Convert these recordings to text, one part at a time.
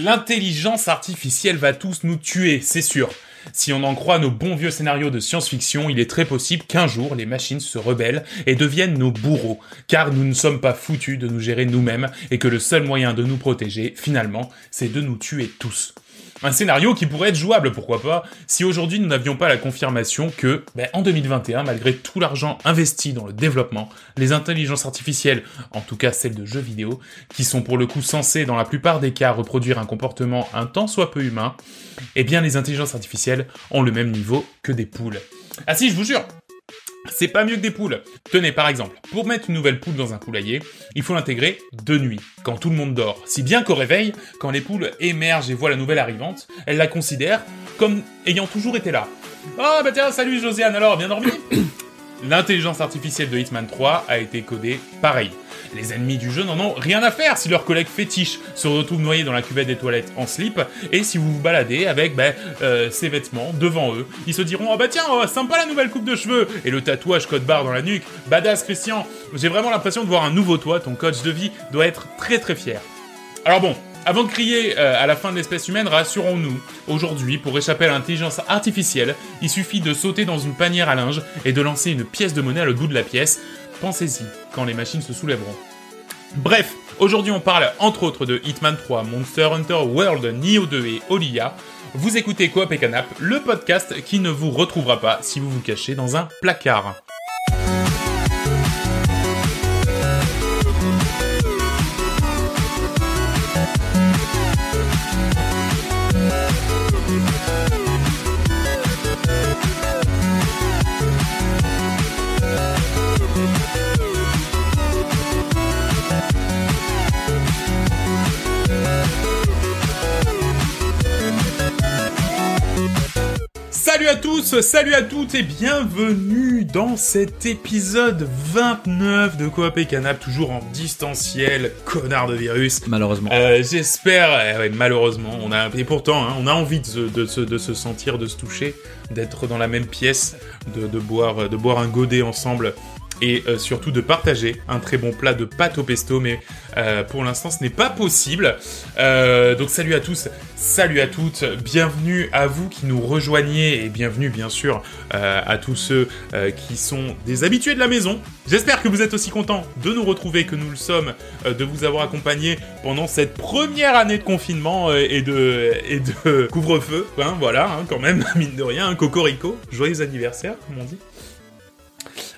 L'intelligence artificielle va tous nous tuer, c'est sûr. Si on en croit nos bons vieux scénarios de science-fiction, il est très possible qu'un jour les machines se rebellent et deviennent nos bourreaux, car nous ne sommes pas foutus de nous gérer nous-mêmes et que le seul moyen de nous protéger, finalement, c'est de nous tuer tous. Un scénario qui pourrait être jouable, pourquoi pas, si aujourd'hui nous n'avions pas la confirmation que, ben, en 2021, malgré tout l'argent investi dans le développement, les intelligences artificielles, en tout cas celles de jeux vidéo, qui sont pour le coup censées dans la plupart des cas reproduire un comportement un tant soit peu humain, eh bien les intelligences artificielles ont le même niveau que des poules. Ah si, je vous jure c'est pas mieux que des poules. Tenez par exemple, pour mettre une nouvelle poule dans un poulailler, il faut l'intégrer de nuit, quand tout le monde dort. Si bien qu'au réveil, quand les poules émergent et voient la nouvelle arrivante, elles la considèrent comme ayant toujours été là. Ah bah tiens, salut Josiane alors, bien dormi L'intelligence artificielle de Hitman 3 a été codée pareil. Les ennemis du jeu n'en ont rien à faire si leur collègue fétiche se retrouve noyé dans la cuvette des toilettes en slip et si vous vous baladez avec ben, euh, ses vêtements devant eux. Ils se diront Ah bah tiens, oh, sympa la nouvelle coupe de cheveux et le tatouage code barre dans la nuque. Badass Christian, j'ai vraiment l'impression de voir un nouveau toi, ton coach de vie doit être très très fier. Alors bon, avant de crier euh, à la fin de l'espèce humaine, rassurons-nous, aujourd'hui, pour échapper à l'intelligence artificielle, il suffit de sauter dans une panière à linge et de lancer une pièce de monnaie à le bout de la pièce. Pensez-y quand les machines se soulèveront. Bref, aujourd'hui on parle entre autres de Hitman 3, Monster Hunter World, Nioh 2 et Olia. Vous écoutez Coop et Canap, le podcast qui ne vous retrouvera pas si vous vous cachez dans un placard. Salut à tous, salut à toutes et bienvenue dans cet épisode 29 de Coop et Canap, toujours en distanciel, connard de virus. Malheureusement. Euh, j'espère, eh malheureusement, on a, et pourtant, hein, on a envie de se, sentir, de se toucher, d'être dans la même pièce, boire, de boire un godet ensemble et euh, surtout de partager un très bon plat de pâte au pesto, mais euh, pour l'instant ce n'est pas possible. Euh, donc salut à tous, salut à toutes, bienvenue à vous qui nous rejoignez et bienvenue bien sûr à tous ceux qui sont des habitués de la maison. J'espère que vous êtes aussi contents de nous retrouver que nous le sommes, de vous avoir accompagnés pendant cette première année de confinement et de, couvre-feu. Hein, voilà, hein, quand même, mine de rien, un hein, cocorico. Joyeux anniversaire, comme on dit.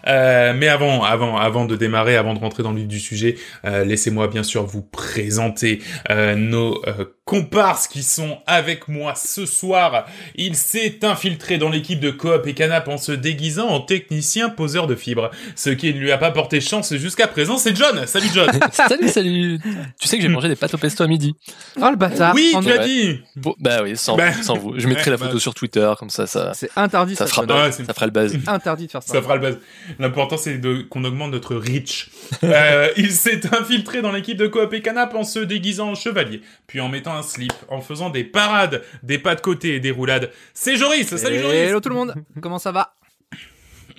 Euh, mais avant, avant, avant de démarrer, avant de rentrer dans le vif du sujet, euh, laissez-moi bien sûr vous présenter euh, nos ce qui sont avec moi ce soir. Il s'est infiltré dans l'équipe de Coop et Canap en se déguisant en technicien poseur de fibres. Ce qui ne lui a pas porté chance jusqu'à présent, c'est John. Salut John. salut, salut. Tu sais que j'ai mangé des pâtes au pesto à midi. Oh le bâtard. Oui, tu l'as dit. bah oui, bah. sans, vous. Je mettrai la bah. photo sur Twitter, comme ça, ça. C'est interdit. Ça, ça fera, ah, le buzz. Interdit de faire ça. Ça fera le buzz. L'important, c'est qu'on augmente notre reach. Euh, il s'est infiltré dans l'équipe de Coop et Canap en se déguisant en chevalier, puis en mettant un slip en faisant des parades, des pas de côté et des roulades. C'est Joris. Salut Joris. Hello tout le monde. Comment ça va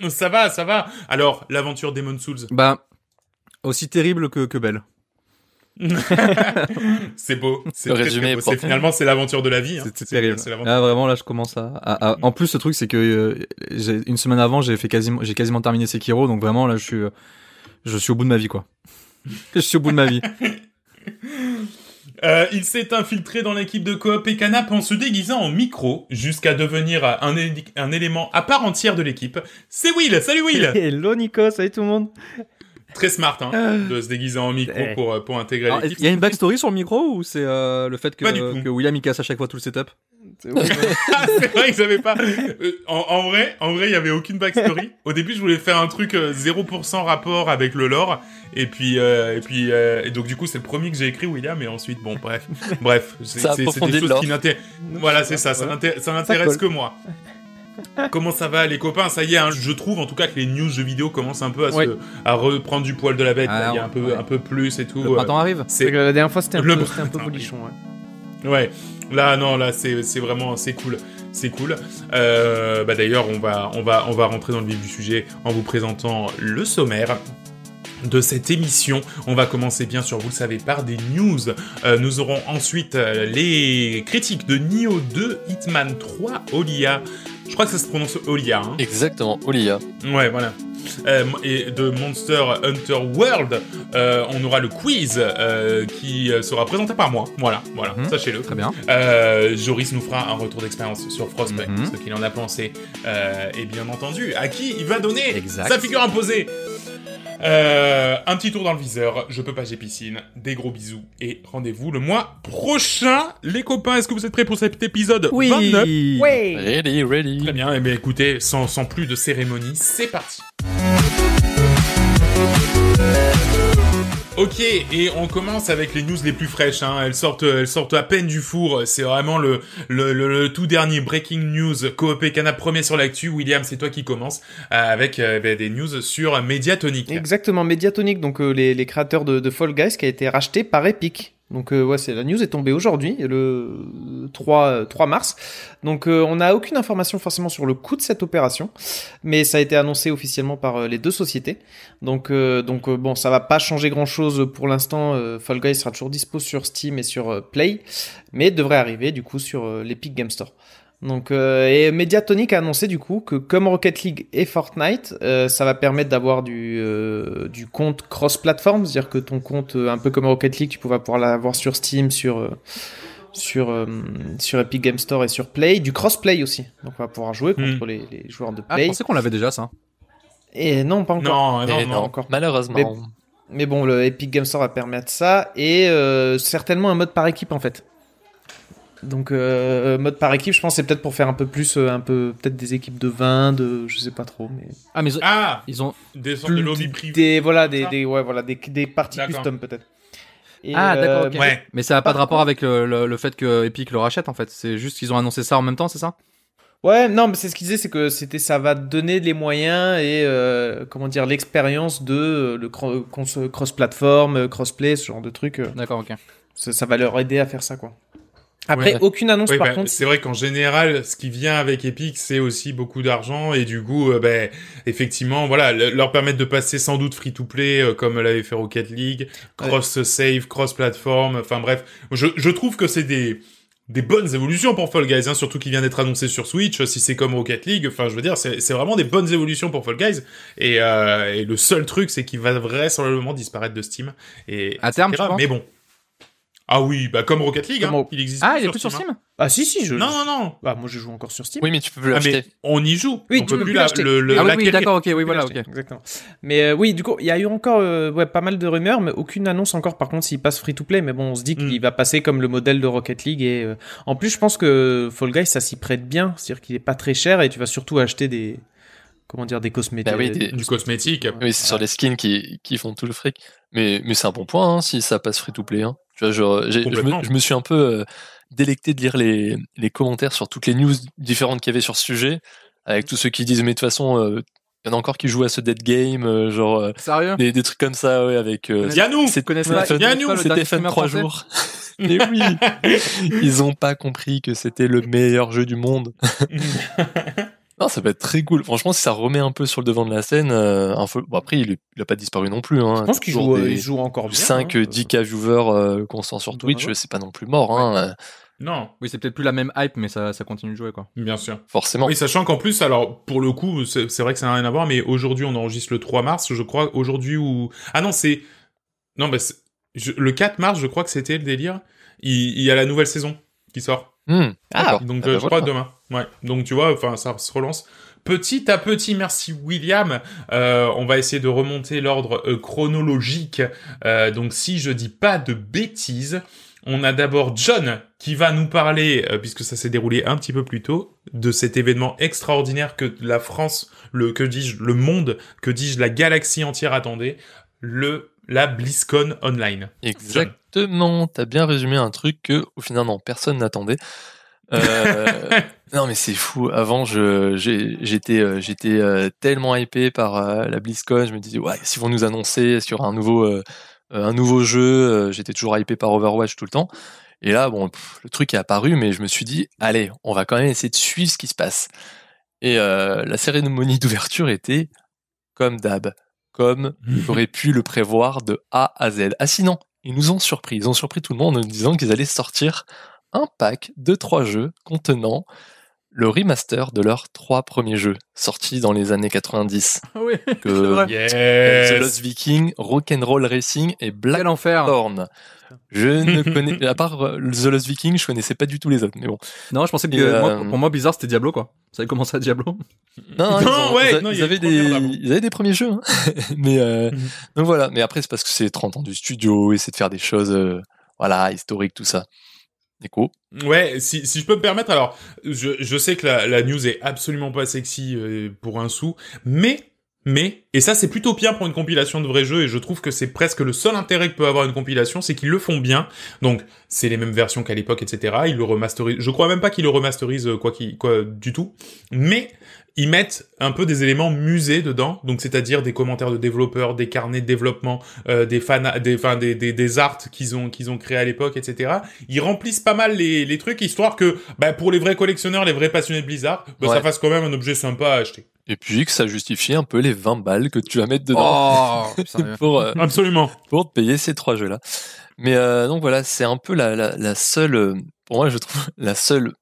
Ça va, ça va. Alors, l'aventure Demon Souls. Bah, aussi terrible que, que belle. c'est beau, c'est résumé. Beau. Finalement, c'est l'aventure de la vie. Hein. C'est terrible. Ah, vraiment, là, je commence à. En plus, le truc, c'est que euh, une semaine avant, j'ai fait quasiment, j'ai quasiment terminé Sekiro, donc vraiment, là, je suis, euh, je suis au bout de ma vie, quoi. je suis au bout de ma vie. Euh, il s'est infiltré dans l'équipe de coop et canap en se déguisant en micro jusqu'à devenir un, élément à part entière de l'équipe. C'est Will. Salut Will. Hello Nico. Salut tout le monde. Très smart hein, euh. de se déguiser en micro eh. euh, pour, intégrer l'équipe. Il y a une backstory sur le micro ou c'est le fait que, que William il casse à chaque fois tout le setup Ah, c'est vrai qu'ils avaient pas. Euh, en, vrai, en vrai, il y avait aucune backstory. Au début, je voulais faire un truc 0% euh, rapport avec le lore, et puis, euh, et puis, et donc du coup, c'est le premier que j'ai écrit William, et ensuite, bon, bref, bref, c'est des choses qui n'intéressent. Voilà, c'est ça, ça m'intéresse que moi. Comment ça va les copains Ça y est, hein, je trouve en tout cas que les news jeux vidéo commencent un peu à, se, à reprendre du poil de la bête. Ah, il y a un peu, un peu plus et tout. Le printemps arrive. C'est la dernière fois c'était un, peu, un Ouais. ouais. Là, non, là, c'est vraiment, c'est cool, c'est cool. Euh, bah, d'ailleurs, on va, on, va, on va rentrer dans le vif du sujet en vous présentant le sommaire de cette émission. On va commencer bien sûr, vous le savez, par des news. Euh, nous aurons ensuite euh, les critiques de Nioh 2, Hitman 3, Olia. Je crois que ça se prononce Olia. Hein. Exactement, Olia. Ouais, voilà. Euh, et de Monster Hunter World, euh, on aura le quiz euh, qui sera présenté par moi. Voilà, voilà, mhm. sachez-le. Très bien. Joris nous fera un retour d'expérience sur Frostbite, mhm. ce qu'il en a pensé, et bien entendu, à qui il va donner sa figure imposée euh, un petit tour dans le viseur, je peux pas j'ai piscine, des gros bisous et rendez-vous le mois prochain. Les copains, est-ce que vous êtes prêts pour cet épisode oui. 29 Oui Ready, ready Très bien, et eh bien écoutez, sans plus de cérémonie, c'est parti Ok, et on commence avec les news les plus fraîches. Hein. Elles sortent, elles sortent à peine du four. C'est vraiment le, le, tout dernier breaking news. Coopé Canap premier sur l'actu. William, c'est toi qui commence euh, avec euh, ben, des news sur Mediatonic. Exactement, Mediatonic, donc euh, les, créateurs de, de Fall Guys qui a été racheté par Epic. Donc euh, ouais, c'est la news est tombée aujourd'hui, le 3, mars. Donc euh, on n'a aucune information forcément sur le coût de cette opération, mais ça a été annoncé officiellement par euh, les deux sociétés. Donc donc bon, ça va pas changer grand-chose pour l'instant. Fall Guys sera toujours dispo sur Steam et sur Play, mais devrait arriver du coup sur l'Epic Game Store. Donc, euh, et Mediatonic a annoncé du coup que comme Rocket League et Fortnite, euh, ça va permettre d'avoir euh, du, compte cross-platform, c'est-à-dire que ton compte, un peu comme Rocket League, tu vas pouvoir l'avoir sur Steam, sur, sur, sur Epic Game Store et sur Play, du cross-play aussi. Donc on va pouvoir jouer contre hmm. les, joueurs de Play. Ah, je qu'on l'avait déjà ça. Et non, pas encore. Non, encore. Malheureusement. Mais, bon, le Epic Game Store va permettre ça et certainement un mode par équipe en fait. Donc euh, mode par équipe, je pense c'est peut-être pour faire un peu plus, euh, un peu peut-être des équipes de 20, de je sais pas trop, mais ah mais ils ont, ah des sortes de lobby voilà des, des, voilà des, parties custom peut-être. ah d'accord. Euh, mais ça n'a pas de rapport avec le, fait que Epic le rachète en fait. C'est juste qu'ils ont annoncé ça en même temps, c'est ça Ouais, non, mais c'est ce qu'ils disaient, c'est que c'était ça va donner les moyens et comment dire l'expérience de le cross-platform, cross-play, ce genre de truc. D'accord, ok. ça va leur aider à faire ça quoi. Après, aucune annonce par bah, contre. C'est vrai qu'en général, ce qui vient avec Epic, c'est aussi beaucoup d'argent et du coup, ben effectivement, voilà, leur permettre de passer sans doute free to play euh, comme l'avait fait Rocket League, cross save, cross platform, enfin bref, je, trouve que c'est des bonnes évolutions pour Fall Guys, hein, surtout qu'il vient d'être annoncé sur Switch, si c'est comme Rocket League, enfin je veux dire, c'est vraiment des bonnes évolutions pour Fall Guys, euh, et, le seul truc c'est qu'il va vraisemblablement disparaître de Steam, et à terme, mais bon. Ah oui, bah comme Rocket League, il hein, il existe. Ah, il est plus sur Steam. Hein. ah si si, je. Non non non. Bah moi je joue encore sur Steam. Oui mais tu peux ah, l'acheter. on y joue. Oui, tu peux plus l'acheter. Le, ah oui, d'accord, ok, oui voilà, ok, exactement. Mais euh, oui, du coup, il y a eu encore euh, ouais, pas mal de rumeurs, mais aucune annonce encore. Par contre, s'il passe free to play, mais bon, on se dit qu'il mm. va passer comme le modèle de Rocket League et euh, en plus, je pense que Fall Guys ça s'y prête bien, c'est-à-dire qu'il est pas très cher et tu vas surtout acheter des comment dire des cosmétiques. Bah oui, des... Du Oui, c'est sur les skins qui, qui font tout le fric. Mais mais c'est un bon point hein, si ça passe free to play. Hein je me, suis un peu euh, délecté de lire les, commentaires sur toutes les news différentes qu'il y avait sur ce sujet, avec tous ceux qui disent mais de toute façon euh, il y en a encore qui jouent à ce dead game, euh, genre des, trucs comme ça, ouais, avec. Euh, Yannou, C'était Yannou, c'était trois jours. Mais oui, ils ont pas compris que c'était le meilleur jeu du monde. Non, ça peut être très cool. Franchement, si ça remet un peu sur le devant de la scène, euh, après, il, n'a pas disparu non plus. Hein. Je pense qu'il joue, euh, des... joue, encore bien. 5, 10 k viewers euh, qu'on sent sur bah Twitch, c'est pas non plus mort. Hein. Non. Oui, c'est peut-être plus la même hype, mais ça, ça continue de jouer, quoi. Bien sûr. Forcément. Oui, sachant qu'en plus, alors, pour le coup, c'est vrai que ça n'a rien à voir, mais aujourd'hui, on enregistre le 3 mars, je crois, aujourd'hui ou... Ah non, c'est... Non, bah, le 4 mars, je crois que c'était le délire. Il... y a la nouvelle saison qui sort. Hmm. Ah, Donc, ah bah je crois demain donc tu vois, enfin, ça se relance petit à petit. Merci William. Euh, on va essayer de remonter l'ordre euh, chronologique. Euh, donc si je dis pas de bêtises, on a d'abord John qui va nous parler, puisque ça s'est déroulé un petit peu plus tôt, de cet événement extraordinaire que la France, le que dis-je, le monde, que dis-je, la galaxie entière attendait, le la BlizzCon online. Exactement. T'as bien résumé un truc que, au final, personne n'attendait. Euh, non mais c'est fou. Avant, j'étais euh, j'étais euh, tellement hypé par la BlizzCon, je me disais ouais, s'ils vont nous annoncer sur un nouveau un nouveau jeu, j'étais toujours hypé par Overwatch tout le temps. Et là, bon, le truc est apparu, mais je me suis dit, allez, on va quand même essayer de suivre ce qui se passe. Et la cérémonie d'ouverture était comme d'hab, comme j'aurais pu le prévoir de A à Z. Ah sinon, ils nous ont surpris, ils ont surpris tout le monde en nous disant qu'ils allaient sortir un pack de trois jeux contenant le remaster de leurs trois premiers jeux sortis dans les années 90. Ah oui, que yes. The Lost Viking, Rock'n'Roll Racing et Black Horn. Je ne connais, à part euh, The Lost Viking, je connaissais pas du tout les autres, mais bon. Non, je pensais que euh, pour moi, bizarre, c'était Diablo, quoi. Ça avait commencé à Diablo. Non, ils, ouais, ils, avaient des, premiers jeux, hein. mais euh, mhm. donc voilà. Mais après, c'est parce que c'est 30 ans du studio, et c'est de faire des choses, voilà, historiques, tout ça. Écho. Ouais, si, si je peux me permettre, alors je, je sais que la, la news est absolument pas sexy euh, pour un sou, mais mais et ça c'est plutôt bien pour une compilation de vrais jeux et je trouve que c'est presque le seul intérêt que peut avoir une compilation, c'est qu'ils le font bien. Donc c'est les mêmes versions qu'à l'époque, etc. Ils le remasterisent. Je crois même pas qu'ils le remasterisent quoi qui quoi du tout, mais ils mettent un peu des éléments musées dedans, donc c'est-à-dire des commentaires de développeurs, des carnets de développement, euh, des fans, des, des, des, des arts qu'ils ont qu'ils ont créés à l'époque, etc. Ils remplissent pas mal les, les trucs histoire que bah, pour les vrais collectionneurs, les vrais passionnés de Blizzard, bah, ça fasse quand même un objet sympa à acheter. Et puis que ça justifie un peu les 20 balles que tu vas mettre dedans oh, pour euh, absolument pour te payer ces trois jeux là. Mais euh, donc voilà, c'est un peu la, la, la seule, pour moi je trouve la seule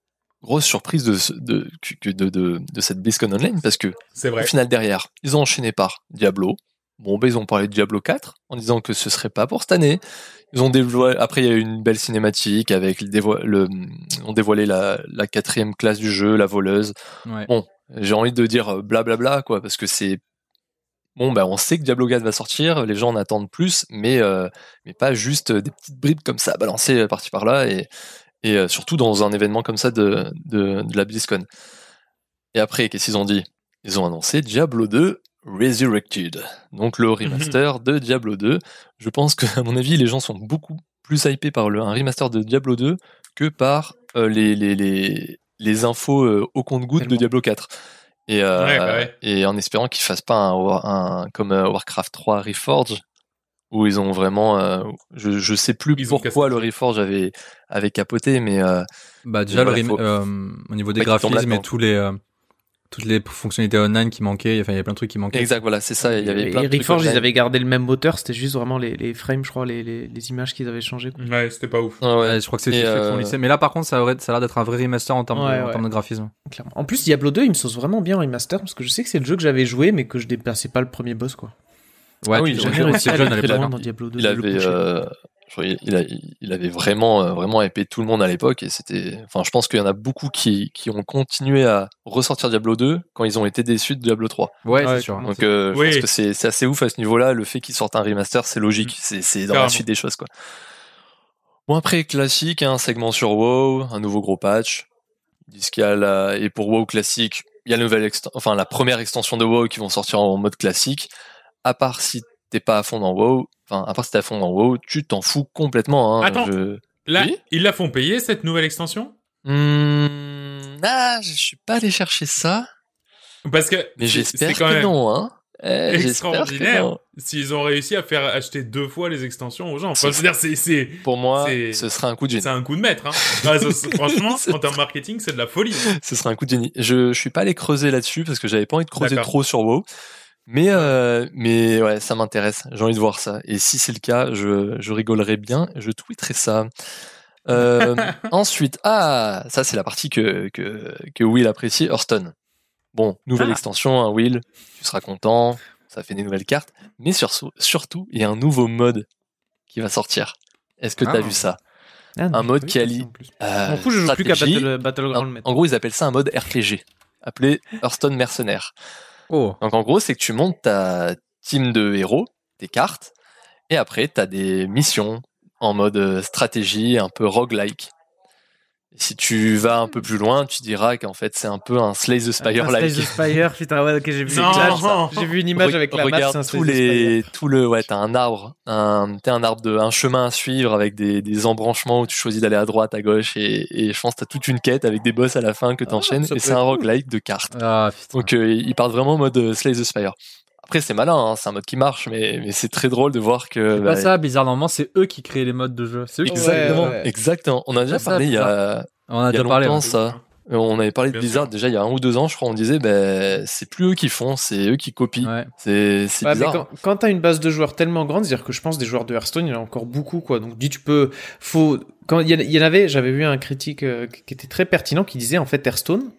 grosse surprise de, de, cette BlizzCon Online parce que au final derrière, ils ont enchaîné par Diablo. Bon, ben, ils ont parlé de Diablo 4 en disant que ce serait pas pour cette année. Ils ont dévoilé, après, il y a eu une belle cinématique avec le, on dévoilé la, quatrième classe du jeu, la voleuse. Bon, j'ai envie de dire blablabla, euh, quoi, parce que c'est, bon, ben, on sait que Diablo 4 va sortir, les gens en attendent plus, mais, euh, mais pas juste euh, des petites bribes comme ça balancées par-ci par-là et, et euh, surtout dans un événement comme ça de, de, de la BlizzCon. Et après, qu'est-ce qu'ils ont dit Ils ont annoncé Diablo 2 Resurrected, donc le mhm. remaster de Diablo 2. Je pense que, à mon avis, les gens sont beaucoup plus hypés par le, un remaster de Diablo 2 que par euh, les, les, les, les, infos euh, au compte-goutte de Diablo 4. Et, bah et en espérant qu'ils fassent pas un, un comme Warcraft 3 Reforged où ils ont vraiment. Euh, je, je sais plus pourquoi le Reforge avait, capoté, mais. Euh, bah, déjà, euh, au niveau des graphismes et tous les. toutes les fonctionnalités online qui manquaient, enfin il y a plein de trucs qui manquaient. Exact, voilà, c'est ça. Il y avait plein et Reforge, ils avaient gardé le même moteur, c'était juste vraiment les, frames, je crois, les, images qu'ils avaient changées. Ouais, c'était pas ouf. Ah je crois que lycée. Mais là, par contre, ça, aurait, ça a l'air d'être un vrai remaster en termes, de, graphisme. En plus, Diablo 2, il me sauce vraiment bien en remaster parce que je sais que c'est le jeu que j'avais joué, mais que je dépassais pas le premier boss, quoi. Ouais, ah oui, Il avait, vraiment, euh, vraiment épé tout le monde à l'époque et c'était. Enfin, je pense qu'il y en a beaucoup qui, qui ont continué à ressortir Diablo 2 quand ils ont été déçus de Diablo 3. Ouais, c'est sûr. Donc, euh, que c'est assez ouf à ce niveau-là. Le fait qu'ils sortent un remaster, c'est logique. Mm. C'est dans la suite des choses, quoi. Bon, après, classique, un hein, segment sur WoW, un nouveau gros patch. Et pour WoW classique, il y a la, nouvelle enfin, la première extension de WoW qui vont sortir en mode classique à part si t'es pas à fond dans WoW, enfin, à part si t'es à fond dans WoW, tu t'en fous complètement. Hein, Attends, là, ils la font payer cette nouvelle extension mmh, Ah, je suis pas allé chercher ça. Parce que. Mais hein. eh, j'espère que non, hein. extraordinaire s'ils ont réussi à faire acheter deux fois les extensions aux gens. c'est, pour moi, ce serait un coup de génie. C'est un coup de maître. Hein. franchement, en termes marketing, c'est de la folie. Ce serait un coup de génie. Je, je suis pas allé creuser là-dessus parce que j'avais pas envie de creuser trop sur WoW. Mais, euh, mais ouais, ça m'intéresse. J'ai envie de voir ça. Et si c'est le cas, je, je rigolerai bien. Je tweeterai ça. Euh, ensuite, ah, ça c'est la partie que, que, que Will apprécie, Hearthstone. Bon, nouvelle ah. extension, hein, Will, tu seras content, ça fait des nouvelles cartes, mais surtout, il y a un nouveau mode qui va sortir. Est-ce que tu as ah. vu ça ah, Un mode qui allie. en, gros, ils appellent ça un mode RPG, appelé Hearthstone Mercenaire. Oh. Donc en gros, c'est que tu montes ta team de héros, tes cartes, et après, tu as des missions en mode euh, stratégie, un peu roguelike si tu vas un peu plus loin, tu diras qu'en fait, c'est un peu un Slay the Spire un Slay the Spire, putain, ouais, ok, j'ai vu, j'ai vu une image avec la regarde tous les, tout le, ouais, t'as un arbre, un, t'as un arbre de, un chemin à suivre avec des, des embranchements où tu choisis d'aller à droite, à gauche, et, je pense t'as toute une quête avec des boss à la fin que ah, t'enchaînes, et c'est un roguelike de cartes. Ah, Donc, euh, il ils partent vraiment en mode euh, Slay the Spire. Après, c'est malin, hein, c'est un mode qui marche, mais, c'est très drôle de voir que. C'est pas bah, ça, bizarre. Normalement, c'est eux qui créent les modes de jeu. C'est eux exactement, exactement. On a déjà parlé il y a. On a déjà parlé. Hein. ça. Euh, on avait parlé de Blizzard déjà il y a un ou deux ans, je crois. On disait, ben, c'est plus eux qui font, c'est eux qui copient. C'est bizarre. quand, t'as une base de joueurs tellement grande, c'est-à-dire que je pense des joueurs de Hearthstone, il y en a encore beaucoup, quoi. Donc, dis, tu peux, faut, quand il y, en avait, j'avais vu un critique euh, qui était très pertinent qui disait, en fait, Hearthstone,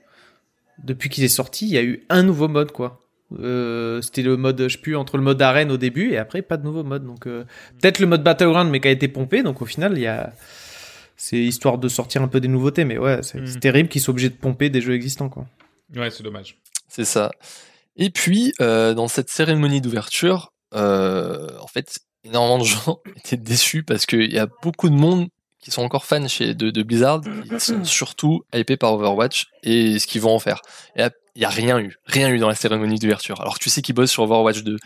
depuis qu'il est sorti, il y a eu un nouveau mode, quoi. Euh, c'était le mode, je pue entre le mode arène au début et après pas de nouveau mode. Donc euh, peut-être le mode battleground, mais qui a été pompé. Donc au final, il y a, c'est histoire de sortir un peu des nouveautés. Mais ouais, c'est mm. terrible qu'ils soient obligés de pomper des jeux existants, quoi. Ouais, c'est dommage. C'est ça. Et puis euh, dans cette cérémonie d'ouverture, en fait, énormément de gens étaient déçus parce qu'il y a beaucoup de monde qui sont encore fans chez, de, Blizzard, qui sont surtout hypés par Overwatch et ce qu'ils vont en faire. et il n'y a rien eu. Rien eu dans la cérémonie d'ouverture. Alors tu sais qu'ils bossent sur Overwatch 2.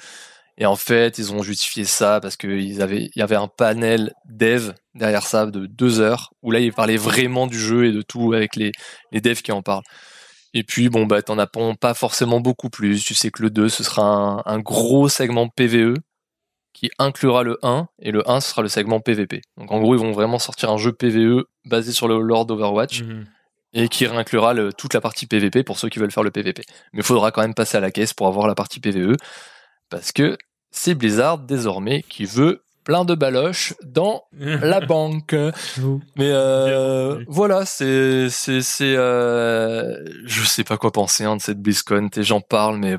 Et en fait, ils ont justifié ça parce qu'il avaient, y avait un panel dev derrière ça de deux heures où là, ils parlaient vraiment du jeu et de tout avec les, devs qui en parlent. Et puis, bon, bah, t'en apprends pas forcément beaucoup plus. Tu sais que le 2, ce sera un, gros segment PVE qui inclura le 1 et le 1, ce sera le segment PVP. Donc, en gros, ils vont vraiment sortir un jeu PVE basé sur le Lord Overwatch. Mhm et qui réinclura toute la partie PVP pour ceux qui veulent faire le PVP. Mais il faudra quand même passer à la caisse pour avoir la partie PVE, parce que c'est Blizzard désormais qui veut plein de baloches dans la banque. Mais euh, voilà, c'est c'est c'est euh, je sais pas quoi penser hein, de cette BlizzCon. J'en parle, mais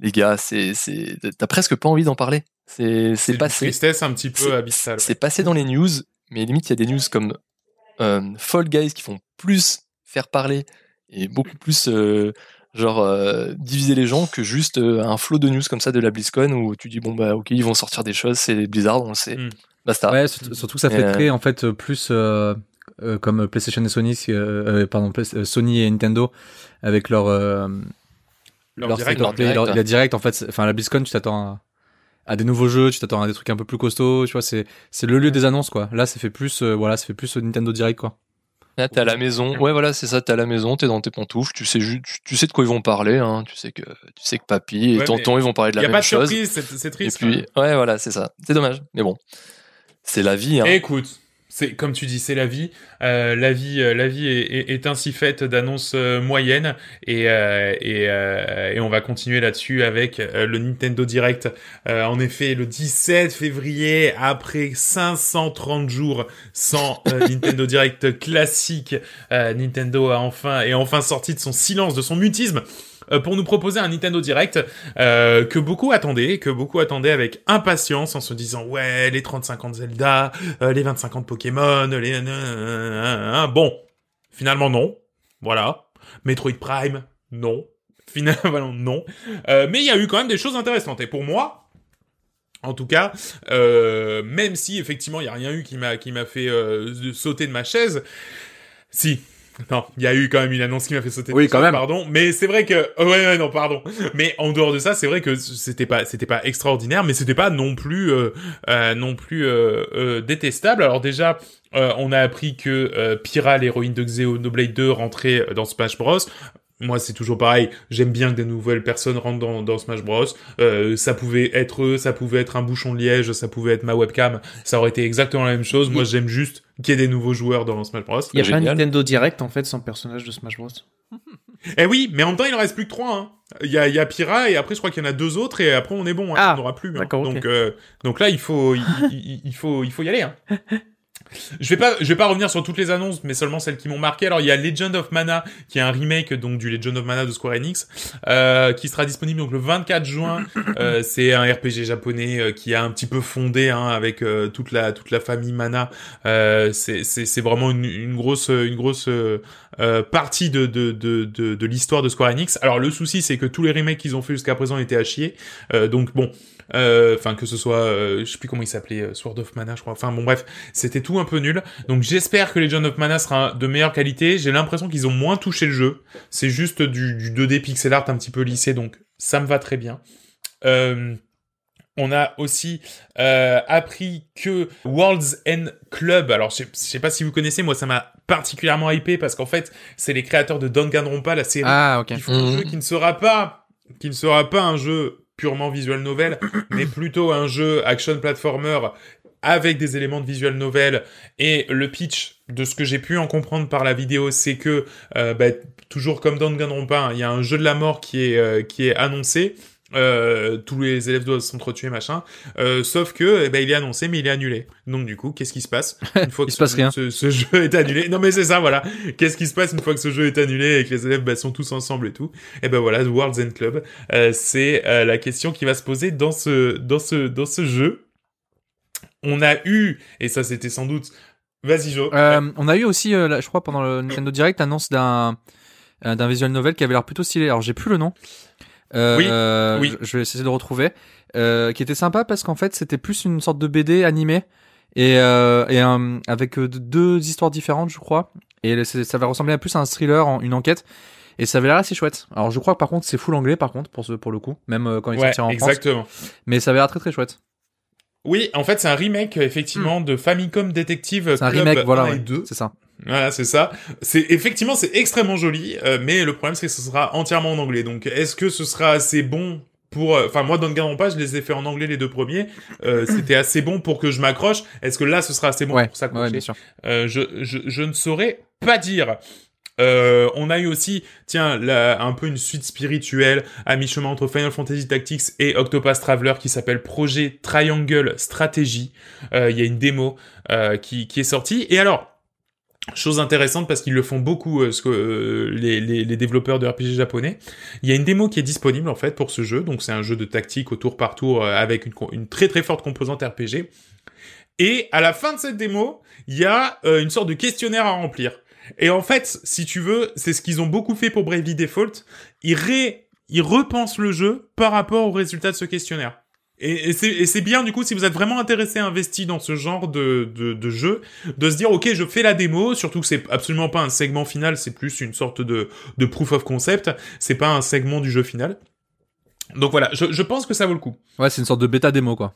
les gars, c'est c'est t'as presque pas envie d'en parler. C'est c'est passé. Tristesse un petit peu abyssale. C'est passé dans les news, mais limite il y a des news comme euh, Fall Guys qui font plus faire parler et beaucoup plus euh, genre euh, diviser les gens que juste euh, un flot de news comme ça de la BlizzCon où tu dis bon bah ok ils vont sortir des choses c'est bizarre on sait hmm. basta ouais hmm. surtout que ça fait en fait plus comme PlayStation et Sony pardon Sony et Nintendo avec leur leur, direct, la direct en fait enfin la BlizzCon tu t'attends à, des nouveaux jeux tu t'attends à des trucs un peu plus costaud tu vois c'est c'est le lieu des annonces quoi là c'est fait plus voilà ça fait plus Nintendo direct quoi Là, t'es à la maison. Ouais, voilà, c'est ça. T'es à la maison, t'es dans tes pantoufles. Tu sais, juste, tu sais de quoi ils vont parler. Hein. Tu sais que, tu sais que papy et tonton, ils vont parler de la y même chose. c'est, triste. Et puis, hein. ouais, voilà, c'est ça. C'est dommage, mais bon, c'est la vie. Hein. Écoute, c'est comme tu dis, c'est la vie. Euh, la vie, euh, la vie est, ainsi faite d'annonces euh, moyennes et, on va continuer là-dessus avec le Nintendo Direct. en effet, le 17 février, après 530 jours sans Nintendo Direct classique, Nintendo a enfin est enfin sorti de son silence, de son mutisme. Euh, pour nous proposer un Nintendo Direct euh, que beaucoup attendaient, que beaucoup attendaient avec impatience en se disant ouais les 30-50 Zelda, euh, les 25 50 de Pokémon, les bon finalement non, voilà Metroid Prime non, finalement non, mais il y a eu quand même des choses intéressantes et pour moi en tout cas, même si effectivement il y a rien eu qui m'a qui m'a fait sauter de ma chaise, si non, il y a eu quand même une annonce qui m'a fait sauter. Oui, quand même. Pardon, mais c'est vrai que oh, ouais, ouais, non, pardon. Mais en dehors de ça, c'est vrai que c'était pas, c'était pas extraordinaire, mais c'était pas non plus, euh, euh, non plus euh, détestable. Alors déjà, on a appris que euh, Pyra, l'héroïne de Xenoblade 2, rentrait dans Smash Bros moi, c'est toujours pareil. J'aime bien que des nouvelles personnes rentrent dans, Smash Bros. Euh, ça pouvait être eux, ça pouvait être un bouchon de liège, ça pouvait être ma webcam. Ça aurait été exactement la même chose. Moi, j'aime juste qu'il y ait des nouveaux joueurs dans Smash Bros. Il n'y a pas Nintendo Direct, en fait, sans personnage de Smash Bros. eh oui, mais en même temps, il reste plus que trois. Hein. Il, y a, il y a Pira, et après, je crois qu'il y en a deux autres, et après, on est bon. Hein. Ah, on n'aura plus. Hein. Donc, euh, donc là, il faut, il, il, faut, il faut y aller. Hein. Je vais pas, je vais pas revenir sur toutes les annonces, mais seulement celles qui m'ont marqué. Alors il y a Legend of Mana, qui est un remake donc du Legend of Mana de Square Enix, euh, qui sera disponible donc le 24 juin. Euh, c'est un RPG japonais euh, qui a un petit peu fondé hein, avec toute la toute la famille Mana. c'est vraiment une, grosse une grosse partie de de de de, de l'histoire de Square Enix. Alors le souci c'est que tous les remakes qu'ils ont fait jusqu'à présent étaient à chier. donc bon euh, enfin, que ce soit, euh, je sais plus comment il s'appelait, euh, Sword of Mana, je crois. Enfin, bon, bref, c'était tout un peu nul. Donc, j'espère que les John of Mana sera de meilleure qualité. J'ai l'impression qu'ils ont moins touché le jeu. C'est juste du, 2D pixel art un petit peu lissé, donc ça me va très bien. Euh, on a aussi appris que World's End Club, alors je sais, pas si vous connaissez, moi ça m'a particulièrement hypé parce qu'en fait c'est les créateurs de Danganronpa, la série, ah, okay. un mhm. jeu qui ne sera pas, qui ne sera pas un jeu purement visual novel, mais plutôt un jeu action platformer avec des éléments de visual novel et le pitch de ce que j'ai pu en comprendre par la vidéo c'est que euh, bah, toujours comme dans Danganronpa il y a un jeu de la mort qui est euh, qui est annoncé euh, tous les élèves doivent s'entretuer, machin. Euh, sauf que, eh ben, il est annoncé, mais il est annulé. Donc du coup, qu'est-ce qui se passe une fois que se passe rien. Ce, jeu est annulé Non mais c'est ça, voilà. Qu'est-ce qui se passe une fois que ce jeu est annulé et que les élèves bah, sont tous ensemble et tout Et eh ben voilà, The World's End Club, euh, c'est la question qui va se poser dans ce dans ce dans ce jeu. On a eu, et ça c'était sans doute. Vas-y Jo. on a eu aussi, je crois, pendant le Nintendo Direct, l'annonce d'un d'un visual novel qui avait l'air plutôt stylé. Alors j'ai plus le nom. Euh, oui, euh, Je, vais essayer de retrouver. Euh, qui était sympa parce qu'en fait, c'était plus une sorte de BD animée et, avec deux histoires différentes, je crois. Et ça va ressembler à plus à un thriller, une enquête. Et ça avait l'air assez chouette. Alors, je crois que par contre, c'est full anglais, par contre, pour, pour le coup, même quand il ouais, en exactement. Mais ça avait l'air très très chouette. Oui, en fait, c'est un remake, effectivement, hmm. de Famicom Detective C'est un remake, voilà, C'est ça. Voilà, c'est ça. C'est effectivement c'est extrêmement joli, euh, mais le problème c'est que ce sera entièrement en anglais. Donc est-ce que ce sera assez bon pour euh, enfin moi dans le pas, je les ai fait en anglais les deux premiers. Euh, c'était assez bon pour que je m'accroche. Est-ce que là ce sera assez bon pour ça bien sûr. Je, ne saurais pas dire. on a eu aussi, tiens, la, un peu une suite spirituelle à mi-chemin entre Final Fantasy Tactics et Octopath Traveler qui s'appelle Projet Triangle Stratégie. Il y a une démo qui, qui est sortie. Et alors, Chose intéressante parce qu'ils le font beaucoup, euh, ce que, euh, les, développeurs de RPG japonais. Il y a une démo qui est disponible en fait pour ce jeu, donc c'est un jeu de tactique au tour par tour euh, avec une, une, très très forte composante RPG. Et à la fin de cette démo, il y a une sorte de questionnaire à remplir. Et en fait, si tu veux, c'est ce qu'ils ont beaucoup fait pour Bravely Default. Ils, ils repensent le jeu par rapport au résultat de ce questionnaire. Et, c'est bien du coup si vous êtes vraiment intéressé, investi dans ce genre de, de, jeu, de se dire ok je fais la démo, surtout que c'est absolument pas un segment final, c'est plus une sorte de, de proof of concept, c'est pas un segment du jeu final. Donc voilà, je, je pense que ça vaut le coup. Ouais, c'est une sorte de bêta démo quoi.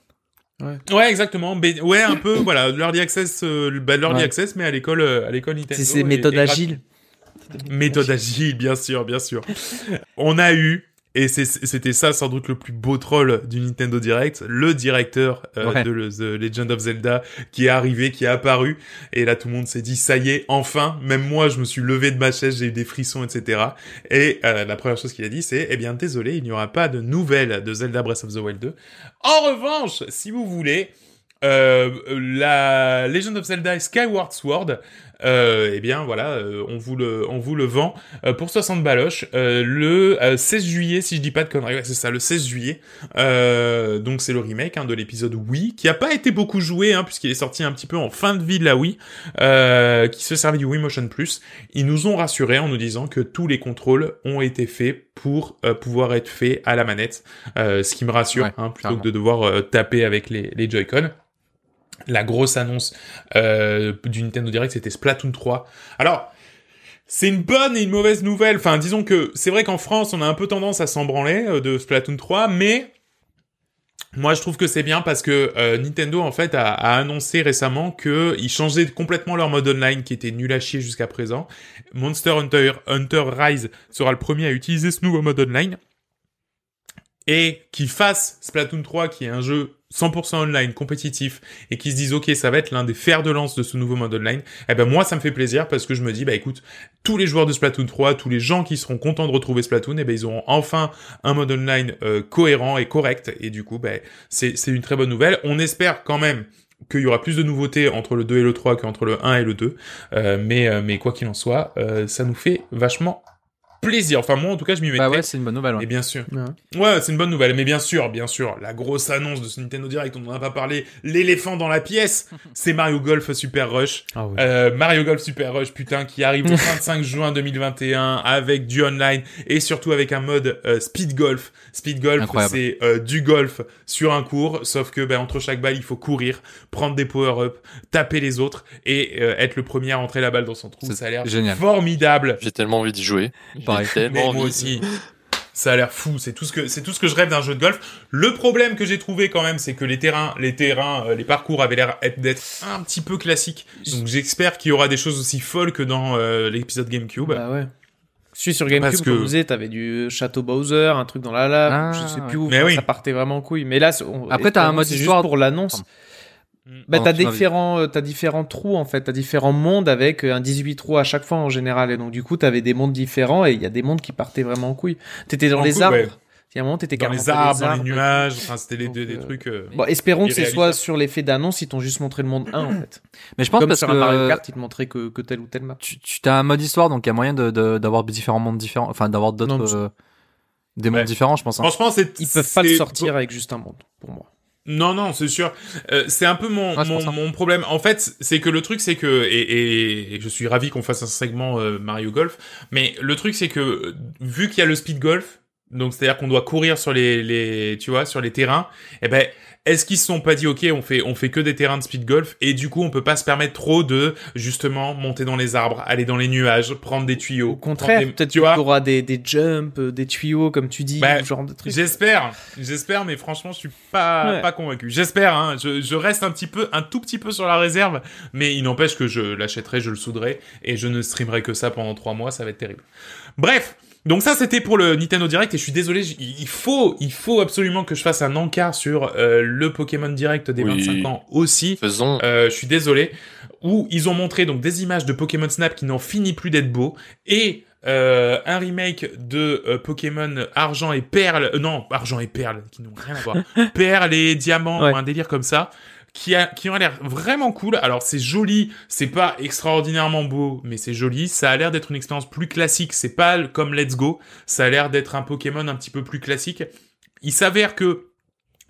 Ouais. exactement. ouais, un peu, voilà, l'early access, euh, bah, access, mais à l'école, euh, à l'école Nintendo. C'est méthode agile. Méthode agile, bien sûr, bien sûr. On a eu et c'était ça sans doute le plus beau troll du Nintendo Direct, le directeur euh, de The Legend of Zelda qui est arrivé, qui est apparu, et là tout le monde s'est dit ça y est, enfin, même moi je me suis levé de ma chaise, j'ai eu des frissons, etc. Et euh, la première chose qu'il a dit c'est, eh bien désolé, il n'y aura pas de nouvelles de Zelda Breath of the Wild 2. En revanche, si vous voulez, euh, la Legend of Zelda Skyward Sword euh, eh bien voilà, euh, on, vous le, vous le vend euh, pour 60 baloches le 16 juillet, si je dis pas de conneries, c'est ça, le 16 juillet. donc c'est le remake hein, de l'épisode Wii, qui a pas été beaucoup joué, hein, puisqu'il est sorti un petit peu en fin de vie de la Wii, qui se servit du Wii Motion Plus. Ils nous ont rassurés en nous disant que tous les contrôles ont été faits pour pouvoir être faits à la manette, ce qui me rassure, hein, plutôt que de devoir taper avec les, les Joy-Con. La grosse annonce euh, du Nintendo Direct, c'était Splatoon 3. Alors, c'est une bonne et une mauvaise nouvelle. Enfin, disons que c'est vrai qu'en France, on a un peu tendance à s'embranler euh, de Splatoon 3, mais moi, je trouve que c'est bien parce que euh, Nintendo, en fait, a, annoncé récemment qu'ils changeaient complètement leur mode online qui était nul à chier jusqu'à présent. Monster Hunter, Hunter Rise sera le premier à utiliser ce nouveau mode online. Et qu'ils fassent Splatoon 3, qui est un jeu 100% online, compétitif, et qui se disent ok ça va être l'un des fers de lance de ce nouveau mode online, eh ben moi ça me fait plaisir parce que je me dis bah écoute tous les joueurs de Splatoon 3, tous les gens qui seront contents de retrouver Splatoon, eh ben ils auront enfin un mode online euh, cohérent et correct et du coup bah, c'est une très bonne nouvelle. On espère quand même qu'il y aura plus de nouveautés entre le 2 et le 3 qu'entre le 1 et le 2, euh, mais euh, mais quoi qu'il en soit, ça nous fait vachement plaisir. Enfin, moi, en tout cas, je m'y bah mettais Bah ouais, c'est une bonne nouvelle. Et bien sûr. Ouais, c'est une bonne nouvelle. Mais bien sûr, bien sûr, la grosse annonce de ce Nintendo Direct, on n'en a pas parlé, l'éléphant dans la pièce, c'est Mario Golf Super Rush. Ah euh, Mario Golf Super Rush, putain, qui arrive le 25 juin 2021 avec du online et surtout avec un mode euh, speed golf. Speed golf, c'est euh, du golf sur un cours, sauf que bah, entre chaque balle, il faut courir, prendre des power up taper les autres et euh, être le premier à rentrer la balle dans son trou. Ça a l'air formidable. J'ai tellement envie d'y jouer pareil. moi aussi. Ça a l'air fou. C'est tout ce que c'est tout ce que je rêve d'un jeu de golf. Le problème que j'ai trouvé quand même, c'est que les terrains, les terrains, euh, les parcours avaient l'air d'être un petit peu classiques. Donc j'espère qu'il y aura des choses aussi folles que dans euh, l'épisode GameCube. Bah ouais. Je suis sur GameCube, que... comme vous êtes t'avais du Château Bowser, un truc dans la lave, je ah. sais plus où, mais ça partait vraiment couille. Mais là, après, t'as un mode juste histoire... pour l'annonce. Mm. Bah, t'as différents, euh, as différents trous en fait, t'as différents mondes avec euh, un 18 trous à chaque fois en général, et donc du coup t'avais des mondes différents et il y a des mondes qui partaient vraiment en couille. T'étais dans les arbres. Il dans les arbres, dans les nuages, enfin, c'était des, des euh, trucs. bon, espérons que ce soit sur l'effet d'annonce, ils t'ont juste montré le monde 1, en fait. Mais je pense parce que. Sur la carte ils te montraient que, que tel ou tel map. Tu, tu as un mode histoire, donc il y a moyen d'avoir différents mondes différents, enfin, d'avoir d'autres. des mondes différents, je pense. Hein. Franchement, c'est. Ils peuvent pas le sortir avec juste un monde, pour moi. Non, non, c'est sûr. Euh, c'est un peu mon, mon, problème. En fait, c'est que le truc, c'est que, et, je suis ravi qu'on fasse un segment euh, Mario Golf, mais le truc, c'est que, vu qu'il y a le speed golf, donc c'est-à-dire qu'on doit courir sur les, les, tu vois, sur les terrains. et eh ben, est-ce qu'ils se sont pas dit ok, on fait, on fait que des terrains de speed golf et du coup on peut pas se permettre trop de justement monter dans les arbres, aller dans les nuages, prendre des tuyaux. Au contraire, peut-être tu vois, aura des, des jumps, euh, des tuyaux comme tu dis, bah, genre de trucs. J'espère, j'espère, mais franchement je suis pas pas convaincu. J'espère, hein, je, reste un petit peu, un tout petit peu sur la réserve, mais il n'empêche que je l'achèterai, je le souderai et je ne streamerai que ça pendant trois mois, ça va être terrible. Bref. Donc ça, c'était pour le Nintendo Direct et je suis désolé, il faut, il faut absolument que je fasse un encart sur euh, le Pokémon Direct des 25 ans aussi. Faisons. Euh, je suis désolé. Où ils ont montré donc des images de Pokémon Snap qui n'en finit plus d'être beau et euh, un remake de euh, Pokémon Argent et Perle, non, Argent et Perle, qui n'ont rien à voir, Perle et Diamant, ou un délire comme ça, qui, a, ont l'air vraiment cool. Alors c'est joli, c'est pas extraordinairement beau, mais c'est joli. Ça a l'air d'être une expérience plus classique. C'est pas comme Let's Go. Ça a l'air d'être un Pokémon un petit peu plus classique. Il s'avère que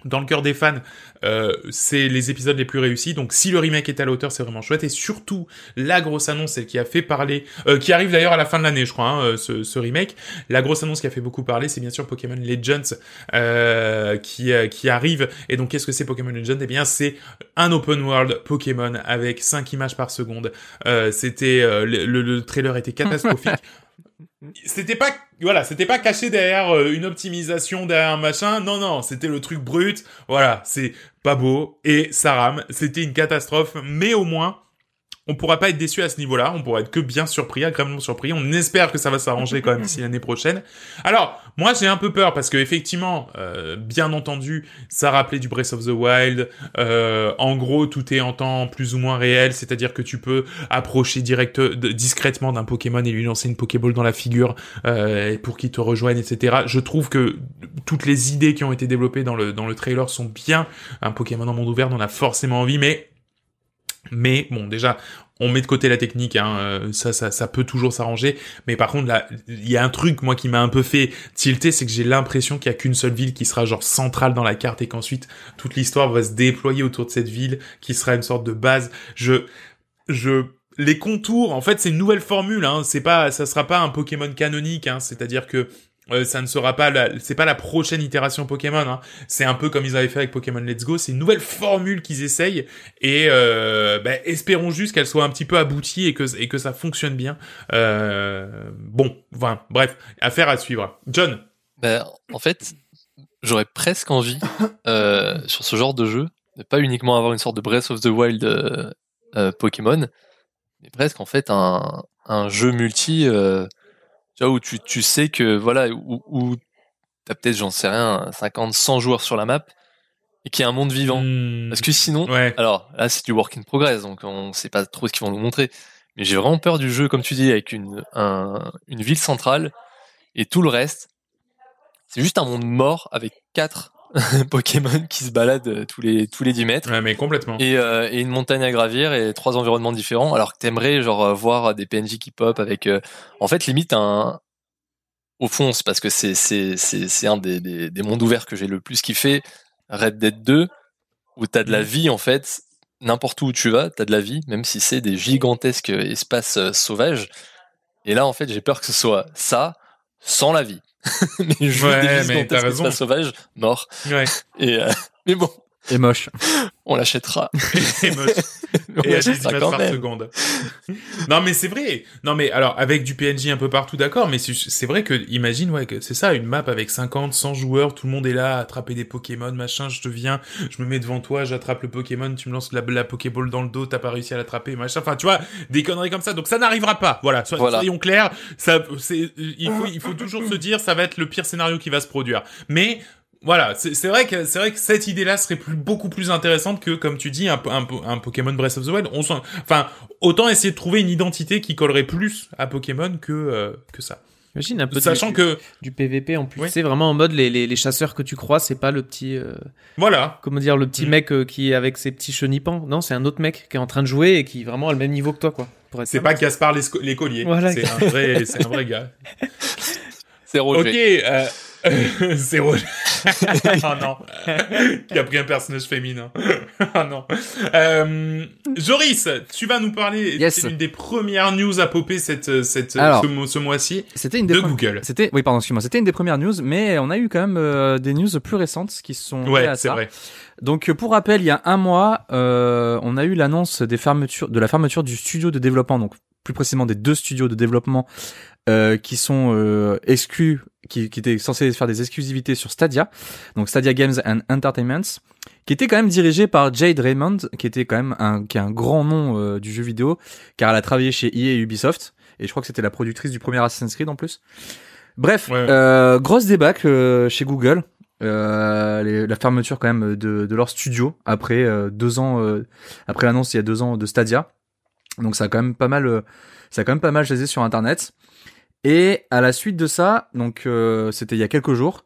dans le cœur des fans, euh, c'est les épisodes les plus réussis. Donc si le remake est à la hauteur, c'est vraiment chouette. Et surtout, la grosse annonce, celle qui a fait parler, euh, qui arrive d'ailleurs à la fin de l'année, je crois, hein, euh, ce, remake. La grosse annonce qui a fait beaucoup parler, c'est bien sûr Pokémon Legends qui, qui arrive. Et donc qu'est-ce que c'est Pokémon Legends Eh bien, c'est un open world Pokémon avec 5 images par seconde. C'était le, trailer était catastrophique. Hmm. c'était pas voilà c'était pas caché derrière euh, une optimisation derrière un machin non non c'était le truc brut voilà c'est pas beau et ça rame c'était une catastrophe mais au moins on pourra pas être déçu à ce niveau-là. On pourra être que bien surpris, agréablement surpris. On espère que ça va s'arranger quand même d'ici l'année prochaine. Alors, moi, j'ai un peu peur parce que effectivement, euh, bien entendu, ça rappelait du Breath of the Wild. Euh, en gros, tout est en temps plus ou moins réel, c'est-à-dire que tu peux approcher direct, euh, discrètement d'un Pokémon et lui lancer une Pokéball dans la figure euh, pour qu'il te rejoigne, etc. Je trouve que toutes les idées qui ont été développées dans le dans le trailer sont bien. Un Pokémon en monde ouvert, on a forcément envie, mais mais bon, déjà, on met de côté la technique, hein, euh, ça, ça, ça peut toujours s'arranger. Mais par contre, là, il y a un truc, moi, qui m'a un peu fait tilter, c'est que j'ai l'impression qu'il n'y a qu'une seule ville qui sera genre centrale dans la carte et qu'ensuite, toute l'histoire va se déployer autour de cette ville, qui sera une sorte de base. Je, je les contours, en fait, c'est une nouvelle formule. Hein. C'est pas, ça sera pas un Pokémon canonique. Hein. C'est-à-dire que euh, ça ne sera pas la, c'est pas la prochaine itération Pokémon. Hein. C'est un peu comme ils avaient fait avec Pokémon Let's Go. C'est une nouvelle formule qu'ils essayent et euh, bah, espérons juste qu'elle soit un petit peu aboutie et que et que ça fonctionne bien. Euh, bon, enfin, bref, affaire à suivre. John. Bah, en fait, j'aurais presque envie sur ce genre de jeu de pas uniquement avoir une sorte de Breath of the Wild Pokémon, mais presque en fait un jeu multi. Tu vois, où tu, sais que, voilà, où, t'as peut-être, j'en sais rien, 50, 100 joueurs sur la map et qu'il y a un monde vivant. Hmm. Parce que sinon, alors là, c'est du work in progress, donc on sait pas trop ce qu'ils vont nous montrer. Mais j'ai vraiment peur du jeu, comme tu dis, avec une, une ville centrale et tout le reste. C'est juste un monde mort avec quatre Pokémon qui se balade euh, tous les tous les 10 mètres. mais complètement. Euh, et, une montagne à gravir et trois environnements différents. Alors que t'aimerais genre euh, voir des PNJ qui pop avec, en fait limite un. Au fond, c'est parce que c'est c'est c'est un des, mondes ouverts que j'ai le plus kiffé. Red Dead 2 où t'as de la mm. vie en fait n'importe où tu vas, t'as de la vie, même si c'est des gigantesques espaces sauvages. Et là, en fait, j'ai peur que ce soit ça sans la vie. mais je ouais, mais t'as raison. Pas sauvage, mort. Ouais. Et euh, mais bon, et moche. On l'achètera. et moche. et à 10 secondes par seconde. Non, mais c'est vrai. Non, mais alors, avec du PNJ un peu partout, d'accord, mais c'est vrai que, imagine, ouais, que c'est ça, une map avec 50, 100 joueurs, tout le monde est là à attraper des Pokémon, machin, je te viens, je me mets devant toi, j'attrape le Pokémon, tu me lances la, la Pokéball dans le dos, t'as pas réussi à l'attraper, machin. Enfin, tu vois, des conneries comme ça. Donc, ça n'arrivera pas. Voilà. Soyons clairs. Ça, c'est, il faut, il faut toujours se dire, ça va être le pire scénario qui va se produire. Mais, voilà, c'est vrai que c'est vrai que cette idée-là serait beaucoup plus intéressante que, comme tu dis, un, un, un Pokémon Breath of the Wild. On enfin, autant essayer de trouver une identité qui collerait plus à Pokémon que euh, que ça. Imagine un peu sachant du, que du PVP en plus, c'est vraiment en mode les, les, chasseurs que tu crois, c'est pas le petit euh, voilà comment dire le petit mm. mec euh, qui est avec ses petits chenipans. Non, c'est un autre mec qui est en train de jouer et qui est vraiment à le même niveau que toi quoi. C'est pas Gaspard l'écolier, voilà. c'est un vrai c'est un vrai gars. C'est Roger. Ok. c'est Ah oh non. Qui a pris un personnage féminin. oh non. Euh, Joris, tu vas nous parler. Yes. C'est une des premières news à popper cette, cette, ce, mois-ci. C'était une des de Google. C'était, oui, pardon, excuse-moi. C'était une des premières news, mais on a eu quand même euh, des news plus récentes qui sont. Ouais, c'est vrai. Donc euh, pour rappel, il y a un mois, euh, on a eu l'annonce des fermetures, de la fermeture du studio de développement, donc plus précisément des deux studios de développement euh, qui sont euh, exclus qui, était censé faire des exclusivités sur Stadia, donc Stadia Games and Entertainment, qui était quand même dirigé par Jade Raymond, qui était quand même un, qui est un grand nom euh, du jeu vidéo, car elle a travaillé chez EA et Ubisoft, et je crois que c'était la productrice du premier Assassin's Creed en plus. Bref, euh, grosse débâcle euh, chez Google. la fermeture quand même de, de leur studio après deux ans après l'annonce il y a deux ans de Stadia donc ça a quand même pas mal ça a quand même pas mal jasé sur internet et à la suite de ça, donc euh, c'était il y a quelques jours,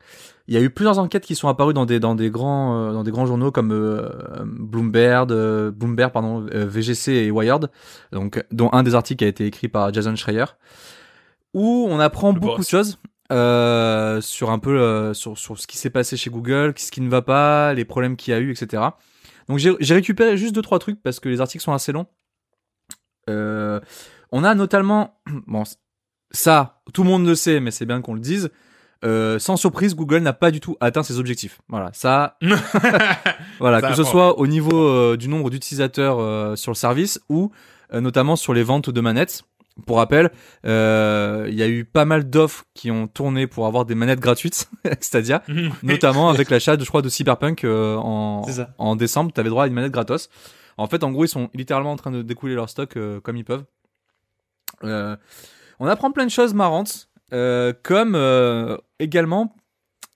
il y a eu plusieurs enquêtes qui sont apparues dans des dans des grands euh, dans des grands journaux comme euh, Bloomberg, Bloomberg pardon, VGC et Wired, donc dont un des articles a été écrit par Jason Schreier, où on apprend beaucoup de choses. sur un peu sur, sur ce qui s'est passé chez Google, ce qui ne va pas, les problèmes qu'il y a eu, etc. Donc j'ai récupéré juste deux trois trucs parce que les articles sont assez longs. on a notamment bon ça, tout le monde le sait, mais c'est bien qu'on le dise. Euh, sans surprise, Google n'a pas du tout atteint ses objectifs. Voilà, ça. voilà, que ce soit au niveau euh, du nombre d'utilisateurs euh, sur le service ou notamment sur les ventes de manettes. Pour rappel, il y a eu pas mal d'offres qui ont tourné pour avoir des manettes gratuites, c'est-à-dire notamment avec l'achat, je crois, de Cyberpunk en, décembre, tu avais droit à une manette gratos. En fait, en gros, ils sont littéralement en train de découler leur stock comme ils peuvent. Euh, on apprend plein de choses marrantes, euh, comme euh, également.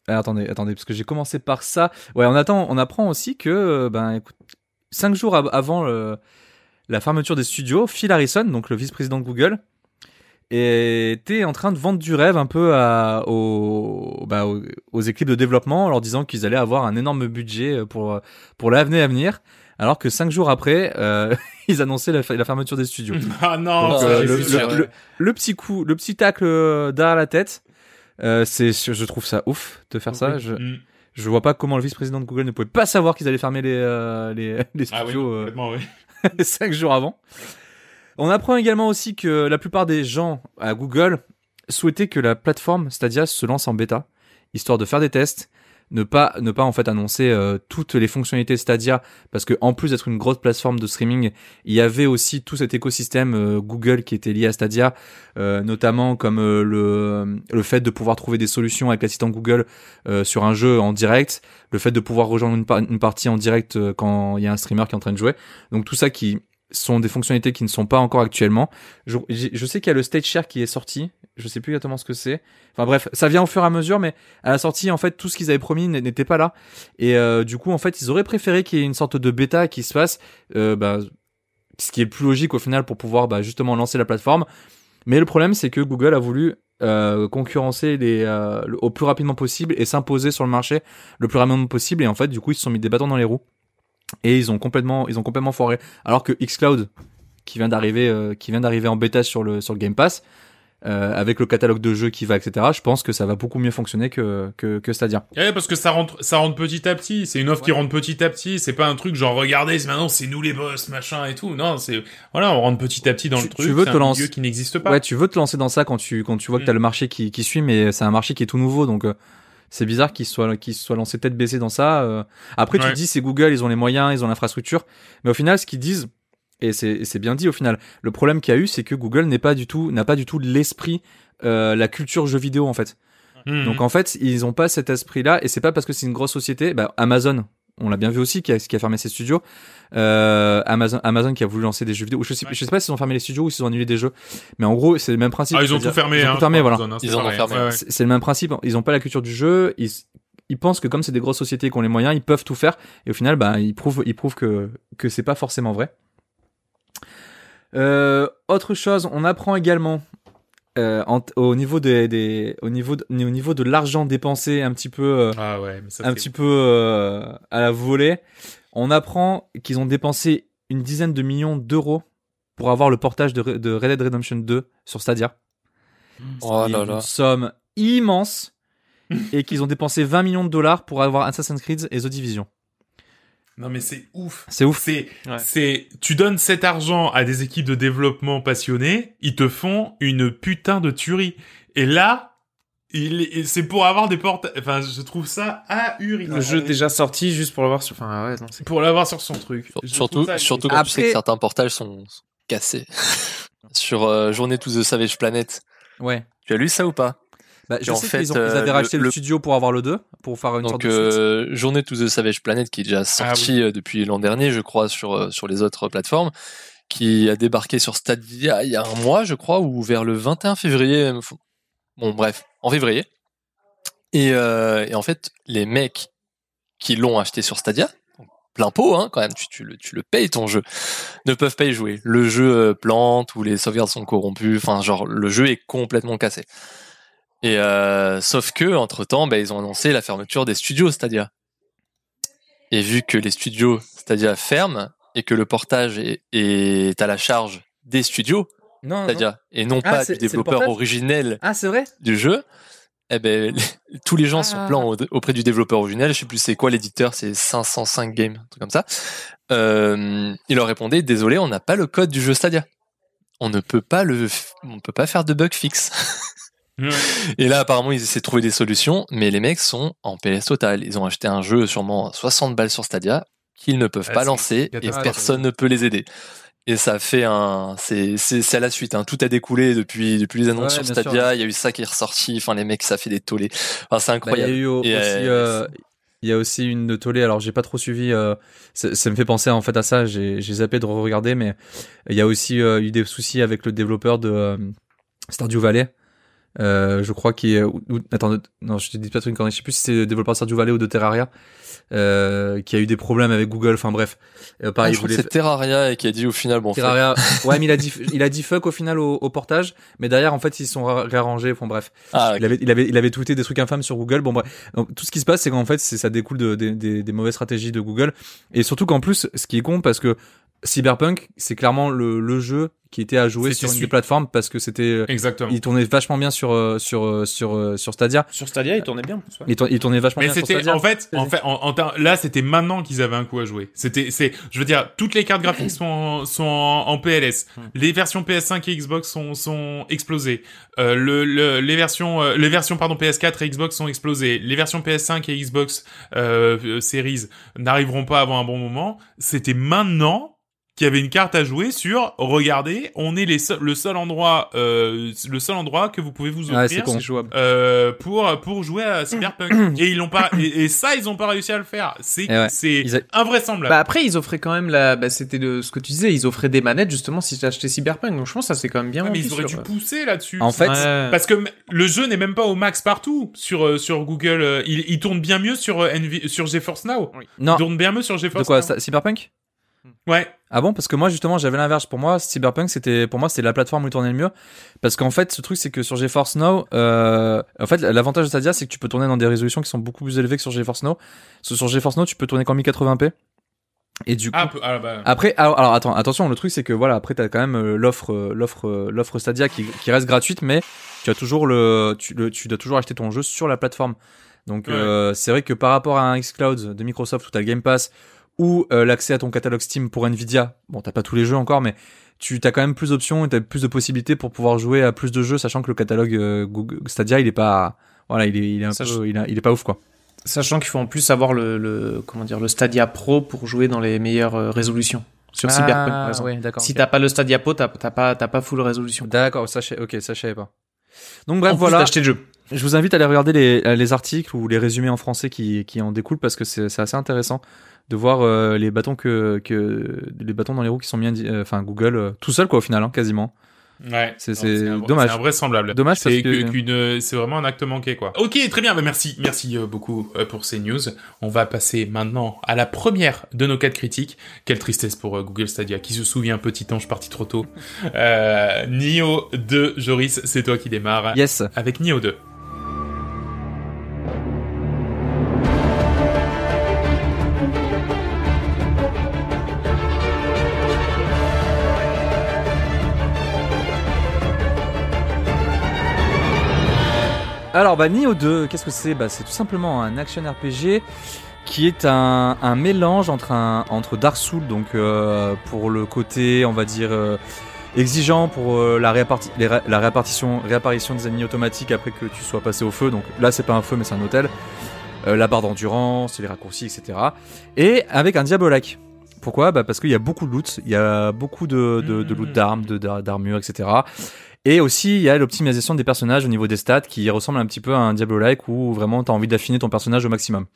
Ah, attendez, attendez, parce que j'ai commencé par ça. Ouais, on attend, on apprend aussi que, euh, ben, écoute, cinq jours avant la fermeture des studios, Phil Harrison, donc le vice-président de Google, était en train de vendre du rêve un peu ben, aux, équipes de développement en leur disant qu'ils allaient avoir un énorme budget pour, pour l'avenir à venir alors que cinq jours après, euh, ils annonçaient la, fermeture des studios. Ah non, euh, le, petit coup, le petit tacle euh, derrière à la tête, je trouve ça ouf de faire ça. Je, ne mm. je vois pas comment le vice-président de Google ne pouvait pas savoir qu'ils allaient fermer les, les, ah studios cinq jours avant. On apprend également aussi que la plupart des gens à Google souhaitaient que la plateforme Stadia se lance en bêta, histoire de faire des tests ne pas ne pas en fait annoncer euh, toutes les fonctionnalités Stadia parce que en plus d'être une grosse plateforme de streaming, il y avait aussi tout cet écosystème euh, Google qui était lié à Stadia, euh, notamment comme le le fait de pouvoir trouver des solutions avec l'assistant Google sur un jeu en direct, le fait de pouvoir rejoindre une, une partie en direct quand il y a un streamer qui est en train de jouer. Donc tout ça qui sont des fonctionnalités qui ne sont pas encore actuellement. Je, sais qu'il y a le stage share qui est sorti. Je sais plus exactement ce que c'est. Enfin bref, ça vient au fur et à mesure, mais à la sortie, en fait, tout ce qu'ils avaient promis n'était pas là. Et euh, du coup, en fait, ils auraient préféré qu'il y ait une sorte de bêta qui se fasse, euh, bah, ce qui est plus logique au final pour pouvoir bah, justement lancer la plateforme. Mais le problème, c'est que Google a voulu euh, concurrencer les, euh, au plus rapidement possible et s'imposer sur le marché le plus rapidement possible. Et en fait, du coup, ils se sont mis des bâtons dans les roues et ils ont complètement ils ont complètement foiré alors que xCloud qui vient d'arriver euh, qui vient d'arriver en bêta sur le sur le Game Pass euh, avec le catalogue de jeux qui va etc je pense que ça va beaucoup mieux fonctionner que que, que Stadia eh ouais, parce que ça rentre ça rentre petit à petit c'est une offre qui rentre petit à petit c'est pas un truc genre regardez maintenant c'est nous les boss machin et tout non c'est voilà on rentre petit à petit dans le truc tu veux te lancer qui n'existe pas ouais tu veux te lancer dans ça quand tu quand tu vois que t'as le mm. marché qui suit mais c'est un marché qui est tout nouveau donc euh, c'est bizarre qu'ils soient qu'ils soient lancés tête baissée dans ça. Euh. Après, tu dis c'est Google, ils ont les moyens, ils ont l'infrastructure, mais au final, ce qu'ils disent et c'est bien dit au final. Le problème qu'il y a eu, c'est que Google n'est pas du tout n'a pas du tout l'esprit, euh, la culture jeu vidéo en fait. Hmm. Donc en fait, ils n'ont pas cet esprit-là, et c'est pas parce que c'est une grosse société. Bah, Amazon, on l'a bien vu aussi, qui a, fermé ses studios. Euh, Amazon, Amazon qui a voulu lancer des jeux vidéo. Je sais, sais pas s'ils ont fermé les studios ou s'ils ont annulé des jeux. Mais en gros, c'est le même principe. Ah, ils ont tout fermé. voilà. C'est le même principe. Ils n'ont pas la culture du jeu. Ils, pensent que comme c'est des grosses sociétés qui ont les moyens, ils peuvent tout faire. Et au final, bah, ils prouvent, ils prouvent que, que c'est pas forcément vrai. Euh, autre chose, on apprend également euh, au niveau au niveau de, au niveau de l'argent dépensé un petit peu euh, ah un petit peu euh, à la volée on apprend qu'ils ont dépensé une dizaine de millions d'euros pour avoir le portage de, de, Red Dead Redemption 2 sur Stadia hmm. oh là là. une somme immense et qu'ils ont dépensé 20 millions de dollars pour avoir Assassin's Creed et The Division non mais c'est ouf. C'est ouf. C'est c'est tu donnes cet argent à des équipes de développement passionnées, ils te font une putain de tuerie. Et là, il c'est pour avoir des portes enfin je trouve ça ahurissant. Le jeu déjà sorti juste pour l'avoir sur enfin pour l'avoir sur son truc. surtout surtout quand que certains portages sont, cassés. sur euh, Journée to the Savage Planet. Ouais. Tu as lu ça ou pas bah, je sais fait, ils, ont, euh, avaient racheté le, studio pour avoir le 2, pour faire une donc, sorte de euh, Journée to the Savage Planet qui est déjà ah sorti euh, depuis l'an dernier, je crois, sur, sur les autres plateformes qui a débarqué sur Stadia il y a un mois, je crois, ou vers le 21 février. Bon, bref, en février. Et, en fait, les mecs qui l'ont acheté sur Stadia, plein pot, hein, quand même, tu, le, tu le payes ton jeu, ne peuvent pas y jouer. Le jeu plante ou les sauvegardes sont corrompues, enfin, genre, le jeu est complètement cassé. Et euh, sauf que entre temps, bah, ils ont annoncé la fermeture des studios Stadia. Et vu que les studios Stadia ferment et que le portage est, à la charge des studios non, Stadia et non ah, pas du développeur originel ah, du jeu, eh ben, tous les gens sont ah. plans auprès du développeur originel. Je sais plus c'est quoi l'éditeur, c'est 505 Games, un truc comme ça. Euh, il leur répondait désolé, on n'a pas le code du jeu Stadia. On ne peut pas le, on peut pas faire de bug fixe. Et là, apparemment, ils essaient de trouver des solutions, mais les mecs sont en PLS total. Ils ont acheté un jeu sûrement 60 balles sur Stadia qu'ils ne peuvent pas lancer et personne ne peut les aider. Et ça fait un, c'est à la suite. Hein. Tout a découlé depuis depuis les annonces sur Stadia. Il y a eu ça qui est ressorti. Enfin, les mecs, ça fait des tollés. Enfin, c'est incroyable. Bah, il y a eu euh, aussi, euh, il y a aussi une tollée. Alors, j'ai pas trop suivi. Euh, ça, me fait penser en fait à ça. J'ai zappé de regarder, mais il y a aussi eu des soucis avec le développeur de Stardew Valley. Euh, je crois qu'il est. attends, non, je te dis pas une connerie. Je sais plus si c'est le développeur Sardou Valley ou de Terraria euh, qui a eu des problèmes avec Google. Enfin bref, euh, pareil. Ah, je C'est Terraria et qui a dit au final bon. Terraria. ouais, mais il a dit il a dit fuck au final au, portage, mais derrière en fait ils se sont réarrangés. Enfin bref, ah, il avait il avait il avait tweeté des trucs infâmes sur Google. Bon bref, tout ce qui se passe c'est qu'en fait c'est ça découle de, des mauvaises stratégies de Google et surtout qu'en plus ce qui est con parce que Cyberpunk, c'est clairement le, jeu qui était à jouer sur une des plateformes parce que c'était euh, exactement. Il tournait vachement bien sur euh, sur euh, sur sur Stadia. Sur Stadia, il tournait bien. Il, tournait, vachement bien. Mais c'était en fait en fait là c'était maintenant qu'ils avaient un coup à jouer. C'était c'est je veux dire toutes les cartes graphiques sont sont en, PLS. Hmm. Les versions PS5 et Xbox sont sont explosées. le, les versions les versions pardon PS4 et Xbox sont explosées. Les versions PS5 et Xbox euh, Series n'arriveront pas avant un bon moment. C'était maintenant qui avait une carte à jouer sur regardez, on est le seul endroit euh, le seul endroit que vous pouvez vous offrir euh, pour pour jouer à Cyberpunk et ils l'ont pas et, ça ils ont pas réussi à le faire. C'est eh c'est invraisemblable. Bah après ils offraient quand même la bah, c'était de ce que tu disais, ils offraient des manettes justement si tu acheté Cyberpunk. Donc je pense que ça c'est quand même bien Mais ils auraient dû euh, pousser là-dessus. En fait, parce que le jeu n'est même pas au max partout sur sur Google, il, tourne bien mieux sur NV sur GeForce Now. Non. Il tourne bien mieux sur GeForce. De quoi Cyberpunk Ouais. Ah bon Parce que moi justement j'avais l'inverse. Pour moi Cyberpunk c'était pour moi c'était la plateforme où tournait le mieux. Parce qu'en fait ce truc c'est que sur GeForce Now, euh, en fait l'avantage de Stadia c'est que tu peux tourner dans des résolutions qui sont beaucoup plus élevées que sur GeForce Now. sur GeForce Now tu peux tourner qu'en 1080p. Et du ah, coup, ah, bah. après, alors, attends, attention, le truc c'est que voilà, après t'as quand même euh, l'offre, euh, l'offre, euh, l'offre Stadia qui, qui, reste gratuite, mais tu as toujours le, tu, tu dois toujours acheter ton jeu sur la plateforme. Donc c'est vrai que par rapport à un xCloud de Microsoft où t'as le Game Pass, ou euh, l'accès à ton catalogue Steam pour Nvidia. Bon, t'as pas tous les jeux encore, mais tu as quand même plus d'options et t'as plus de possibilités pour pouvoir jouer à plus de jeux, sachant que le catalogue euh, Google Stadia, il est pas, voilà, il est, il est un il, est pas ouf quoi. Sachant qu'il faut en plus avoir le, le, comment dire, le Stadia Pro pour jouer dans les meilleures euh, résolutions sur ah, Cyberpunk. si t'as pas le Stadia Pro, t'as pas, t'as pas full résolution. D'accord, sachez ok, ça pas. Donc bref, voilà. jeu. Je vous invite à aller regarder les, les, articles ou les résumés en français qui, qui en découlent parce que c'est assez intéressant de voir euh, les bâtons que, les bâtons dans les roues qui sont bien... Euh, enfin Google euh, tout seul quoi au final hein, quasiment. Ouais, c'est dommage. C'est invraisemblable. Dommage c'est que... c'est vraiment un acte manqué quoi. Ok, très bien. Bah, merci, merci beaucoup pour ces news. On va passer maintenant à la première de nos quatre critiques. Quelle tristesse pour Google Stadia. Qui se souvient petit ange parti trop tôt. Nio 2, Joris, c'est toi qui démarre. Yes. Avec Nio 2. Alors, bah, Nioh 2, qu'est-ce que c'est bah, C'est tout simplement un action RPG qui est un, mélange entre, un, entre Dark Souls, donc euh, pour le côté, on va dire, euh, exigeant pour euh, la, la répartition, réapparition des ennemis automatiques après que tu sois passé au feu. Donc là, c'est pas un feu, mais c'est un hôtel. la barre d'endurance, les raccourcis, etc. Et avec un Diabolac. Pourquoi bah Parce qu'il y a beaucoup de loot, il y a beaucoup de, de, de loot d'armes, d'armure, etc. Et aussi, il y a l'optimisation des personnages au niveau des stats qui ressemble un petit peu à un Diablo-like où vraiment t'as envie d'affiner ton personnage au maximum.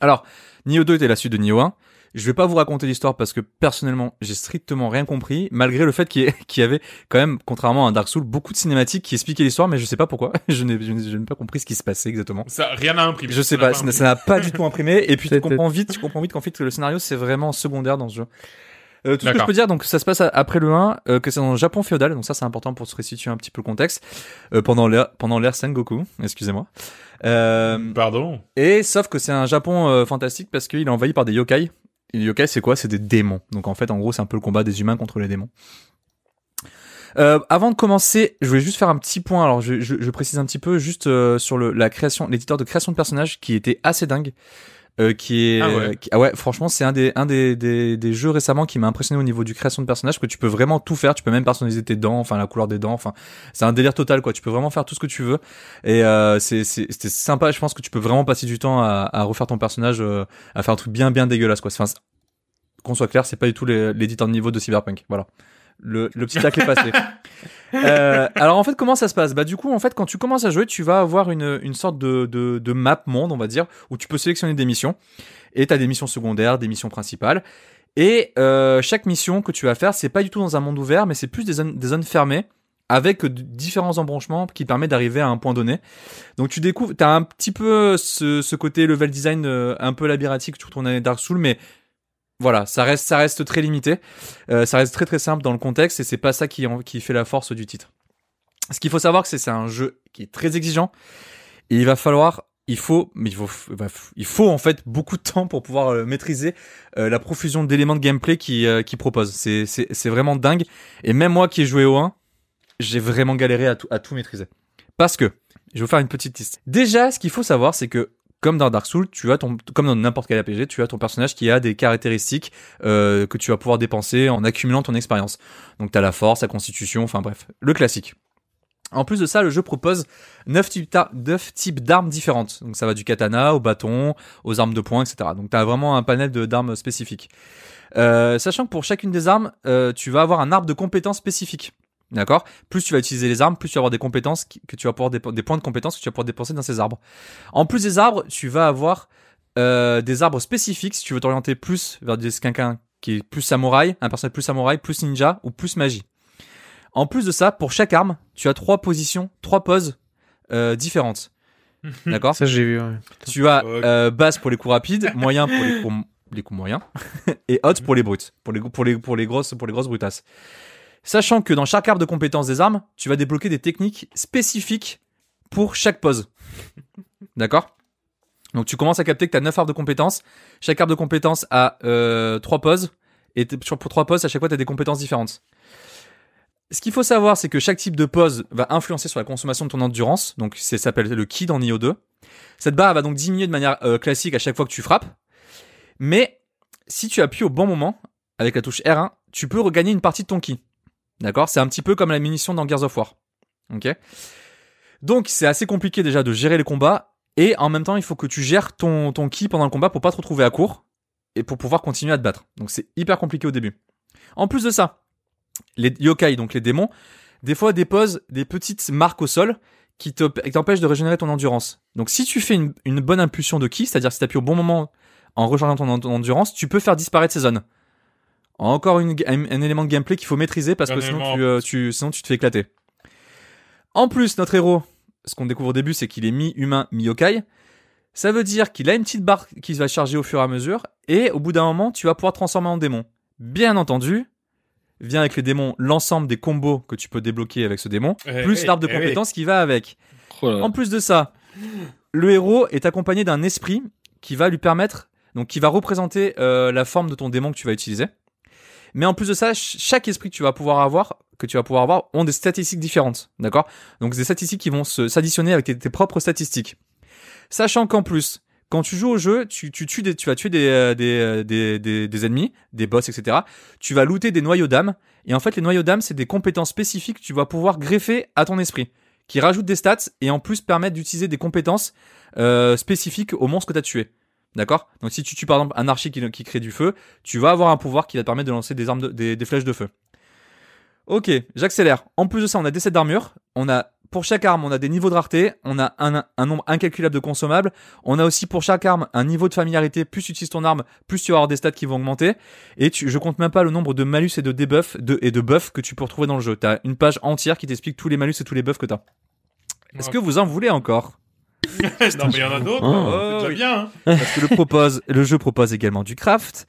Alors, Nioh 2 était la suite de Nioh 1. Je vais pas vous raconter l'histoire parce que personnellement, j'ai strictement rien compris, malgré le fait qu'il y, avait quand même, contrairement à Dark Souls, beaucoup de cinématiques qui expliquaient l'histoire, mais je sais pas pourquoi. Je n'ai pas compris ce qui se passait exactement. Ça, rien n'a imprimé. Je sais pas, ça n'a pas du tout imprimé. Et puis tu comprends vite, tu comprends vite qu'en fait le scénario c'est vraiment secondaire dans ce jeu. Euh, tout ce que je peux dire, donc ça se passe après le 1, euh, que c'est dans le Japon féodal, donc ça c'est important pour se restituer un petit peu le contexte, euh, pendant l'ère pendant Sengoku, excusez-moi. Pardon. Et sauf que c'est un Japon fantastique parce qu'il est envahi par des yokai. Et les yokai c'est quoi C'est des démons. Donc en fait en gros c'est un peu le combat des humains contre les démons. avant de commencer, je voulais juste faire un petit point. Alors, je, précise un petit peu juste sur la création, l'éditeur de création de personnages qui était assez dingue. Euh, qui est ah, ah ouais, franchement c'est un des un des, des, jeux récemment qui m'a impressionné au niveau du création de personnages que tu peux vraiment tout faire tu peux même personnaliser tes dents enfin la couleur des dents enfin c'est un délire total quoi tu peux vraiment faire tout ce que tu veux et euh, c'est c'était sympa je pense que tu peux vraiment passer du temps à, refaire ton personnage euh, à faire un truc bien bien dégueulasse quoi enfin, qu'on soit clair c'est pas du tout l'éditeur de niveau de Cyberpunk voilà le, le petit tacle est passé. Euh, alors en fait, comment ça se passe Bah du coup, en fait, quand tu commences à jouer, tu vas avoir une, une sorte de, de, map monde, on va dire, où tu peux sélectionner des missions. Et t'as des missions secondaires, des missions principales. Et euh, chaque mission que tu vas faire, c'est pas du tout dans un monde ouvert, mais c'est plus des zones, des zones fermées avec différents embranchements qui permettent d'arriver à un point donné. Donc tu découvres, t'as un petit peu ce, côté level design euh, un peu labyrinthique que tu à dans Dark Souls, mais voilà, ça reste, ça reste très limité, euh, ça reste très très simple dans le contexte et c'est pas ça qui, qui fait la force du titre. Ce qu'il faut savoir, c'est c'est un jeu qui est très exigeant et il va falloir, il faut, mais il faut, bah, il faut en fait beaucoup de temps pour pouvoir euh, maîtriser euh, la profusion d'éléments de gameplay qui, qui propose. C'est vraiment dingue et même moi qui ai joué au 1, j'ai vraiment galéré à tout, à tout maîtriser parce que je vais vous faire une petite liste. Déjà, ce qu'il faut savoir, c'est que comme dans Dark Souls, tu as ton, comme dans n'importe quel APG, tu as ton personnage qui a des caractéristiques euh, que tu vas pouvoir dépenser en accumulant ton expérience. Donc tu as la force, la constitution, enfin bref, le classique. En plus de ça, le jeu propose 9 types, d'armes différentes. Donc ça va du katana au bâton, aux armes de poing, etc. Donc tu as vraiment un panel d'armes spécifiques. Euh, sachant que pour chacune des armes, euh, tu vas avoir un arbre de compétences spécifique. D'accord Plus tu vas utiliser les armes, plus tu vas avoir des compétences que tu vas pouvoir des points de compétences que tu vas pouvoir dépenser dans ces arbres. En plus des arbres, tu vas avoir euh, des arbres spécifiques si tu veux t'orienter plus vers des quelqu'un qui est plus samouraï, un personnage plus samouraï, plus ninja ou plus magie. En plus de ça, pour chaque arme, tu as trois positions, trois poses euh, différentes. D'accord Ça j'ai vu. Tu as euh, basse pour les coups rapides, moyen pour les coups, moyens et haute pour les brutes, pour les pour les pour les grosses pour les grosses brutasses. Sachant que dans chaque arbre de compétences des armes, tu vas débloquer des techniques spécifiques pour chaque pose. D'accord Donc tu commences à capter que tu as 9 arbres de compétences. Chaque arbre de compétences a 3 euh, poses. Et pour 3 poses, à chaque fois, tu as des compétences différentes. Ce qu'il faut savoir, c'est que chaque type de pose va influencer sur la consommation de ton endurance. Donc, ça s'appelle le ki dans NIO 2. Cette barre va donc diminuer de manière euh, classique à chaque fois que tu frappes. Mais si tu appuies au bon moment, avec la touche R1, tu peux regagner une partie de ton ki. D'accord C'est un petit peu comme la munition dans Gears of War. Ok Donc c'est assez compliqué déjà de gérer les combats. Et en même temps, il faut que tu gères ton, ton ki pendant le combat pour pas te retrouver à court et pour pouvoir continuer à te battre. Donc c'est hyper compliqué au début. En plus de ça, les yokai, donc les démons, des fois déposent des petites marques au sol qui t'empêchent de régénérer ton endurance. Donc si tu fais une, bonne impulsion de ki, c'est-à-dire si tu appuies au bon moment en rechargeant ton endurance, tu peux faire disparaître ces zones. Encore un, élément de gameplay qu'il faut maîtriser parce que sinon tu, euh, tu, te fais éclater. En plus, notre héros, ce qu'on découvre au début, c'est qu'il est mi-humain, mi-yokai. Ça veut dire qu'il a une petite barre qui va charger au fur et à mesure, et au bout d'un moment, tu vas pouvoir transformer en démon. Bien entendu, vient avec les démons l'ensemble des combos que tu peux débloquer avec ce démon, eh plus l'arbre de eh compétences qui va avec. Oh en plus de ça, le héros est accompagné d'un esprit qui va lui permettre, donc qui va représenter euh, la forme de ton démon que tu vas utiliser. Mais en plus de ça, chaque esprit que tu vas pouvoir avoir, que tu vas pouvoir avoir, ont des statistiques différentes, d'accord Donc des statistiques qui vont s'additionner avec tes, propres statistiques. Sachant qu'en plus, quand tu joues au jeu, tu, tu, des, tu vas tuer des, euh, euh, des, des, des, ennemis, des boss, etc. Tu vas looter des noyaux d'âme. Et en fait, les noyaux d'âme, c'est des compétences spécifiques que tu vas pouvoir greffer à ton esprit, qui rajoutent des stats et en plus permettent d'utiliser des compétences euh, spécifiques aux monstres que tu as tués. D'accord Donc si tu tues par exemple un archi qui, crée du feu, tu vas avoir un pouvoir qui va te permettre de lancer des, armes des, flèches de feu. Ok, j'accélère. En plus de ça, on a des sets d'armure. On a pour chaque arme, on a des niveaux de rareté. On a un, nombre incalculable de consommables. On a aussi pour chaque arme un niveau de familiarité. Plus tu utilises ton arme, plus tu vas avoir des stats qui vont augmenter. Et tu, je compte même pas le nombre de malus et de debuffs de, et de buffs que tu peux retrouver dans le jeu. T'as une page entière qui t'explique tous les malus et tous les buffs que as. Est-ce que vous en voulez encore non, mais il y en a d'autres. Ah. Ah hein. Parce que le, propose, le jeu propose également du craft.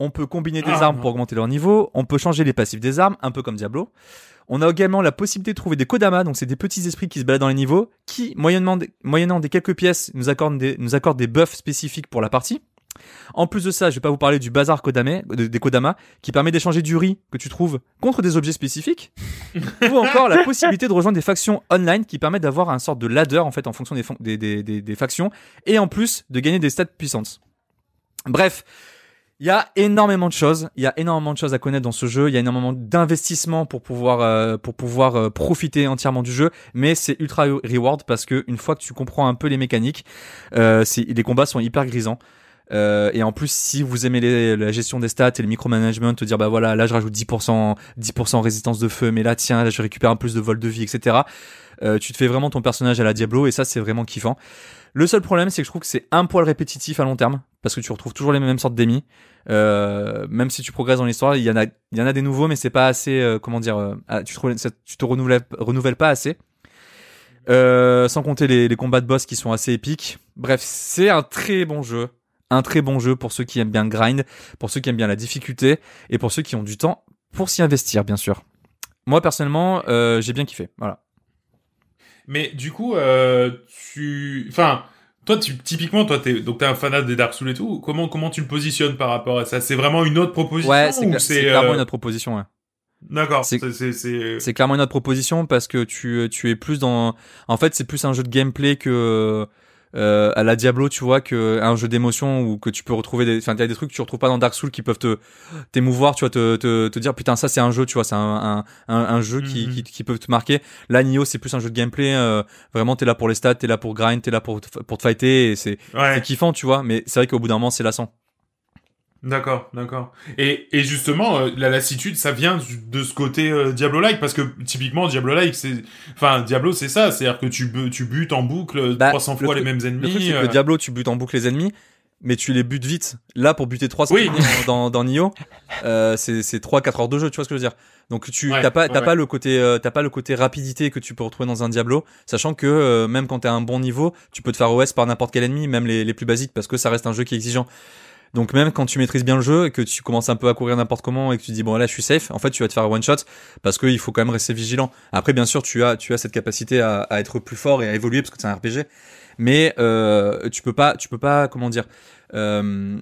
On peut combiner des ah, armes pour augmenter leur niveau. On peut changer les passifs des armes, un peu comme Diablo. On a également la possibilité de trouver des Kodama, donc c'est des petits esprits qui se baladent dans les niveaux, qui, moyennant des, des quelques pièces, nous accordent des, nous accordent des buffs spécifiques pour la partie. En plus de ça, je vais pas vous parler du bazar des Kodama, qui permet d'échanger du riz que tu trouves contre des objets spécifiques, ou encore la possibilité de rejoindre des factions online qui permet d'avoir un sorte de ladder en fait en fonction des, des, factions, et en plus de gagner des stats puissantes Bref, il y a énormément de choses, il y a énormément de choses à connaître dans ce jeu, il y a énormément d'investissements pour pouvoir euh, pour pouvoir euh, profiter entièrement du jeu, mais c'est ultra reward parce que une fois que tu comprends un peu les mécaniques, euh, les combats sont hyper grisants. Euh, et en plus, si vous aimez la gestion des stats et le micromanagement, te dire bah voilà, là je rajoute 10%, 10% résistance de feu, mais là tiens, là je récupère un plus de vol de vie, etc. Euh, tu te fais vraiment ton personnage à la Diablo et ça c'est vraiment kiffant. Le seul problème, c'est que je trouve que c'est un poil répétitif à long terme parce que tu retrouves toujours les mêmes sortes d'émis Euh, même si tu progresses dans l'histoire, il y en a, il y en a des nouveaux, mais c'est pas assez, euh, comment dire, ah, tu te, tu te renouvelles, pas assez. Euh, sans compter les, les, combats de boss qui sont assez épiques. Bref, c'est un très bon jeu. Un très bon jeu pour ceux qui aiment bien grind, pour ceux qui aiment bien la difficulté et pour ceux qui ont du temps pour s'y investir, bien sûr. Moi, personnellement, euh, j'ai bien kiffé. Voilà. Mais du coup, euh, tu. Enfin. Toi, tu, typiquement, toi, es donc t'es un fanat des Dark Souls et tout. Comment, comment tu le positionnes par rapport à ça C'est vraiment une autre proposition Ouais, c'est, clairement euh, une autre proposition. D'accord. C'est clairement une autre proposition parce que tu, tu es plus dans. En fait, c'est plus un jeu de gameplay que euh, à la Diablo, tu vois, que un jeu d'émotion ou que tu peux retrouver des, enfin, il y a des trucs que tu retrouves pas dans Dark Souls qui peuvent te t'émouvoir, tu vois, te, te, te dire putain ça c'est un jeu, tu vois, c'est un, un, un, jeu qui, mhm. qui, qui peut te marquer. Là, Nioh c'est plus un jeu de gameplay. Euh, vraiment, t'es là pour les stats, t'es là pour grind, t'es là pour pour te fighter. C'est ouais. kiffant, tu vois. Mais c'est vrai qu'au bout d'un moment, c'est lassant. D'accord, d'accord. Et, justement, euh, la lassitude, ça vient de ce côté euh, Diablo-like, parce que typiquement, Diablo-like, c'est, enfin, Diablo, c'est ça, c'est-à-dire que tu, tu butes en boucle 300 euh, bah, fois les mêmes ennemis. Le que Diablo, tu butes en boucle les ennemis, mais tu les butes vite. Là, pour buter 300 fois dans, dans Nioh, c'est, 3-4 heures de jeu, tu vois ce que je veux dire. Donc, tu n'as t'as pas, le côté, pas le côté rapidité que tu peux retrouver dans un Diablo, sachant que même quand t'es à un bon niveau, tu peux te faire OS par n'importe quel ennemi, même les, les plus basiques, parce que ça reste un jeu qui est exigeant. Donc même quand tu maîtrises bien le jeu et que tu commences un peu à courir n'importe comment et que tu dis bon là je suis safe, en fait tu vas te faire one shot parce qu'il faut quand même rester vigilant. Après bien sûr tu as tu as cette capacité à, être plus fort et à évoluer parce que c'est un RPG, mais euh, tu peux pas tu peux pas comment dire euh,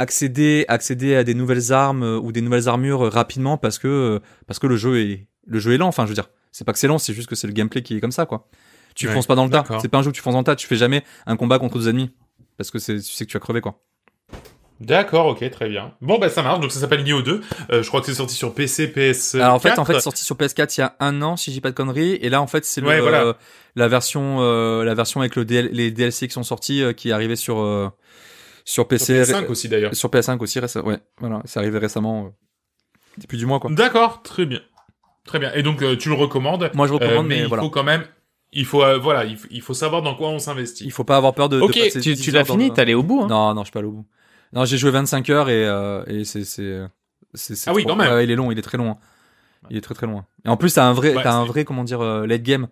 accéder accéder à des nouvelles armes ou des nouvelles armures rapidement parce que parce que le jeu est le jeu est lent. Enfin je veux dire c'est pas que c'est lent, c'est juste que c'est le gameplay qui est comme ça quoi. Tu fonces pas dans le tas. C'est pas un jeu où tu fonces dans le tas. Tu fais jamais un combat contre des ennemis parce que c'est tu sais que tu vas crever quoi. D'accord, ok, très bien. Bon, bah ça marche, donc ça s'appelle Nioh 2. Euh, je crois que c'est sorti sur PC, PS4. en fait, en fait, sorti sur PS4 il y a un an, si j'ai pas de conneries. Et là, en fait, c'est euh, la version, euh, la version avec le les DLC qui sont sortis, qui est arrivée sur sur PC. Sur PS5 aussi d'ailleurs. Sur PS5 aussi, récemment. Ouais, voilà, c'est arrivé récemment, depuis du mois quoi. D'accord, très bien, très bien. Et donc, tu le recommandes Moi, je recommande, mais, mais, il faut quand même il faut voilà, il faut, savoir dans quoi on s'investit. Il faut pas avoir peur de. Ok, de tu, l'as fini, t'es allé au bout. Hein. Non, non, je suis pas allé au bout. Non, j'ai joué 25 heures et, euh, c'est, c'est, c'est, Ah oui, quand même. il est long, il est très long. Hein. Il est très très loin. Hein. Et en plus, t'as un vrai, un vrai, comment dire, euh, late game.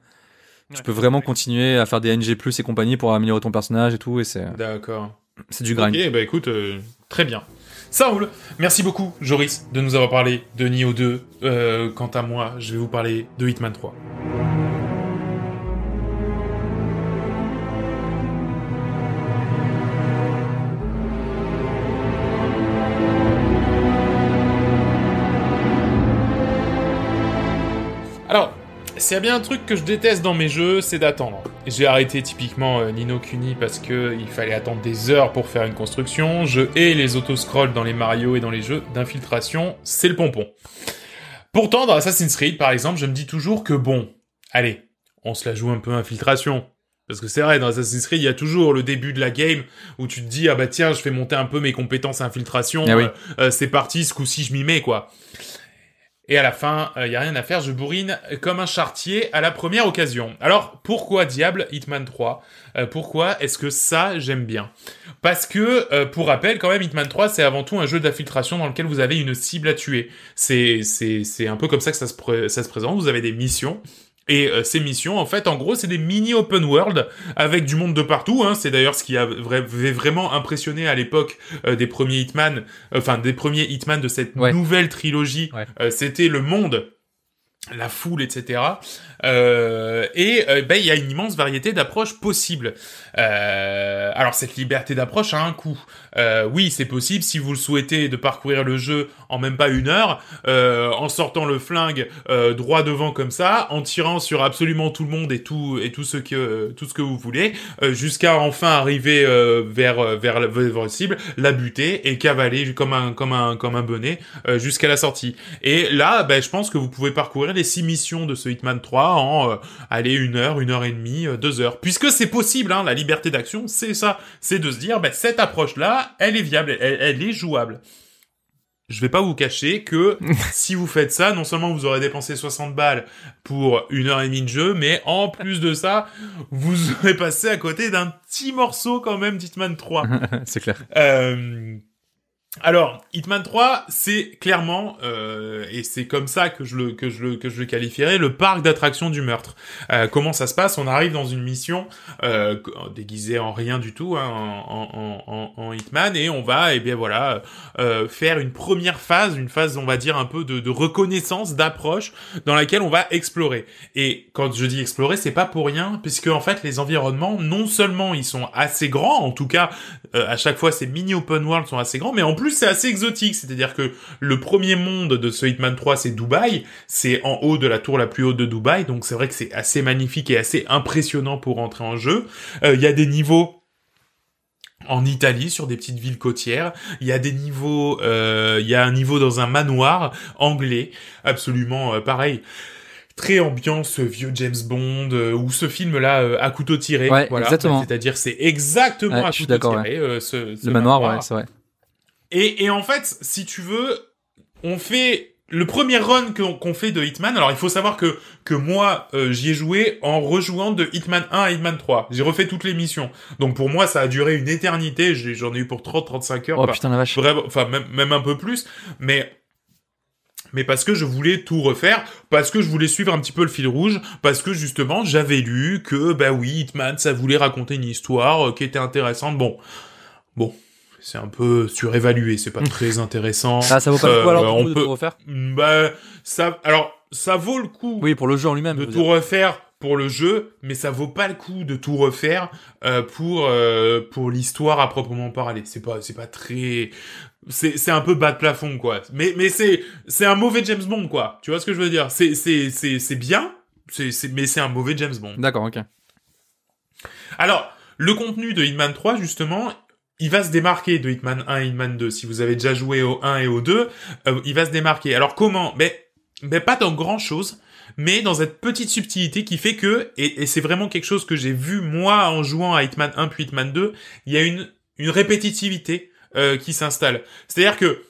Tu peux vraiment continuer à faire des NG+ et compagnie pour améliorer ton personnage et tout, et c'est, D'accord. c'est du grind. Ok, bah écoute, euh, très bien. Ça roule. Merci beaucoup, Joris, de nous avoir parlé de Nioh 2. quant à moi, je vais vous parler de Hitman 3. c'est bien un truc que je déteste dans mes jeux, c'est d'attendre. J'ai arrêté typiquement euh, Nino Kuni parce qu'il fallait attendre des heures pour faire une construction. Je hais les autoscrolls dans les Mario et dans les jeux d'infiltration, c'est le pompon. Pourtant, dans Assassin's Creed, par exemple, je me dis toujours que bon, allez, on se la joue un peu infiltration. Parce que c'est vrai, dans Assassin's Creed, il y a toujours le début de la game où tu te dis, ah bah tiens, je fais monter un peu mes compétences infiltration, ah euh, euh, c'est parti, ce coup-ci, je m'y mets, quoi. Et à la fin, il euh, n'y a rien à faire, je bourrine comme un chartier à la première occasion. Alors, pourquoi diable Hitman 3 euh, Pourquoi est-ce que ça, j'aime bien Parce que, euh, pour rappel, quand même, Hitman 3, c'est avant tout un jeu d'infiltration dans lequel vous avez une cible à tuer. C'est un peu comme ça que ça se présente. Vous avez des missions et euh, ces missions, en fait, en gros, c'est des mini open world avec du monde de partout. Hein. C'est d'ailleurs ce qui avait vraiment impressionné à l'époque euh, des premiers Hitman, enfin des premiers Hitman de cette nouvelle trilogie. Euh, c'était le monde la foule, etc. et ben, il y a une immense variété d'approches possibles. Euh, alors cette liberté d'approche a un coût. Euh, oui, c'est possible si vous le souhaitez de parcourir le jeu en même pas une heure, euh, en sortant le flingue droit devant comme ça, en tirant sur absolument tout le monde et tout et tout ce que tout ce que vous voulez, jusqu'à enfin arriver vers vers votre cible, la buter et cavaler comme un comme un comme un bonnet jusqu'à la sortie. Et là, ben, je pense que vous pouvez parcourir les six missions de ce Hitman 3 en aller une heure, une heure et demie, deux heures, puisque c'est possible. Hein, la liberté d'action, c'est ça. C'est de se dire, ben, cette approche-là, elle est viable, elle, est jouable. Je vais pas vous cacher que si vous faites ça, non seulement vous aurez dépensé 60 balles pour une heure et demie de jeu, mais en plus de ça, vous aurez passé à côté d'un petit morceau quand même d'Hitman 3. c'est clair. Euh, alors, Hitman 3, c'est clairement, euh, et c'est comme ça que je le que je que je le qualifierais, le parc d'attractions du meurtre. Euh, comment ça se passe On arrive dans une mission euh, déguisée en rien du tout, hein, en, Hitman, et on va, et eh bien voilà, euh, faire une première phase, une phase, on va dire un peu de, de reconnaissance, d'approche, dans laquelle on va explorer. Et quand je dis explorer, c'est pas pour rien, puisque en fait les environnements, non seulement ils sont assez grands, en tout cas à chaque fois ces mini open world sont assez grands, mais en plus, c'est assez exotique. C'est-à-dire que le premier monde de ce Hitman 3, c'est Dubaï. C'est en haut de la tour la plus haute de Dubaï. Donc c'est vrai que c'est assez magnifique et assez impressionnant pour entrer en jeu. Euh, il y a des niveaux en Italie, sur des petites villes côtières. Il y a des niveaux, euh, il y a un niveau dans un manoir anglais, absolument euh, pareil. Très ambiance vieux James Bond ou ce film-là à couteau tiré. C'est-à-dire c'est exactement à couteau tiré. Ce, le manoir, manoir. ouais, c'est vrai. Et, en fait, si tu veux, on fait le premier run qu'on fait de Hitman, alors il faut savoir que que moi euh, j'y ai joué en rejouant de Hitman 1 à Hitman 3. J'ai refait toutes les missions. Donc pour moi ça a duré une éternité, j'en ai, eu pour 30 35 heures. Oh putain la vache. enfin même, même un peu plus, mais mais parce que je voulais tout refaire, parce que je voulais suivre un petit peu le fil rouge, parce que justement j'avais lu que bah oui, Hitman ça voulait raconter une histoire euh, qui était intéressante. Bon. Bon, c'est un peu surévalué, c'est pas mm. très intéressant. Ah, ça vaut pas le euh, coup bah, peut... de tout refaire mm, Bah ça alors ça vaut le coup. Oui, pour le jeu en lui-même. De tout refaire pour le jeu, mais ça vaut pas le coup de tout refaire euh, pour euh, pour l'histoire à proprement parler. C'est pas c'est pas très c'est un peu bas de plafond quoi. Mais mais c'est c'est un mauvais James Bond quoi. Tu vois ce que je veux dire C'est c'est bien, c'est mais c'est un mauvais James Bond. D'accord, OK. Alors, le contenu de Hitman 3, justement, il va se démarquer de Hitman 1 et Hitman 2. Si vous avez déjà joué au 1 et au 2, euh, il va se démarquer. Alors comment ben, ben pas dans grand chose, mais dans cette petite subtilité qui fait que, et, et c'est vraiment quelque chose que j'ai vu moi en jouant à Hitman 1 puis Hitman 2, il y a une, une répétitivité euh, qui s'installe. C'est-à-dire que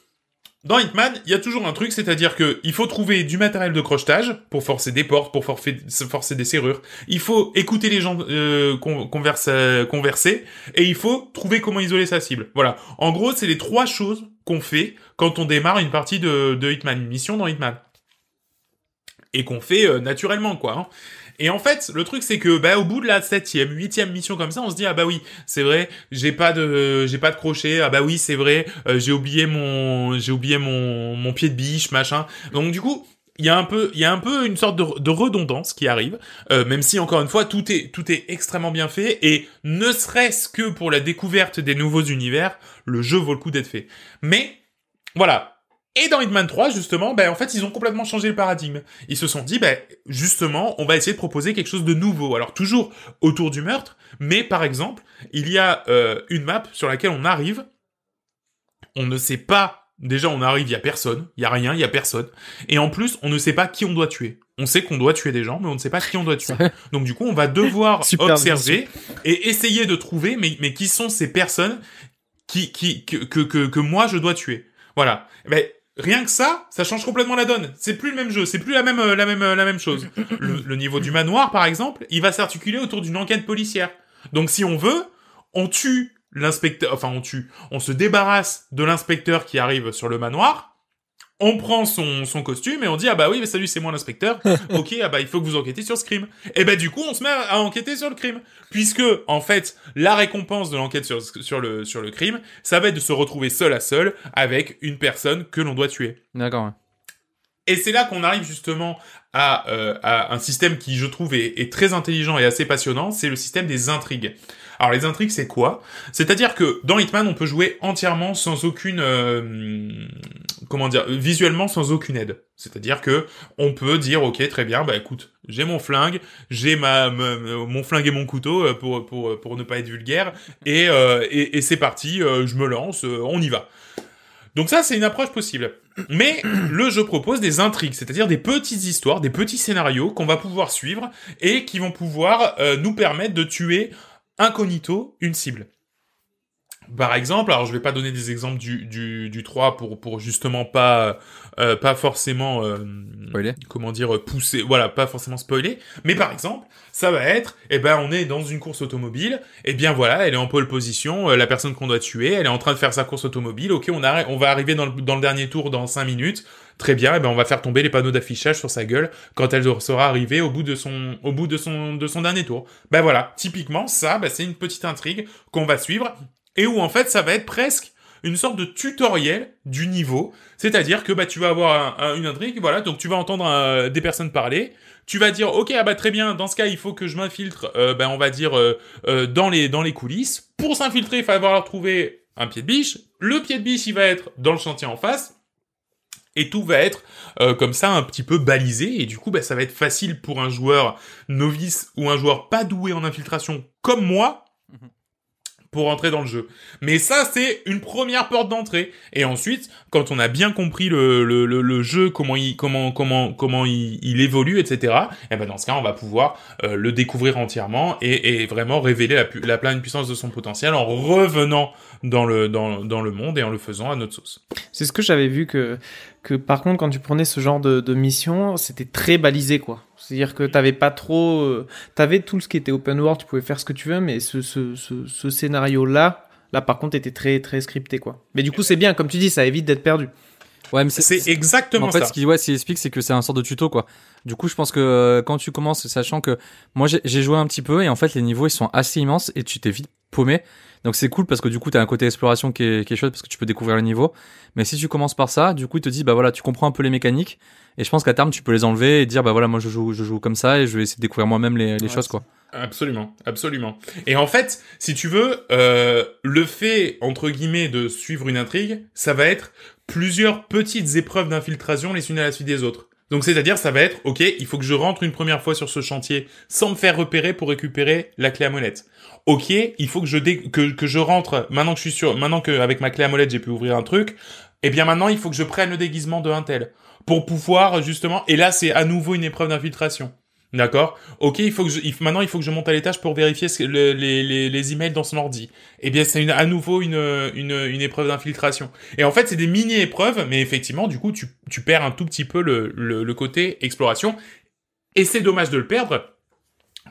dans Hitman, il y a toujours un truc, c'est-à-dire que il faut trouver du matériel de crochetage pour forcer des portes, pour forcer des serrures. Il faut écouter les gens euh, euh, converser et il faut trouver comment isoler sa cible. Voilà. En gros, c'est les trois choses qu'on fait quand on démarre une partie de, Hitman, une mission dans Hitman, et qu'on fait euh, naturellement, quoi. Hein. Et en fait, le truc c'est que bah au bout de la septième, huitième mission comme ça, on se dit ah bah oui, c'est vrai, j'ai pas de j'ai pas de crochet, ah bah oui c'est vrai, euh, j'ai oublié mon j'ai oublié mon mon pied de biche machin. Donc du coup il y a un peu il y a un peu une sorte de, de redondance qui arrive euh, même si encore une fois tout est tout est extrêmement bien fait et ne serait-ce que pour la découverte des nouveaux univers le jeu vaut le coup d'être fait mais voilà et dans Hitman 3, justement, ben, en fait, ils ont complètement changé le paradigme. Ils se sont dit, ben, justement, on va essayer de proposer quelque chose de nouveau. Alors, toujours autour du meurtre, mais par exemple, il y a euh, une map sur laquelle on arrive, on ne sait pas, déjà, on arrive, il n'y a personne, il y a rien, il y a personne. Et en plus, on ne sait pas qui on doit tuer. On sait qu'on doit tuer des gens, mais on ne sait pas qui on doit tuer. Donc, du coup, on va devoir observer et essayer de trouver, mais, mais qui sont ces personnes qui, qui, que, que, que, que moi je dois tuer. Voilà. Ben, Rien que ça, ça change complètement la donne. C'est plus le même jeu, c'est plus la même, euh, la même, euh, la même chose. Le, niveau du manoir, par exemple, il va s'articuler autour d'une enquête policière. Donc, si on veut, on tue l'inspecteur, enfin, on tue, on se débarrasse de l'inspecteur qui arrive sur le manoir, on prend son, costume et on dit ah bah oui mais salut c'est moi l'inspecteur ok ah bah il faut que vous enquêtez sur ce crime et eh bah du coup on se met à, enquêter sur le crime puisque en fait la récompense de l'enquête sur, le sur le crime ça va être de se retrouver seul à seul avec une personne que l'on doit tuer d'accord et c'est là qu'on arrive justement à, euh, un système qui je trouve est, très intelligent et assez passionnant c'est le système des intrigues alors les intrigues, c'est quoi C'est-à-dire que dans Hitman, on peut jouer entièrement sans aucune euh, comment dire, visuellement sans aucune aide. C'est-à-dire que on peut dire, ok, très bien, bah écoute, j'ai mon flingue, j'ai ma, mon flingue et mon couteau euh, pour pour pour ne pas être vulgaire, et euh, et, c'est parti, euh, je me lance, on y va. Donc ça, c'est une approche possible. Mais le jeu propose des intrigues, c'est-à-dire des petites histoires, des petits scénarios qu'on va pouvoir suivre et qui vont pouvoir nous permettre de tuer incognito une cible par exemple, alors je vais pas donner des exemples du, du, du 3 pour, pour justement pas, euh, pas forcément, euh, comment dire, pousser, voilà, pas forcément spoiler, mais par exemple, ça va être, eh ben, on est dans une course automobile, et eh bien voilà, elle est en pole position, euh, la personne qu'on doit tuer, elle est en train de faire sa course automobile, ok, on, on va arriver dans le, dans le dernier tour dans 5 minutes, très bien, eh ben, on va faire tomber les panneaux d'affichage sur sa gueule quand elle sera arrivée au bout de son, au bout de son, de son dernier tour. Ben voilà, typiquement, ça, ben, c'est une petite intrigue qu'on va suivre, et où en fait ça va être presque une sorte de tutoriel du niveau, c'est-à-dire que bah tu vas avoir une intrigue, voilà, donc tu vas entendre euh, des personnes parler, tu vas dire ok ah bah très bien, dans ce cas il faut que je m'infiltre, euh, bah, on va dire euh, dans les dans les coulisses. Pour s'infiltrer, il va falloir trouver un pied de biche. Le pied de biche il va être dans le chantier en face. Et tout va être comme ça un petit peu balisé et du coup bah, ça va être facile pour un joueur novice ou un joueur pas doué en infiltration comme moi pour entrer dans le jeu. Mais ça, c'est une première porte d'entrée. Et ensuite, quand on a bien compris le, le, jeu, comment il, comment, comment, comment il, évolue, etc., et eh ben dans ce cas, on va pouvoir euh, le découvrir entièrement et, vraiment révéler la, la, pleine puissance de son potentiel en revenant dans le, dans, dans le monde et en le faisant à notre sauce. C'est ce que j'avais vu que que par contre, quand tu prenais ce genre de, mission, c'était très balisé, quoi. C'est-à-dire que t'avais pas trop, euh, t'avais tout ce qui était open world, tu pouvais faire ce que tu veux, mais ce, scénario-là, là par contre, était très très scripté, quoi. Mais du coup, c'est bien, comme tu dis, ça évite d'être perdu. Ouais, mais c'est exactement ça en fait, ce qui ouais, explique, c'est que c'est un sort de tuto, quoi. Du coup, je pense que euh, quand tu commences, sachant que moi j'ai joué un petit peu et en fait les niveaux ils sont assez immenses et tu t'es vite paumé. Donc c'est cool parce que du coup, tu as un côté exploration qui est, qui est chouette parce que tu peux découvrir le niveau. Mais si tu commences par ça, du coup, il te dit, bah voilà, tu comprends un peu les mécaniques. Et je pense qu'à terme, tu peux les enlever et dire, bah voilà, moi je joue, je joue comme ça et je vais essayer de découvrir moi-même les, choses, quoi. Absolument, absolument. Et en fait, si tu veux, euh, le fait, entre guillemets, de suivre une intrigue, ça va être plusieurs petites épreuves d'infiltration les unes à la suite des autres. Donc c'est-à-dire ça va être OK, il faut que je rentre une première fois sur ce chantier sans me faire repérer pour récupérer la clé à molette ok, il faut que je que, je rentre maintenant que je suis sûr, maintenant que avec ma clé à molette j'ai pu ouvrir un truc, eh bien maintenant il faut que je prenne le déguisement de un tel pour pouvoir justement. Et là c'est à nouveau une épreuve d'infiltration. D'accord. Ok, il faut que maintenant il faut que je monte à l'étage pour vérifier les, les, emails dans son ordi. Eh bien c'est à nouveau une, une, une épreuve d'infiltration. Et en fait c'est des mini épreuves, mais effectivement du coup tu, tu perds un tout petit peu le, le côté exploration. Et c'est dommage de le perdre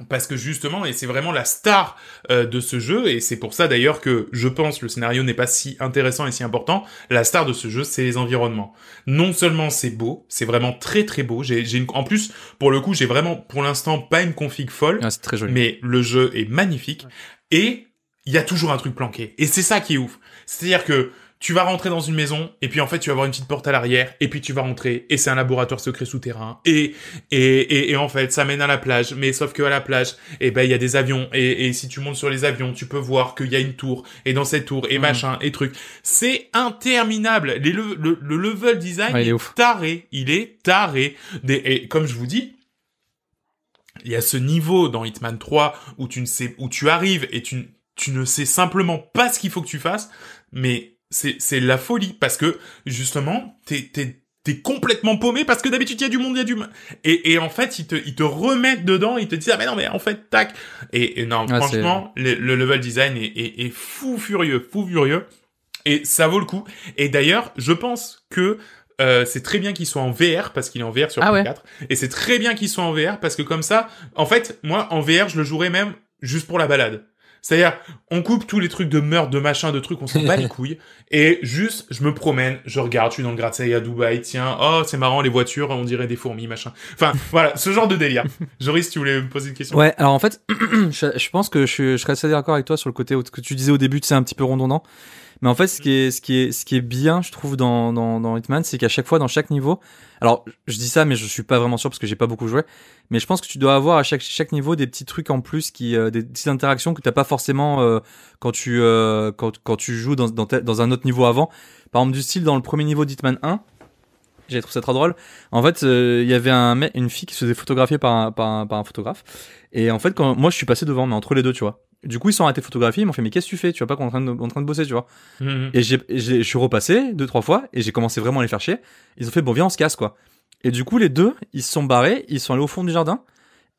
parce que justement, et c'est vraiment la star euh, de ce jeu, et c'est pour ça d'ailleurs que je pense le scénario n'est pas si intéressant et si important, la star de ce jeu, c'est les environnements. Non seulement c'est beau, c'est vraiment très très beau, j'ai, en plus, pour le coup, j'ai vraiment pour l'instant pas une config folle, ah, mais le jeu est magnifique, et il y a toujours un truc planqué. Et c'est ça qui est ouf. C'est-à-dire que tu vas rentrer dans une maison et puis en fait tu vas avoir une petite porte à l'arrière et puis tu vas rentrer et c'est un laboratoire secret souterrain et et, et en fait ça mène à la plage mais sauf que à la plage et eh ben il y a des avions et, et, si tu montes sur les avions tu peux voir qu'il y a une tour et dans cette tour et hmm. machin et truc c'est interminable les le, level design est, taré il est taré des, et comme je vous dis il y a ce niveau dans Hitman 3 où tu ne sais où tu arrives et tu tu ne sais simplement pas ce qu'il faut que tu fasses mais c'est la folie parce que justement t'es t'es t'es complètement paumé parce que d'habitude il y a du monde, il y a du et et en fait ils te ils te remettent dedans, ils te disent ah mais non mais en fait tac et, non ah, franchement le, level design est, est, fou furieux, fou furieux et ça vaut le coup. Et d'ailleurs je pense que euh, c'est très bien qu'il soit en VR parce qu'il est en VR sur ah, 4 et c'est très bien qu'il soit en VR parce que comme ça en fait moi en VR je le jouerais même juste pour la balade c'est-à-dire, on coupe tous les trucs de meurtre, de machin, de trucs, on s'en bat les couilles. Et juste, je me promène, je regarde, je suis dans le gratte à Dubaï, tiens, oh, c'est marrant, les voitures, on dirait des fourmis, machin. Enfin, voilà, ce genre de délire. Joris, tu voulais me poser une question Ouais, alors en fait, je, pense que je, je serais assez d'accord avec toi sur le côté, que tu disais au début, c'est un petit peu rondonnant. Mais en fait, ce mm. qui est, ce qui est, ce qui est bien, je trouve, dans, dans, Hitman, c'est qu'à chaque fois, dans chaque niveau, alors, je dis ça, mais je suis pas vraiment sûr parce que j'ai pas beaucoup joué, mais je pense que tu dois avoir à chaque, chaque niveau des petits trucs en plus qui, euh, des petites interactions que t'as pas forcément euh, quand tu, euh, quand, tu joues dans, dans, dans un autre niveau avant. Par exemple, du style, dans le premier niveau d'Hitman 1, j'ai trouvé ça très drôle. En fait, il y avait un, une fille qui se faisait photographier par un, par un photographe. Et en fait, quand moi, je suis passé devant, mais entre les deux, tu vois du coup, ils sont arrêtés photographier, ils m'ont fait, mais qu'est-ce que tu fais Tu vois pas qu'on est en train, de, en train de, bosser, tu vois mmh, mmh. Et je suis repassé deux, trois fois, et j'ai commencé vraiment à les faire chier. Ils ont fait, bon, viens, on se casse, quoi. Et du coup, les deux, ils se sont barrés, ils sont allés au fond du jardin.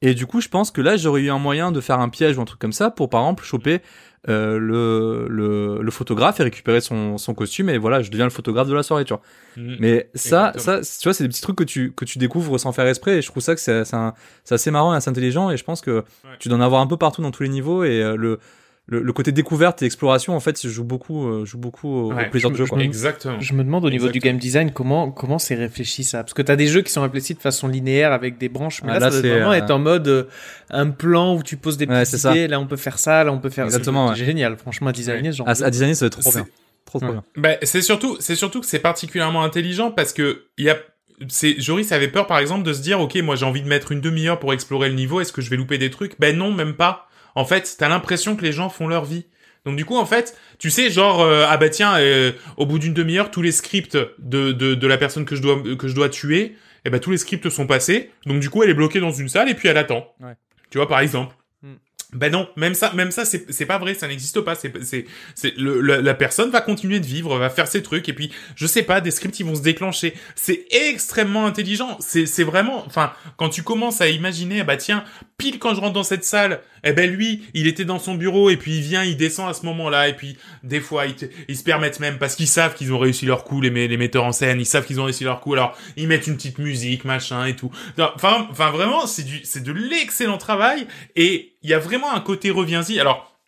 Et du coup, je pense que là, j'aurais eu un moyen de faire un piège ou un truc comme ça pour, par exemple, choper euh, le, le, le, photographe et récupérer son, son, costume et voilà, je deviens le photographe de la soirée, tu vois. Mm. mais ça, ça, tu vois, c'est des petits trucs que tu, que tu découvres sans faire exprès et je trouve ça que c'est assez marrant et assez intelligent et je pense que tu dois en avoir un peu partout dans tous les niveaux et euh, le, le, côté découverte et exploration en fait je joue beaucoup euh, joue beaucoup au, plaisir je, de jeu quoi. exactement je me demande au niveau du game design comment comment c'est réfléchi ça parce que t'as des jeux qui sont réfléchis de façon linéaire avec des branches mais ah, là, vraiment euh, être en mode euh, un plan où tu poses des ouais, là on peut faire ça là on peut faire exactement c'est génial franchement à designer genre à, designer ça va trop bien trop, bien bah, c'est surtout c'est surtout que c'est particulièrement intelligent parce que il y a c'est Joris avait peur par exemple de se dire ok moi j'ai envie de mettre une demi-heure pour explorer le niveau est-ce que je vais louper des trucs ben non même pas en fait, t'as l'impression que les gens font leur vie. Donc du coup, en fait, tu sais, genre, euh, ah bah tiens, euh, au bout d'une demi-heure, tous les scripts de, la personne que je dois, que je dois tuer, eh ben tous les scripts sont passés. Donc du coup, elle est bloquée dans une salle et puis elle attend. Tu vois, par exemple. Ben non, même ça, même ça, c'est pas vrai, ça n'existe pas. C'est, c'est, la, personne va continuer de vivre, va faire ses trucs, et puis je sais pas, des scripts ils vont se déclencher. C'est extrêmement intelligent. C'est, c'est vraiment, enfin, quand tu commences à imaginer, ah bah tiens, pile quand je rentre dans cette salle, eh ben lui, il était dans son bureau et puis il vient, il descend à ce moment-là et puis des fois ils, se permettent même parce qu'ils savent qu'ils ont réussi leur coup les, metteurs en scène, ils savent qu'ils ont réussi leur coup alors ils mettent une petite musique machin et tout. Enfin, vraiment c'est du c'est de l'excellent travail et il y a vraiment un côté reviens-y. Alors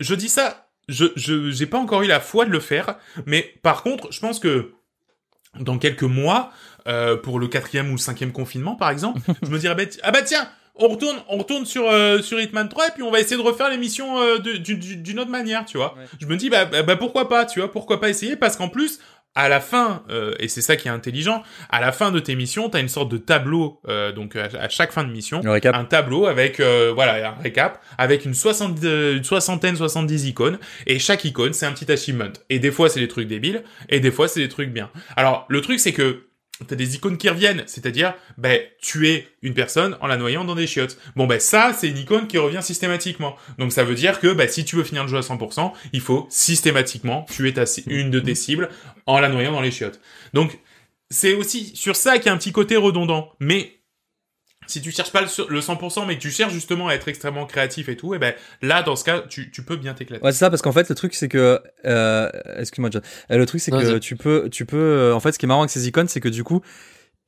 je dis ça, je je j'ai pas encore eu la foi de le faire, mais par contre je pense que dans quelques mois, euh, pour le quatrième ou cinquième confinement par exemple, je me dirais bah, ah bah tiens on retourne, on retourne sur euh, sur Hitman 3 et puis on va essayer de refaire les missions euh, d'une autre manière, tu vois. Je me dis bah, bah, bah, pourquoi pas, tu vois, pourquoi pas essayer parce qu'en plus à la fin euh, et c'est ça qui est intelligent, à la fin de tes missions, t'as une sorte de tableau donc à, chaque fin de mission, un tableau avec voilà, un récap avec une, soixante, dix soixantaine icônes et chaque icône, c'est un petit achievement. Et des fois c'est des trucs débiles et des fois c'est des trucs bien. Alors, le truc c'est que T'as des icônes qui reviennent, c'est-à-dire, ben, tuer une personne en la noyant dans des chiottes. Bon, ben, ça, c'est une icône qui revient systématiquement. Donc, ça veut dire que, Bah si tu veux finir le jeu à 100%, il faut systématiquement tuer une de tes cibles en la noyant dans les chiottes. Donc, c'est aussi sur ça qu'il y a un petit côté redondant. Mais si tu cherches pas le, 100%, mais que tu cherches justement à être extrêmement créatif et tout, et eh ben là, dans ce cas, tu, peux bien t'éclater. Ouais, c'est ça, parce qu'en fait, le truc, c'est que, euh, excuse-moi, John. Euh, le truc, c'est que tu peux, tu peux, euh, en fait, ce qui est marrant avec ces icônes, c'est que du coup,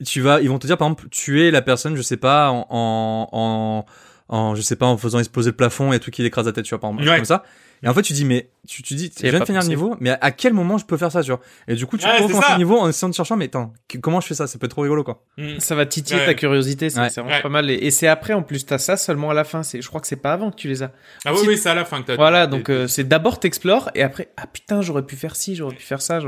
tu vas, ils vont te dire, par exemple, tuer la personne, je sais pas, en en je sais pas en faisant exploser le plafond et tout qui écrase la tête tu vois par comme ça et en fait tu dis mais tu, tu dis je viens de finir le niveau mais à, quel moment je peux faire ça tu vois et du coup tu ouais, recommences niveau en essayant de chercher mais attends comment je fais ça ça peut être trop rigolo quoi mm. ça va titiller ta curiosité c'est vraiment pas mal et, c'est après en plus t'as ça seulement à la fin c'est je crois que c'est pas avant que tu les as ah oui oui c'est à la fin que t'as voilà donc euh, c'est d'abord t'explores et après ah putain j'aurais pu faire ci j'aurais pu faire ça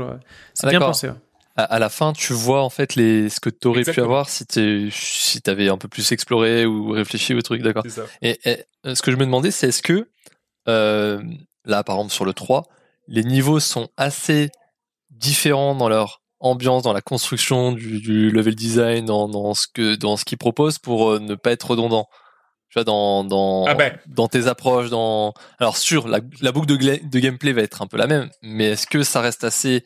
c'est ah, bien pensé à, la fin, tu vois en fait les ce que tu aurais pu avoir si tu si avais un peu plus exploré ou réfléchi au truc, d'accord. Et, et, euh, ce que je me demandais, c'est est-ce que euh, là, par exemple, sur le 3, les niveaux sont assez différents dans leur ambiance, dans la construction du, du level design, dans, ce que dans ce qu'ils proposent pour euh, ne pas être redondant. Tu vois, dans dans, ah ben. dans tes approches, dans alors sur la, la boucle de, de, gameplay va être un peu la même, mais est-ce que ça reste assez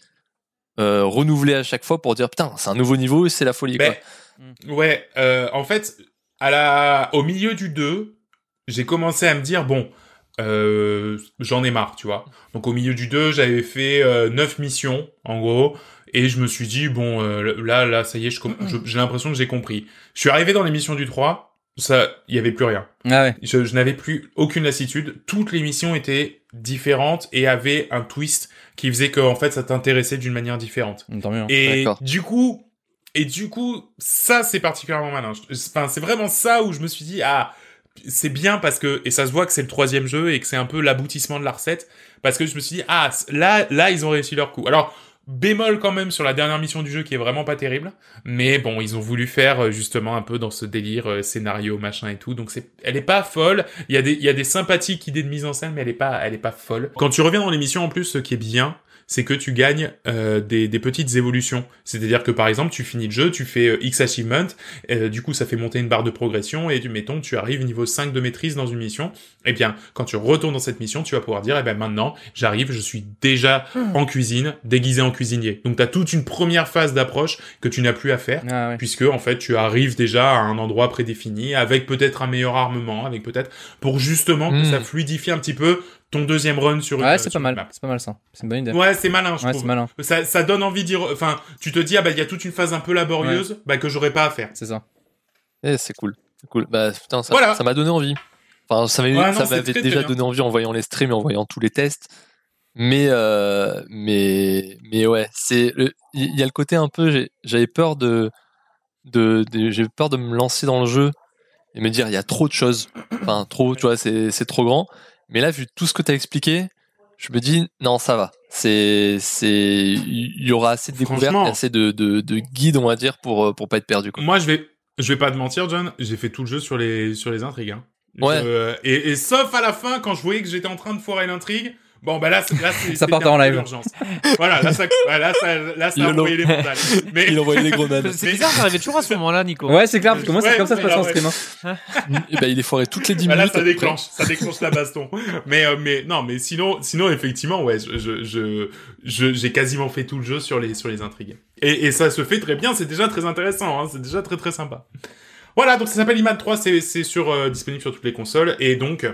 euh, Renouveler à chaque fois pour dire putain, c'est un nouveau niveau c'est la folie. quoi. Ben, ouais, euh, en fait, à la... au milieu du 2, j'ai commencé à me dire bon, euh, j'en ai marre, tu vois. Donc au milieu du 2, j'avais fait neuf 9 missions, en gros, et je me suis dit bon, là, là, ça y est, j'ai l'impression que j'ai compris. Je suis arrivé dans les missions du 3, ça, il n'y avait plus rien. Ah je, je n'avais plus aucune lassitude. Toutes les missions étaient différentes et avaient un twist qui faisait que en fait ça t'intéressait d'une manière différente. Mm, hein. et du coup, et du coup, ça c'est particulièrement malin. Enfin, c'est vraiment ça où je me suis dit ah c'est bien parce que et ça se voit que c'est le troisième jeu et que c'est un peu l'aboutissement de la recette parce que je me suis dit ah là là ils ont réussi leur coup. Alors Bémol quand même sur la dernière mission du jeu qui est vraiment pas terrible, mais bon, ils ont voulu faire euh, justement un peu dans ce délire euh, scénario machin et tout, donc c'est, elle est pas folle. Il y a des, il y a des sympathiques idées de mise en scène, mais elle est pas, elle est pas folle. Quand tu reviens dans l'émission en plus, ce qui est bien, c'est que tu gagnes euh, des, petites évolutions. C'est-à-dire que par exemple, tu finis le jeu, tu fais euh, X achievement, euh, du coup ça fait monter une barre de progression et tu mettons, tu arrives niveau 5 de maîtrise dans une mission. Et eh bien, quand tu retournes dans cette mission, tu vas pouvoir dire, eh ben maintenant, j'arrive, je suis déjà hmm. en cuisine, déguisé en cuisinier. Donc tu as toute une première phase d'approche que tu n'as plus à faire, ah puisque en fait tu arrives déjà à un endroit prédéfini, avec peut-être un meilleur armement, avec peut-être pour justement que ça hmm. fluidifie un petit peu ton deuxième run sur. Ouais, euh, c'est pas mal. C'est pas mal ça. C'est une bonne idée. Ouais, c'est malin. Je ouais, trouve. Malin. Ça, ça donne envie d'y. Enfin, tu te dis ah bah il y a toute une phase un peu laborieuse, bah que j'aurais pas à faire. C'est ça. Et eh, c'est cool. Cool. Bah putain, ça, ça m'a donné envie. Enfin, ça m'avait déjà donné envie en voyant les streams et en voyant tous les tests. Mais euh, mais mais ouais, c'est il y a le côté un peu j'avais peur de de, j'ai peur de me lancer dans le jeu et me dire il y a trop de choses. Enfin trop, tu vois, c'est trop grand. Mais là, vu tout ce que tu as expliqué, je me dis, non, ça va. C'est, c'est, il y aura assez de découvertes, assez de, de, guides, on va dire, pour, euh, pour pas être perdu. Quoi. Moi, je vais, je vais pas te mentir, John, j'ai fait tout le jeu sur les, sur les intrigues. Hein. Ouais. et, et, sauf à la fin, quand je voyais que j'étais en train de foirer l'intrigue, Bon, ben là, là ça part en live. voilà, là, ça, là, ça, là, a envoyé les Mais... Il envoyé les grenades. C'est bizarre, ça arrivait toujours à ce moment-là, Nico. Ouais, c'est clair, parce que moi, c'est comme ça que ça se passe en stream. Et eh ben, il est foiré toutes les 10 minutes. Là, ça déclenche, ça déclenche la baston. Euh, mais, non, mais sinon, sinon, effectivement, ouais, je, je, j'ai je, j'ai quasiment fait tout le jeu sur les, sur les intrigues. Et, et ça se fait très bien, c'est déjà très intéressant, hein, c'est déjà très très sympa. Voilà, donc ça s'appelle IMAD 3, c'est, c'est sur, euh, disponible sur toutes les consoles, et donc,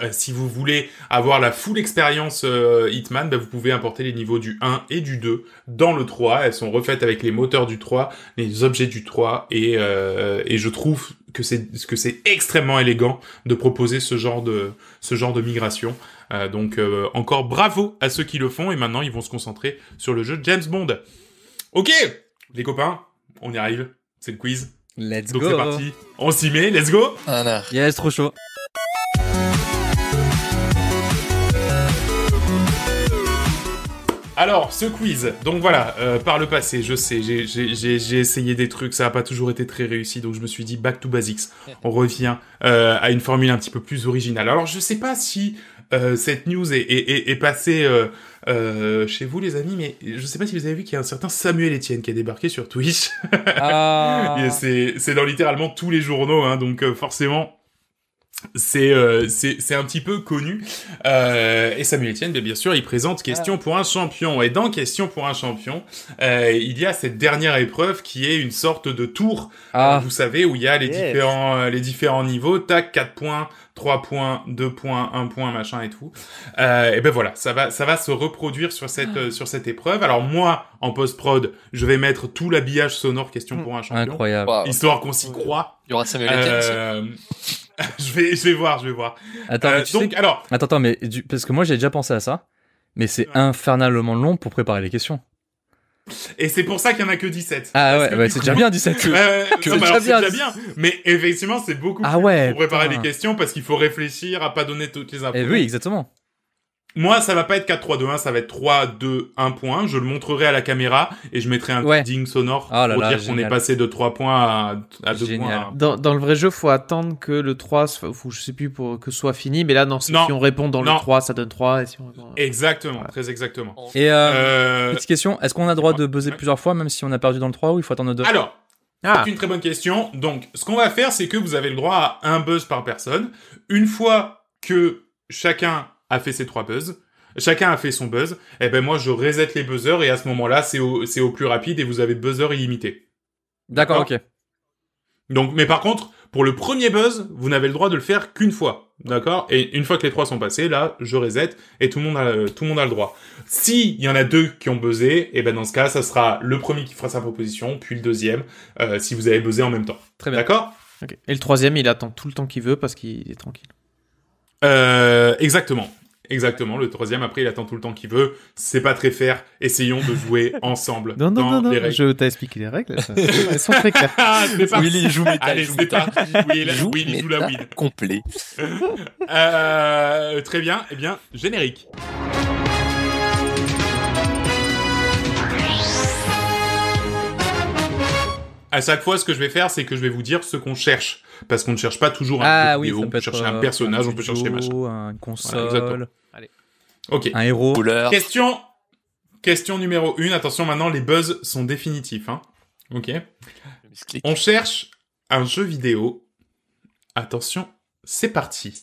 euh, si vous voulez avoir la full expérience euh, Hitman, bah, vous pouvez importer les niveaux du 1 et du 2 dans le 3. Elles sont refaites avec les moteurs du 3, les objets du 3, euh, et, je trouve que c'est que c'est extrêmement élégant de proposer ce genre de ce genre de migration. donc encore bravo à ceux qui le font, et maintenant ils vont se concentrer sur le jeu James Bond. Ok, les copains, on y arrive. C'est le quiz. Let's go. Donc c'est parti. On s'y met, let's go. Ah, Yes, trop chaud. Alors, ce quiz. Donc voilà, euh, par le passé, je sais, j'ai essayé des trucs, ça n'a pas toujours été très réussi, donc je me suis dit back to basics. On revient euh, à une formule un petit peu plus originale. Alors, je sais pas si euh, cette news est, est, passée chez vous, les amis, mais je sais pas si vous avez vu qu'il y a un certain Samuel Etienne qui a débarqué sur Twitch. Ah. C'est dans littéralement tous les journaux, hein, donc forcément, euh, c'est c'est un petit peu connu euh, et Samuel Etienne bien, sûr il présente question pour un champion et dans question pour un champion euh, il y a cette dernière épreuve qui est une sorte de tour ah. euh, vous savez où il y a les différents les différents niveaux tac 4 points 3 points, 2 points, 1 point, machin et tout. Euh, et ben voilà, ça va, ça va se reproduire sur cette, ah. sur cette épreuve. Alors moi, en post-prod, je vais mettre tout l'habillage sonore question mm. pour un champion. Incroyable. Histoire qu'on s'y croit. Il y aura Samuel euh, je vais, je vais voir, je vais voir. Attends, euh, Attends, mais parce que moi j'ai déjà pensé à ça, mais c'est infernalement long pour préparer les questions. Et c'est pour ça qu'il n'y en a que 17. Ah ouais, c'est déjà bien 17. ouais, ouais, c'est déjà, bien. Mais effectivement, c'est beaucoup ah pour préparer les questions parce qu'il faut réfléchir à pas donner toutes les infos. Et eh oui, exactement. Moi, ça va pas être 4-3-2-1, ça va être 3-2-1 point. Je le montrerai à la caméra et je mettrai un ouais. ding sonore oh pour dire qu'on est passé de 3 points à, 2 points. Dans, le vrai jeu, faut attendre que le 3, faut, je sais plus, pour que soit fini. Mais là, non, si on répond dans le 3, ça donne 3. Euh, exactement, très exactement. Et euh, euh, petite question, est-ce qu'on a le droit de buzzer plusieurs fois même si on a perdu dans le 3 ou il faut attendre deux Alors, ah. c'est une très bonne question. Donc, ce qu'on va faire, c'est que vous avez le droit à un buzz par personne. Une fois que chacun a fait ses trois buzz. Chacun a fait son buzz. Et eh ben moi, je reset les buzzers et à ce moment-là, c'est au, plus rapide et vous avez buzzer illimité. D'accord, ok. Donc, mais par contre, pour le premier buzz, vous n'avez le droit de le faire qu'une fois. D'accord Et une fois que les trois sont passés, là, je reset et tout le monde a, tout le, monde a le droit. S'il y en a deux qui ont buzzé, et eh ben dans ce cas, ça sera le premier qui fera sa proposition, puis le deuxième, euh, si vous avez buzzé en même temps. Très bien. D'accord okay. Et le troisième, il attend tout le temps qu'il veut parce qu'il est tranquille. Euh, exactement. Exactement, le troisième, après, il attend tout le temps qu'il veut. C'est pas très fair. Essayons de jouer ensemble. Non, non, non, je t'explique les règles. Elles sont très claires. Ah, joue Allez, c'est parti. Willy joue, Willy Complet. Euh, très bien. Eh bien, générique. à chaque fois, ce que je vais faire, c'est que je vais vous dire ce qu'on cherche. Parce qu'on ne cherche pas toujours un ah, jeu oui, vidéo, euh, on peut chercher un personnage, on peut chercher machin. Un console. Ok. Un héros. Couleur. Question, question numéro 1. Attention, maintenant, les buzz sont définitifs. Hein. Ok. On cherche un jeu vidéo. Attention, c'est parti.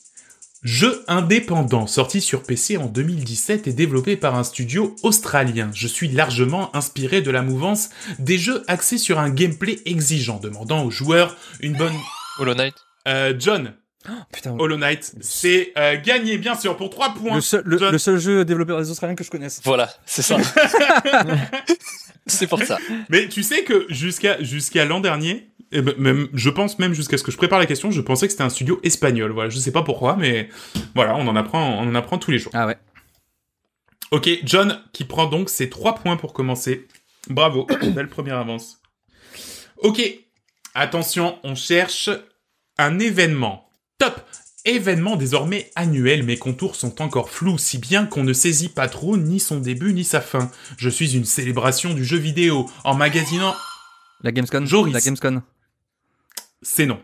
Jeu indépendant sorti sur PC en 2017 et développé par un studio australien. Je suis largement inspiré de la mouvance des jeux axés sur un gameplay exigeant, demandant aux joueurs une bonne... Hollow Knight. Euh, John. Oh, putain, Hollow Knight, c'est euh, gagné bien sûr pour 3 points. Le seul, le, seul jeu développé par les Australiens que je connaisse. Voilà, c'est ça. c'est pour ça. Mais tu sais que jusqu'à jusqu'à l'an dernier, eh ben, même, je pense même jusqu'à ce que je prépare la question, je pensais que c'était un studio espagnol. Voilà, je sais pas pourquoi, mais voilà, on en apprend, on en apprend tous les jours. Ah ouais. Ok, John qui prend donc ses 3 points pour commencer. Bravo, belle première avance. Ok, attention, on cherche un événement Top Événement désormais annuel, mes contours sont encore flous, si bien qu'on ne saisit pas trop ni son début ni sa fin. Je suis une célébration du jeu vidéo, en magasinant... La Gamescon Joris. La Gamescon. C'est non.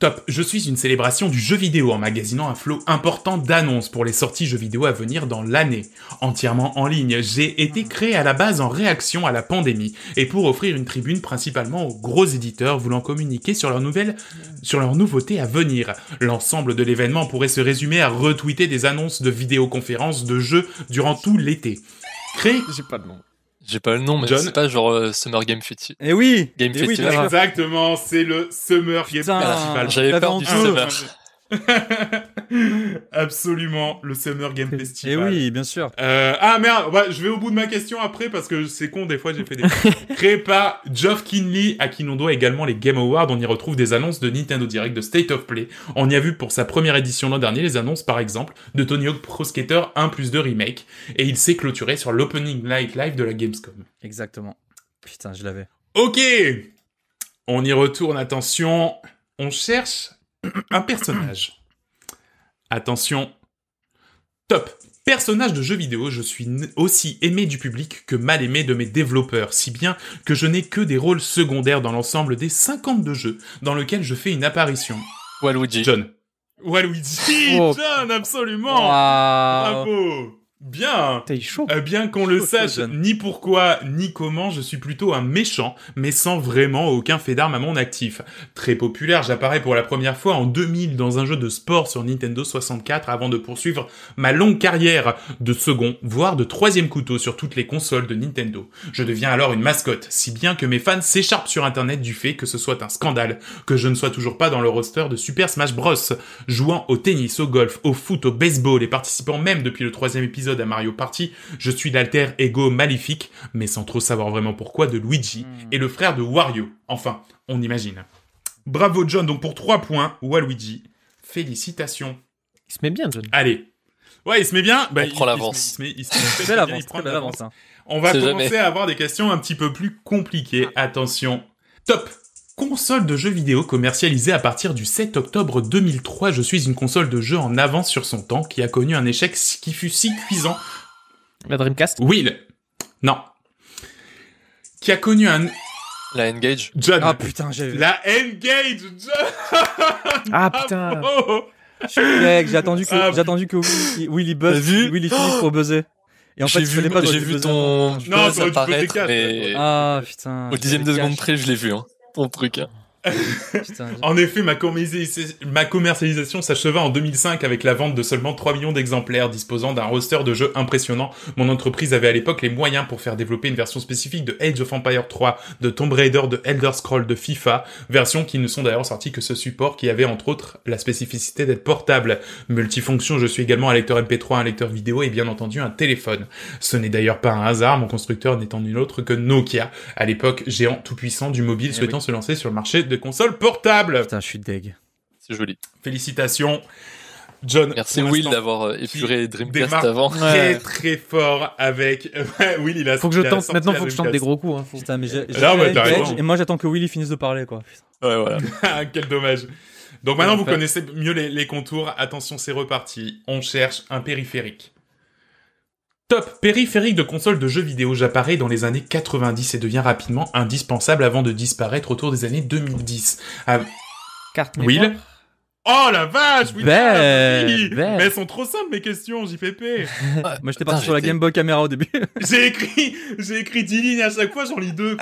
Top, je suis une célébration du jeu vidéo en magasinant un flot important d'annonces pour les sorties jeux vidéo à venir dans l'année. Entièrement en ligne, j'ai été ah. créé à la base en réaction à la pandémie et pour offrir une tribune principalement aux gros éditeurs voulant communiquer sur leurs nouvelles, sur leurs nouveautés à venir. L'ensemble de l'événement pourrait se résumer à retweeter des annonces de vidéoconférences de jeux durant tout l'été. Créé... J'ai pas de j'ai pas le nom, mais c'est pas genre euh, Summer Game Festival. Eh oui Game eh Future Exactement, c'est le Summer Game Festival. J'avais peur du Summer. Absolument, le Summer Game eh Festival. Et oui, bien sûr. Euh, ah merde, bah, je vais au bout de ma question après parce que c'est con, des fois j'ai fait des... Créé par Geoff Kinley, à qui l'on doit également les Game Awards, on y retrouve des annonces de Nintendo Direct, de State of Play. On y a vu pour sa première édition l'an dernier les annonces par exemple de Tony Hawk Pro Skater 1 plus 2 Remake. Et il s'est clôturé sur l'opening night live de la Gamescom. Exactement. Putain, je l'avais. Ok On y retourne, attention. On cherche un personnage. Attention. Top. Personnage de jeu vidéo, je suis aussi aimé du public que mal aimé de mes développeurs, si bien que je n'ai que des rôles secondaires dans l'ensemble des 52 jeux dans lesquels je fais une apparition. Waluigi. John. Waluigi, oh. John, absolument. Bravo. Bien. Chaud. Euh, bien qu'on le sache, ni pourquoi, ni comment, je suis plutôt un méchant, mais sans vraiment aucun fait d'arme à mon actif. Très populaire, j'apparais pour la première fois en 2000 dans un jeu de sport sur Nintendo 64 avant de poursuivre ma longue carrière de second, voire de troisième couteau sur toutes les consoles de Nintendo. Je deviens alors une mascotte, si bien que mes fans s'écharpent sur internet du fait que ce soit un scandale, que je ne sois toujours pas dans le roster de Super Smash Bros. Jouant au tennis, au golf, au foot, au baseball et participant même depuis le troisième épisode à Mario Party, je suis l'alter ego maléfique, mais sans trop savoir vraiment pourquoi, de Luigi hmm. et le frère de Wario. Enfin, on imagine. Bravo John, donc pour 3 points, Waluigi. Félicitations. Il se met bien, John. Allez. Ouais, il se met bien. Bah, on il, prend l'avance. Il, l'avance. Hein. On va commencer à avoir des questions un petit peu plus compliquées. Ah. Attention. Top console de jeux vidéo commercialisée à partir du 7 octobre 2003. Je suis une console de jeu en avance sur son temps qui a connu un échec qui fut si cuisant. La Dreamcast Oui, le... non. Qui a connu un. La N-Gage John. Ah putain, j'ai La N-Gage Ah putain ah, Mec, j'ai attendu que, ah, j'ai attendu que Willy, Willy buzz, vu Willy finisse pour oh. buzzer. Et en fait, j'ai vu, pas, j'ai vu ton. Non, ça apparaître, mais... Ah putain. Au dixième de seconde près, je l'ai vu. Hein ton truc. Hein. en effet, ma, commercialisation s'acheva en 2005 avec la vente de seulement 3 millions d'exemplaires, disposant d'un roster de jeux impressionnant. Mon entreprise avait à l'époque les moyens pour faire développer une version spécifique de Age of Empire 3, de Tomb Raider, de Elder scroll de FIFA, versions qui ne sont d'ailleurs sorties que ce support qui avait entre autres la spécificité d'être portable. Multifonction, je suis également un lecteur MP3, un lecteur vidéo et bien entendu un téléphone. Ce n'est d'ailleurs pas un hasard, mon constructeur n'étant nul autre que Nokia, à l'époque géant tout-puissant du mobile eh souhaitant se lancer sur le marché de Console portable. portables. Putain, je suis deg. C'est joli. Félicitations. John, merci Will d'avoir euh, épuré Dreamcast avant. Très très fort avec Will. Il a. Faut que je tente. Maintenant, faut que je tente des gros coups. Hein, Putain, mais Et moi, j'attends que Willy finisse de parler, quoi. Ah, quel dommage. Donc maintenant, vous connaissez mieux les contours. Attention, c'est reparti. On cherche un périphérique. Top périphérique de console de jeux vidéo j'apparais dans les années 90 et devient rapidement indispensable avant de disparaître autour des années 2010. Ah. Carte Will Oh la vache, Mais elles sont trop simples mes questions, JPP. Moi j'étais parti sur la Game Boy Camera au début. j'ai écrit j'ai écrit 10 lignes à chaque fois, j'en lis deux.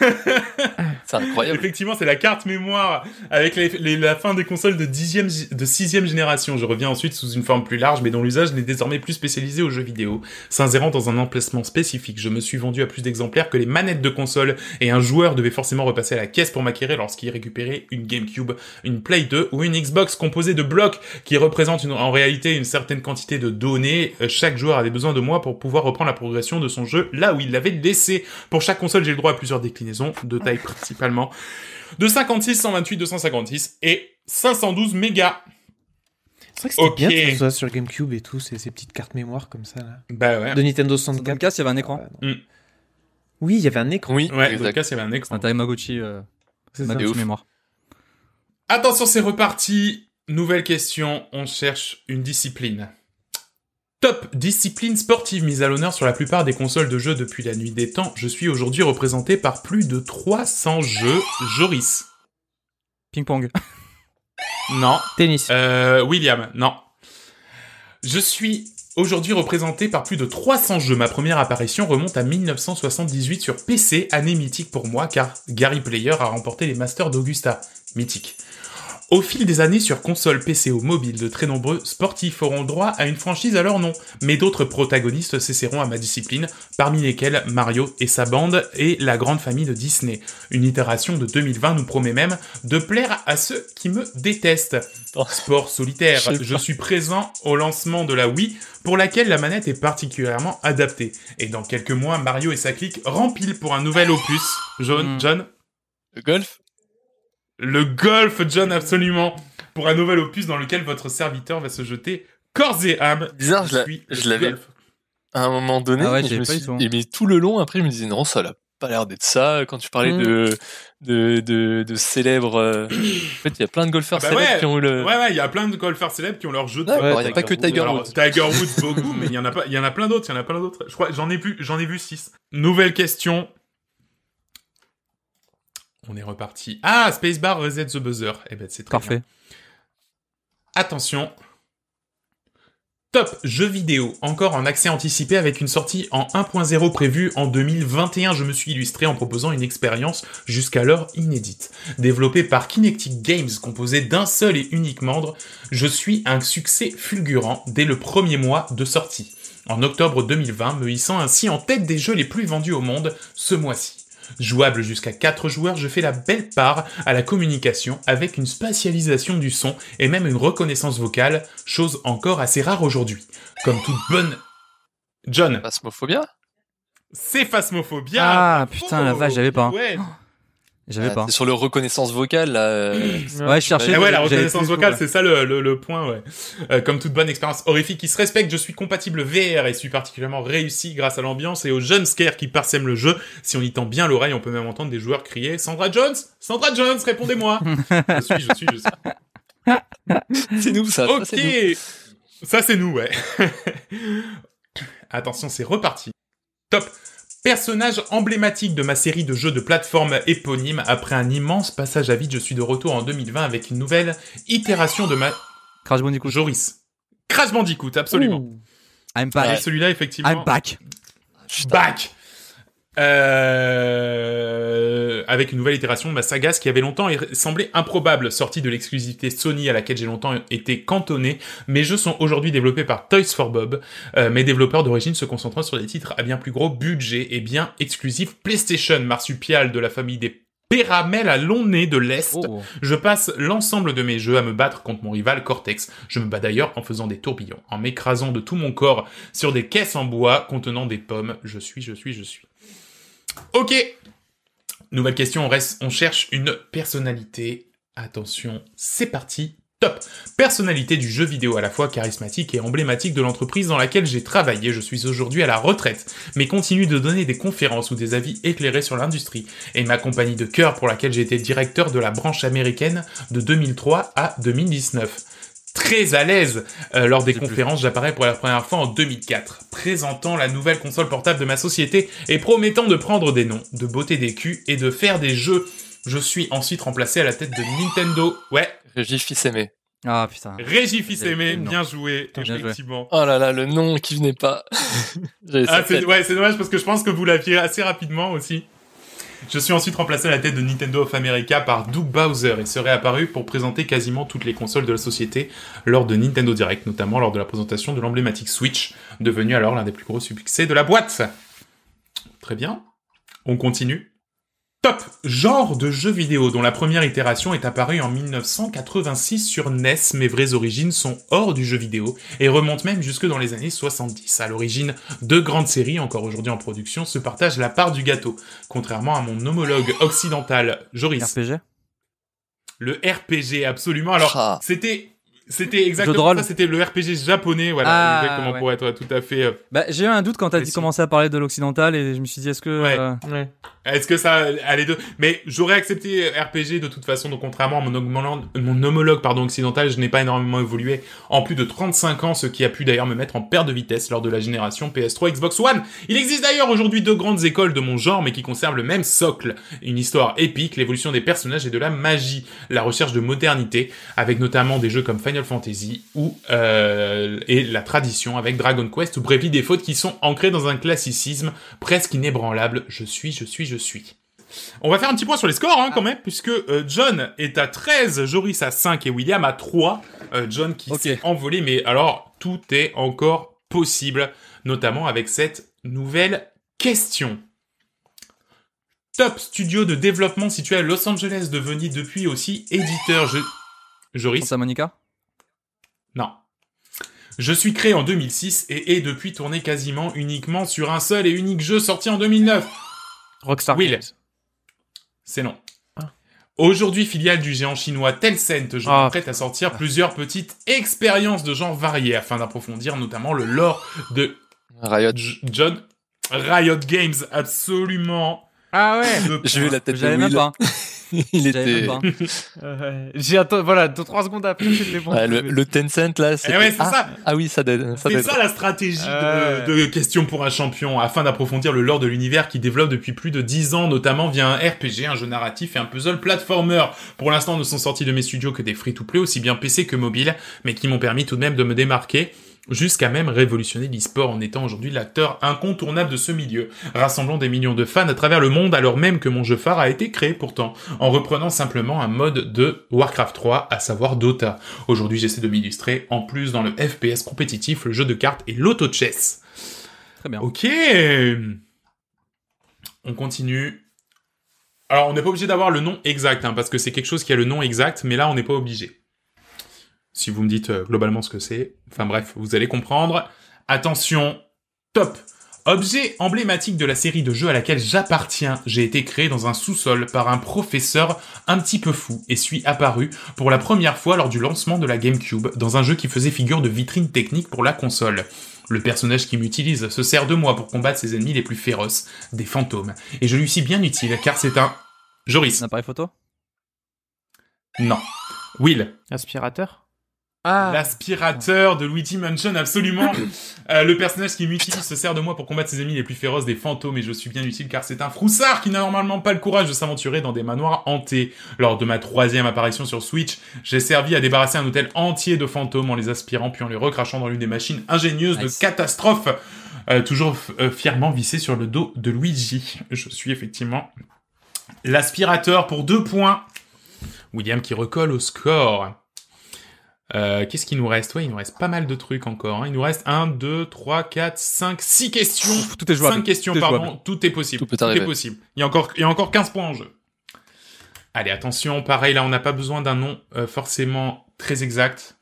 c'est incroyable. Effectivement, c'est la carte mémoire avec la fin des consoles de dixième, de sixième génération. Je reviens ensuite sous une forme plus large mais dont l'usage n'est désormais plus spécialisé aux jeux vidéo. S'insérant dans un emplacement spécifique, je me suis vendu à plus d'exemplaires que les manettes de console et un joueur devait forcément repasser à la caisse pour m'acquérir lorsqu'il récupérait une GameCube, une Play 2 ou une Xbox composée de blocs qui représentent en réalité une certaine quantité de données. Euh, chaque joueur avait besoin de moi pour pouvoir reprendre la progression de son jeu là où il l'avait laissé. Pour chaque console, j'ai le droit à plusieurs déclinaisons, de taille principalement, de 56, 128, 256 et 512 mégas. C'est vrai que c'était okay. ce soit sur GameCube et tout, ces, petites cartes mémoire comme ça. Bah de Nintendo 64. il y avait un écran. Ah, hmm. Oui, il y avait un écran. Oui, ouais, il y avait un écran. Un Tamagotchi, euh, mémoire. Attention, c'est reparti. Nouvelle question, on cherche une discipline. Top discipline sportive mise à l'honneur sur la plupart des consoles de jeux depuis la nuit des temps. Je suis aujourd'hui représenté par plus de 300 jeux. Joris. Ping-pong. Non. Tennis. Euh, William, non. Je suis aujourd'hui représenté par plus de 300 jeux. Ma première apparition remonte à 1978 sur PC, année mythique pour moi, car Gary Player a remporté les Masters d'Augusta. Mythique. Au fil des années sur console, PC ou mobile, de très nombreux sportifs auront droit à une franchise à leur nom, mais d'autres protagonistes cesseront à ma discipline, parmi lesquels Mario et sa bande et la grande famille de Disney. Une itération de 2020 nous promet même de plaire à ceux qui me détestent. Oh, Sport solitaire, je, suis présent au lancement de la Wii pour laquelle la manette est particulièrement adaptée. Et dans quelques mois, Mario et sa clique rempilent pour un nouvel opus. Hmm. John, John. Le golf le golf, John, absolument, pour un nouvel opus dans lequel votre serviteur va se jeter corps et âme. Bizarre, je l'avais à un moment donné, ah tout, mais hein. tout le long, après, je me disais, non, ça n'a pas l'air d'être ça. Quand tu parlais mm. de, de, de, célèbres. Euh, en fait, il y a plein de golfeurs ah bah célèbres qui ont eu le. Ouais, ouais, il y a plein de golfeurs célèbres qui ont leur jeu de. il n'y a pas que Tiger Woods. Tiger Woods, beaucoup, mais il y en a il y en a plein d'autres, il y en a plein d'autres. Je crois, j'en ai vu, j'en ai vu six. Nouvelle question. On est reparti. Ah, Spacebar reset the buzzer. Eh ben, c'est très Parfait. Attention. Top jeu vidéo, encore en accès anticipé avec une sortie en 1.0 prévue en 2021. Je me suis illustré en proposant une expérience jusqu'alors inédite. Développé par Kinetic Games, composé d'un seul et unique membre, je suis un succès fulgurant dès le premier mois de sortie. En octobre 2020, me hissant ainsi en tête des jeux les plus vendus au monde ce mois-ci. Jouable jusqu'à 4 joueurs, je fais la belle part à la communication avec une spatialisation du son et même une reconnaissance vocale, chose encore assez rare aujourd'hui. Comme toute bonne... John Phasmophobia C'est Phasmophobia Ah putain, la vache, j'avais pas. Hein. J'avais ah, pas. Sur le reconnaissance vocale, euh, ouais, je cherchais. Eh la reconnaissance vocale, c'est ça le, le, point, ouais. Euh, comme toute bonne expérience horrifique qui se respecte, je suis compatible VR et suis particulièrement réussi grâce à l'ambiance et aux jeunes scares qui parsèment le jeu. Si on y tend bien l'oreille, on peut même entendre des joueurs crier Sandra Jones Sandra Jones, répondez-moi Je suis, je suis, je suis. c'est nous, ça. Ok Ça, c'est nous, ouais. Attention, c'est reparti. Top Personnage emblématique de ma série de jeux de plateforme éponyme, après un immense passage à vide, je suis de retour en 2020 avec une nouvelle itération de ma... Crash Bandicoot. Joris. Crash Bandicoot, absolument. I'm back. Celui-là, effectivement. I'm back. Back euh, avec une nouvelle itération de ma saga, ce qui avait longtemps er- semblé improbable, sortie de l'exclusivité Sony à laquelle j'ai longtemps été cantonné. Mes jeux sont aujourd'hui développés par Toys for Bob, euh, mes développeurs d'origine se concentrant sur des titres à bien plus gros budget et bien exclusifs PlayStation, marsupial de la famille des Péramel à long nez de l'Est. Oh. Je passe l'ensemble de mes jeux à me battre contre mon rival Cortex. Je me bats d'ailleurs en faisant des tourbillons, en m'écrasant de tout mon corps sur des caisses en bois contenant des pommes. Je suis, je suis, je suis. Ok. Nouvelle question, on, reste, on cherche une personnalité. Attention, c'est parti. Top Personnalité du jeu vidéo à la fois charismatique et emblématique de l'entreprise dans laquelle j'ai travaillé, je suis aujourd'hui à la retraite, mais continue de donner des conférences ou des avis éclairés sur l'industrie, et ma compagnie de cœur pour laquelle j'ai été directeur de la branche américaine de 2003 à 2019 très à l'aise euh, lors des conférences. J'apparais pour la première fois en 2004, présentant la nouvelle console portable de ma société et promettant de prendre des noms, de beauté des culs et de faire des jeux. Je suis ensuite remplacé à la tête de Nintendo. Ouais. Régis aimé Ah putain. Régis aimé bien joué, effectivement. Oh là là, le nom qui venait pas. ah, c'est dommage parce que je pense que vous l'aviez assez rapidement aussi. Je suis ensuite remplacé à la tête de Nintendo of America par Doug Bowser et serait apparu pour présenter quasiment toutes les consoles de la société lors de Nintendo Direct, notamment lors de la présentation de l'emblématique Switch, devenu alors l'un des plus gros succès de la boîte. Très bien. On continue. Top Genre de jeu vidéo dont la première itération est apparue en 1986 sur NES, mes vraies origines sont hors du jeu vidéo et remontent même jusque dans les années 70. À l'origine, deux grandes séries, encore aujourd'hui en production, se partagent la part du gâteau. Contrairement à mon homologue occidental, Joris. RPG Le RPG, absolument. Alors, ah. c'était c'était exactement ça, c'était le RPG japonais, voilà, ah, comment être tout à fait... Euh, bah, j'ai eu un doute quand t'as dit, commencé à parler de l'occidental et je me suis dit, est-ce que... Ouais. Euh, est-ce que ça allait deux Mais j'aurais accepté RPG de toute façon, donc contrairement à mon, homologue, pardon, occidental, je n'ai pas énormément évolué en plus de 35 ans, ce qui a pu d'ailleurs me mettre en perte de vitesse lors de la génération PS3 Xbox One. Il existe d'ailleurs aujourd'hui deux grandes écoles de mon genre, mais qui conservent le même socle. Une histoire épique, l'évolution des personnages et de la magie, la recherche de modernité, avec notamment des jeux comme Final Fantasy ou euh, et la tradition avec Dragon Quest ou des fautes qui sont ancrées dans un classicisme presque inébranlable. Je suis, je suis, je suis. On va faire un petit point sur les scores hein, quand même, puisque euh, John est à 13, Joris à 5 et William à 3. Euh, John qui s'est envolé, mais alors tout est encore possible, notamment avec cette nouvelle question. Top studio de développement situé à Los Angeles, devenu depuis aussi éditeur. Joris Monica Non. Je suis créé en 2006 et ai depuis tourné quasiment uniquement sur un seul et unique jeu sorti en 2009. Rockstar Games. C'est non. Ah. Aujourd'hui, filiale du géant chinois Tencent, je ah, prête à sortir plusieurs petites expériences de genre variés afin d'approfondir notamment le lore de Riot. John Riot Games, absolument. Ah ouais J'ai vu la tête de Même pas. Il était. J'ai attendu, voilà, deux 3 secondes après, vais bon. le, le, Tencent, là, eh c'est. ah, ça. ah, oui, ça, date, ça C'est ça la stratégie de, euh, de Question pour un champion, afin d'approfondir le lore de l'univers qui développe depuis plus de 10 ans, notamment via un RPG, un jeu narratif et un puzzle platformer. Pour l'instant, ne sont sortis de mes studios que des free-to-play, aussi bien PC que mobile, mais qui m'ont permis tout de même de me démarquer jusqu'à même révolutionner l'e-sport en étant aujourd'hui l'acteur incontournable de ce milieu, rassemblant des millions de fans à travers le monde alors même que mon jeu phare a été créé pourtant, en reprenant simplement un mode de Warcraft 3, à savoir Dota. Aujourd'hui j'essaie de m'illustrer en plus dans le FPS compétitif, le jeu de cartes et l'auto-chess. Très bien. Ok On continue. Alors on n'est pas obligé d'avoir le nom exact, hein, parce que c'est quelque chose qui a le nom exact, mais là on n'est pas obligé si vous me dites euh, globalement ce que c'est. Enfin bref, vous allez comprendre. Attention, top Objet emblématique de la série de jeux à laquelle j'appartiens, j'ai été créé dans un sous-sol par un professeur un petit peu fou et suis apparu pour la première fois lors du lancement de la GameCube dans un jeu qui faisait figure de vitrine technique pour la console. Le personnage qui m'utilise se sert de moi pour combattre ses ennemis les plus féroces, des fantômes. Et je lui suis bien utile car c'est un... Joris. Un appareil photo Non. Will. Aspirateur ah. L'aspirateur de Luigi Mansion, absolument. Euh, le personnage qui m'utilise se sert de moi pour combattre ses ennemis les plus féroces des fantômes et je suis bien utile car c'est un froussard qui n'a normalement pas le courage de s'aventurer dans des manoirs hantés. Lors de ma troisième apparition sur Switch, j'ai servi à débarrasser un hôtel entier de fantômes en les aspirant puis en les recrachant dans l'une des machines ingénieuses de catastrophe. Euh, toujours euh, fièrement vissé sur le dos de Luigi. Je suis effectivement l'aspirateur pour deux points. William qui recolle au score. Euh, qu'est-ce qu'il nous reste Ouais, il nous reste pas mal de trucs encore. Hein. Il nous reste 1, 2, 3, 4, 5, 6 questions. Tout est jouable. 5 questions, pardon. Tout est possible. Tout, peut tout est possible. Il y, a encore, il y a encore 15 points en jeu. Allez, attention, pareil, là, on n'a pas besoin d'un nom euh, forcément très exact.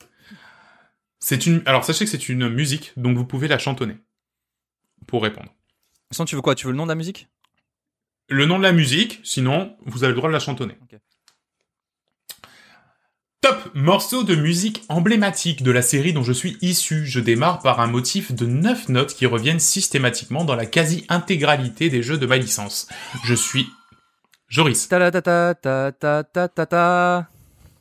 C'est une. Alors, sachez que c'est une musique, donc vous pouvez la chantonner pour répondre. Sans, tu veux quoi Tu veux le nom de la musique Le nom de la musique, sinon, vous avez le droit de la chantonner. Top Morceau de musique emblématique de la série dont je suis issu. Je démarre par un motif de 9 notes qui reviennent systématiquement dans la quasi-intégralité des jeux de ma licence. Je suis... Joris. Ta ta ta ta ta ta ta ta.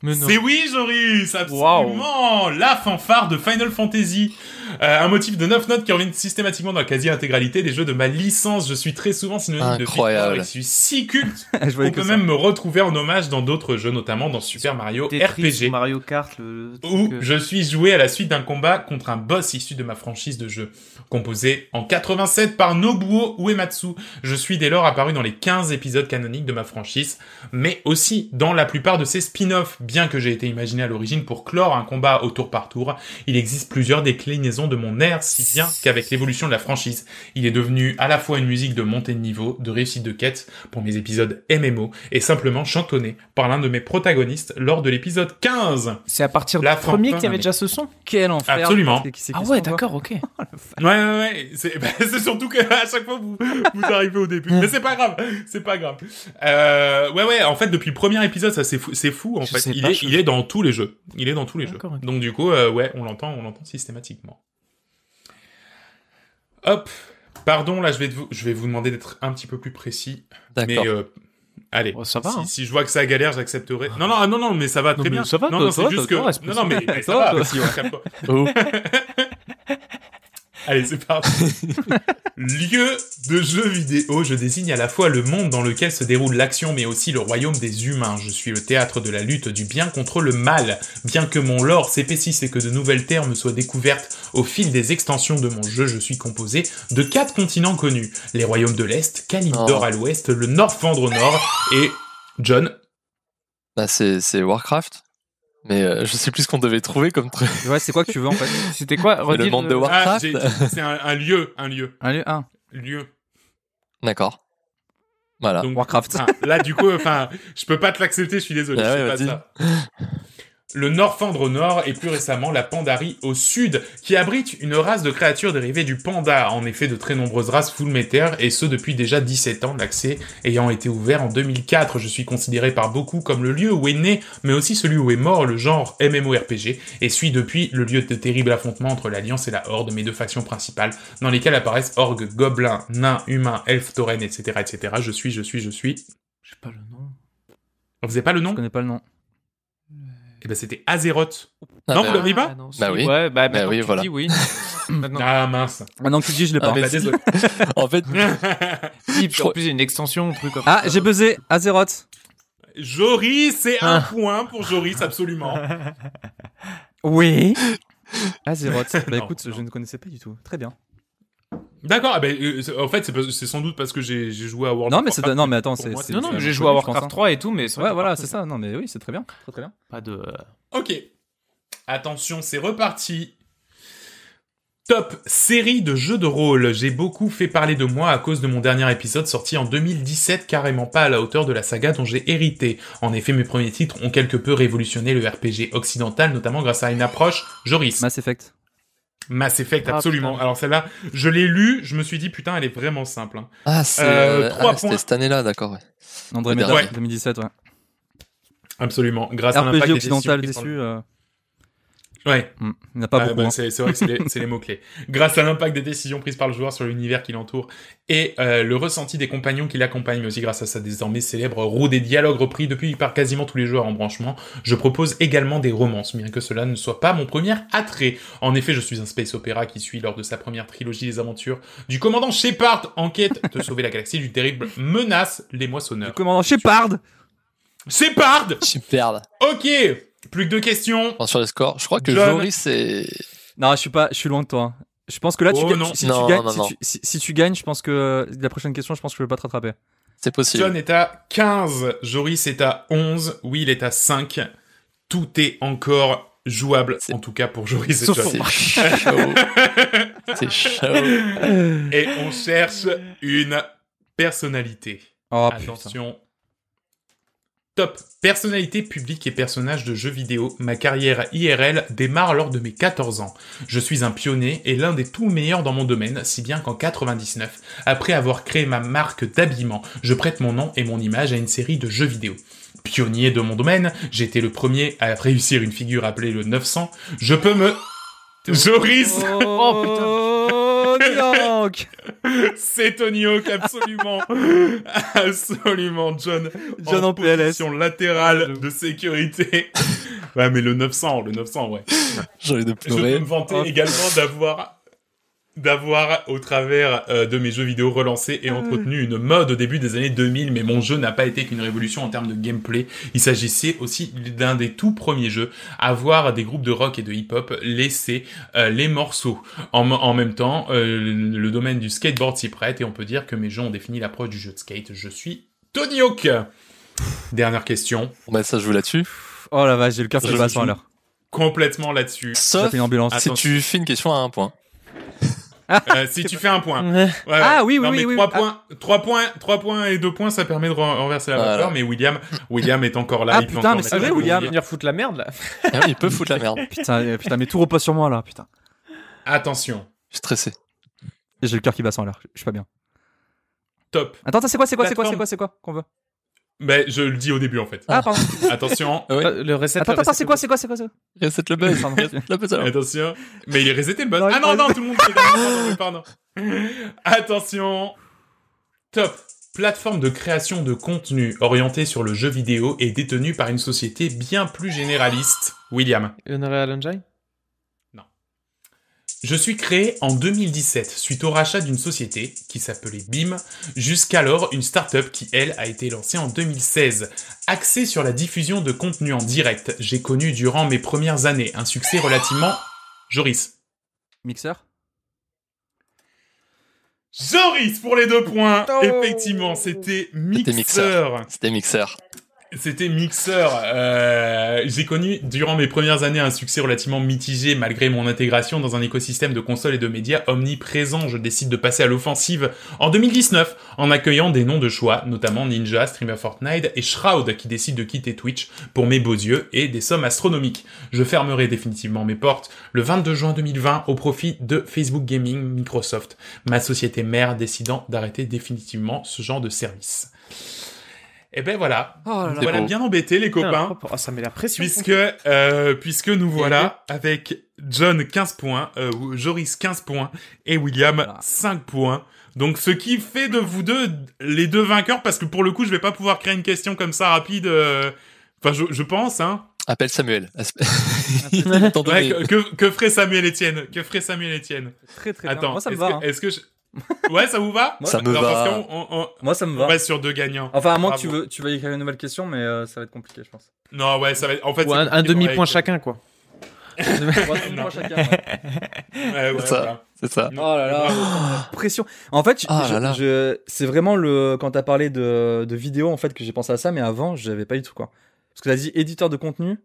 C'est oui, Joris, absolument La fanfare de Final Fantasy euh, Un motif de 9 notes qui revient systématiquement dans la quasi-intégralité des jeux de ma licence. Je suis très souvent synonyme de de Incroyable. Je suis si culte Je On peut même me retrouver en hommage dans d'autres jeux, notamment dans Super Mario RPG. Mario Kart, le... Où je suis joué à la suite d'un combat contre un boss issu de ma franchise de jeux. Composé en 87 par Nobuo Uematsu, je suis dès lors apparu dans les 15 épisodes canoniques de ma franchise, mais aussi dans la plupart de ses spin-offs bien que j'ai été imaginé à l'origine pour clore un combat au tour par tour, il existe plusieurs déclinaisons de mon air, si bien qu'avec l'évolution de la franchise, il est devenu à la fois une musique de montée de niveau, de réussite de quête pour mes épisodes MMO, et simplement chantonnée par l'un de mes protagonistes lors de l'épisode 15. C'est à partir du premier qu'il y avait déjà ce son Quel enfer Absolument. ah ouais, d'accord, ok. Oh, ouais, ouais, ouais. C'est bah, surtout qu'à chaque fois, vous, vous arrivez au début. Mais c'est pas grave, c'est pas grave. Euh, ouais, ouais, en fait, depuis le premier épisode, ça c'est fou, fou, en fait il, est, il est dans tous les jeux. Il est dans tous les jeux. Donc du coup, euh, ouais, on l'entend, on l'entend systématiquement. Hop. Pardon, là, je vais, je vais vous demander d'être un petit peu plus précis. D'accord. Mais euh, allez, oh, ça va, si, hein. si, je vois que ça galère, j'accepterai. Non, non, ah, non, non, mais ça va très bien. Ça va, non, non, c'est juste que. Non, non, mais, ça va. Allez, c'est parti. Lieu de jeu vidéo, je désigne à la fois le monde dans lequel se déroule l'action, mais aussi le royaume des humains. Je suis le théâtre de la lutte du bien contre le mal. Bien que mon lore s'épaississe et que de nouvelles terres me soient découvertes au fil des extensions de mon jeu, je suis composé de quatre continents connus. Les royaumes de l'Est, Kalimdor oh. à l'Ouest, le Nord Fendre au Nord et... John bah c'est Warcraft mais euh, je sais plus ce qu'on devait trouver comme truc. Ouais, c'est quoi que tu veux en fait C'était quoi Le monde de Warcraft ah, C'est un, lieu, un lieu. Un lieu, un. Lieu. D'accord. Voilà. Donc, Warcraft. là, du coup, enfin, je peux pas te l'accepter, je suis désolé. Ah je pas ça. le Norfendre au nord et plus récemment la Pandarie au sud, qui abrite une race de créatures dérivées du panda. En effet, de très nombreuses races meter, et ce depuis déjà 17 ans, l'accès ayant été ouvert en 2004. Je suis considéré par beaucoup comme le lieu où est né, mais aussi celui où est mort le genre MMORPG, et suis depuis le lieu de terrible affrontement entre l'Alliance et la Horde, mes deux factions principales, dans lesquelles apparaissent orgues, gobelins, nains, humains, elfes, Tauren, etc., etc. Je suis, je suis, je suis. Je pas le nom. Vous faisait pas le nom Je connais pas le nom eh ben, c'était Azeroth. Ah non, le bah vous l'avez pas ah Bah oui. bah, bah oui, voilà. oui. ah mince. Maintenant que tu dis, je l'ai pas. Ah, bah, en fait, si, je crois plus, une extension, un truc comme Ah, j'ai buzzé. Azeroth. Joris, c'est un point pour Joris, absolument. Oui. Azeroth. Bah écoute, je ne connaissais pas du tout. Très bien. D'accord, ah ben, euh, en fait, c'est sans doute parce que j'ai joué à World of Warcraft. Non, mais attends, j'ai joué à Warcraft 3 et tout, mais. Ouais, voilà, c'est ça. Non, mais oui, c'est très bien. très bien. Pas de. Euh, ok. Attention, c'est reparti. Top série de jeux de rôle. J'ai beaucoup fait parler de moi à cause de mon dernier épisode sorti en 2017, carrément pas à la hauteur de la saga dont j'ai hérité. En effet, mes premiers titres ont quelque peu révolutionné le RPG occidental, notamment grâce à une approche Joris. Mass Effect. Mass Effect, ah, absolument. Alors celle-là, je l'ai lu, je me suis dit putain, elle est vraiment simple. Hein. Ah, c'est euh, euh ah, cette année-là, d'accord. Ouais. Andromeda, 2017, ouais. Absolument. Grâce à l'impact occidental déçu. Euh... Ouais. Mm. pas ah, bah, hein. c'est, vrai que c'est les, mots-clés. Grâce à l'impact des décisions prises par le joueur sur l'univers qui l'entoure et euh, le ressenti des compagnons qui l'accompagnent, mais aussi grâce à sa désormais célèbre roue des dialogues repris depuis par quasiment tous les joueurs en branchement, je propose également des romances, bien que cela ne soit pas mon premier attrait. En effet, je suis un space opéra qui suit lors de sa première trilogie les aventures du commandant Shepard en quête de sauver la galaxie du terrible menace les moissonneurs. Le commandant Shepard Shepard Shepard Ok plus que deux questions. sur les scores, je crois que Joris c'est. Non, je suis pas, je suis loin de toi. Je pense que là, tu oh, Si, tu gagnes, si, tu, gagnes, je pense que euh, la prochaine question, je pense que je vais pas te rattraper. C'est possible. John est à 15, Joris est à 11, Will est à 5. Tout est encore jouable, en tout cas pour Joris et C'est chaud. C'est chaud. Et on cherche une personnalité. Oh, Attention, Personnalité publique et personnage de jeux vidéo, ma carrière IRL démarre lors de mes 14 ans. Je suis un pionnier et l'un des tout meilleurs dans mon domaine, si bien qu'en 99, après avoir créé ma marque d'habillement, je prête mon nom et mon image à une série de jeux vidéo pionnier de mon domaine, j'étais le premier à réussir une figure appelée le 900, je peux me... Joris Oh putain Tony Hawk C'est Tony Hawk, absolument Absolument, John John en, position latérale de sécurité. ouais, mais le 900, le 900, ouais. J'ai envie de pleurer. Je peux me vanter oh. également d'avoir d'avoir, au travers euh, de mes jeux vidéo relancés et ah. entretenu une mode au début des années 2000, mais mon jeu n'a pas été qu'une révolution en termes de gameplay. Il s'agissait aussi d'un des tout premiers jeux à voir des groupes de rock et de hip-hop laisser euh, les morceaux. En, même temps, euh, le, domaine du skateboard s'y prête et on peut dire que mes jeux ont défini l'approche du jeu de skate. Je suis Tony Hawk Dernière question. On bah, je ça là-dessus Oh la vache, j'ai le cœur qui bat à l'heure. Complètement là-dessus. Sauf une ambulance. si tu fais une question à un point. Euh, si tu fais un point. Ah oui, oui, oui, trois, ah. Points, points, trois points et deux points, ça permet de renverser la vapeur. Mais William, William est encore là. Ah, il putain, peut mais c'est vrai, William, il foutre la merde là. Ah il peut foutre la merde. Euh, putain, mais tout repose sur moi là, putain. Attention. Je suis stressé. J'ai le cœur qui bat sans l'air. Je suis pas bien. Top. Attends, c'est quoi, c'est quoi, bah, c'est quoi, c'est quoi, c'est quoi qu'on veut mais je le dis au début en fait. Ah, Attention. Ah le reset. Attends, attends, c'est quoi, c'est quoi, c'est quoi ça Reset le buzz. Attention. Mais il est reseté le buzz. ah non, non, tout le monde sait. Pardon. Attention. Top. Plateforme de création de contenu orientée sur le jeu vidéo est détenue par une société bien plus généraliste. William. Unreal Engine je suis créé en 2017 suite au rachat d'une société qui s'appelait BIM, jusqu'alors une start-up qui, elle, a été lancée en 2016. Axée sur la diffusion de contenu en direct, j'ai connu durant mes premières années un succès relativement. Joris. Mixer. Joris pour les deux points. Effectivement, c'était mixer. C'était mixer. C'était mixeur. Euh, j'ai connu durant mes premières années un succès relativement mitigé malgré mon intégration dans un écosystème de consoles et de médias omniprésent. Je décide de passer à l'offensive en 2019 en accueillant des noms de choix, notamment Ninja, Streamer Fortnite et Shroud qui décide de quitter Twitch pour mes beaux yeux et des sommes astronomiques. Je fermerai définitivement mes portes le 22 juin 2020 au profit de Facebook Gaming Microsoft, ma société mère décidant d'arrêter définitivement ce genre de service. Et eh ben voilà, on oh là voilà bien embêté les oh, copains. Oh, oh, ça met la pression. Puisque euh, puisque nous voilà avec John 15 points, euh, Joris 15 points et William 5 points. Donc ce qui fait de vous deux les deux vainqueurs parce que pour le coup je vais pas pouvoir créer une question comme ça rapide. Euh, enfin je, je pense hein. Appelle Samuel. que, que, ferait Samuel Etienne Que ferait Samuel Etienne Très très Attends, bien. ça me va. Hein. Est-ce que, je... que, ouais, ça vous va Ça me va. Moi, ça me va. On sur deux gagnants. Enfin, à moins que tu veux, tu veux écrire une nouvelle question, mais euh, ça va être compliqué, je pense. Non, ouais, ça va. Être... En fait, Ou un, demi-point chacun, quoi. c'est ça. C'est ça. Oh là là. pression. En fait, ah c'est vraiment le quand t'as parlé de, de vidéo en fait que j'ai pensé à ça, mais avant j'avais pas du tout quoi. Parce que t'as dit éditeur de contenu,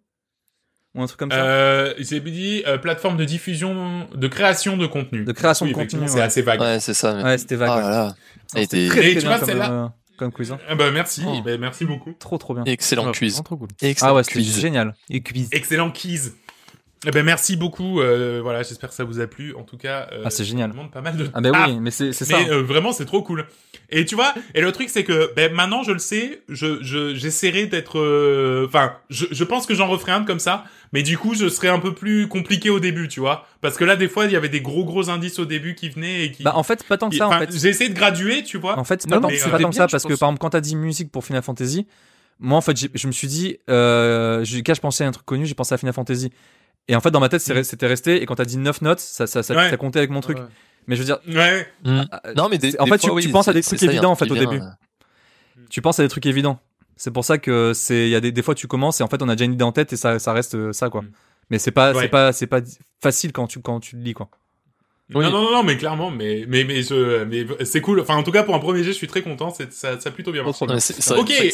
ou un truc comme ça. Euh, c'est dit euh, plateforme de diffusion, de création de contenu. De création de contenu. C'est assez vague. Ouais, c'est ça. Ouais, c'était vague. Oh là Et, très, tu vois, là comme quiz. Euh, ah bah, merci, oh. Bah, merci beaucoup. Trop trop bien. Excellent ouais, oh, quiz. Trop cool. ah ouais, c'était génial. Et cuisine. Excellent quiz. Eh ben merci beaucoup. Euh, voilà, j'espère que ça vous a plu. En tout cas, euh, ah, c'est génial. Demande pas mal de. Ah ben ah, oui, mais c'est ça. Hein. Euh, vraiment, c'est trop cool. Et tu vois, et le truc c'est que ben maintenant je le sais, je j'essaierai d'être. Euh, enfin, je, je pense que j'en referai un comme ça, mais du coup je serai un peu plus compliqué au début, tu vois, parce que là des fois il y avait des gros gros indices au début qui venaient et qui. Bah en fait pas tant que ça. En fait. J'ai essayé de graduer, tu vois. En fait pas, pas tant que ça parce que par exemple quand t'as dit musique pour Final Fantasy, moi en fait je me suis dit, euh, je, quand je pensais à un truc connu, j'ai pensé à Final Fantasy. Et en fait, dans ma tête, mm. c'était resté. Et quand t'as dit 9 notes, ça, ça, ça, comptait avec mon truc. Mais je veux dire. Ouais. Mm. Euh, non, mais en fait, tu, penses à des trucs évidents en fait au début. Euh. Tu penses à des trucs évidents. C'est pour ça que c'est il y a des, des, fois tu commences et en fait on a déjà une idée en tête et ça, ça reste ça quoi. Mm. Mais c'est pas c'est pas c'est pas facile quand tu quand tu le lis quoi. Non, non, non, mais clairement, mais, mais, mais, c'est cool. Enfin, en tout cas, pour un premier jeu je suis très content. ça, plutôt bien marché. ok,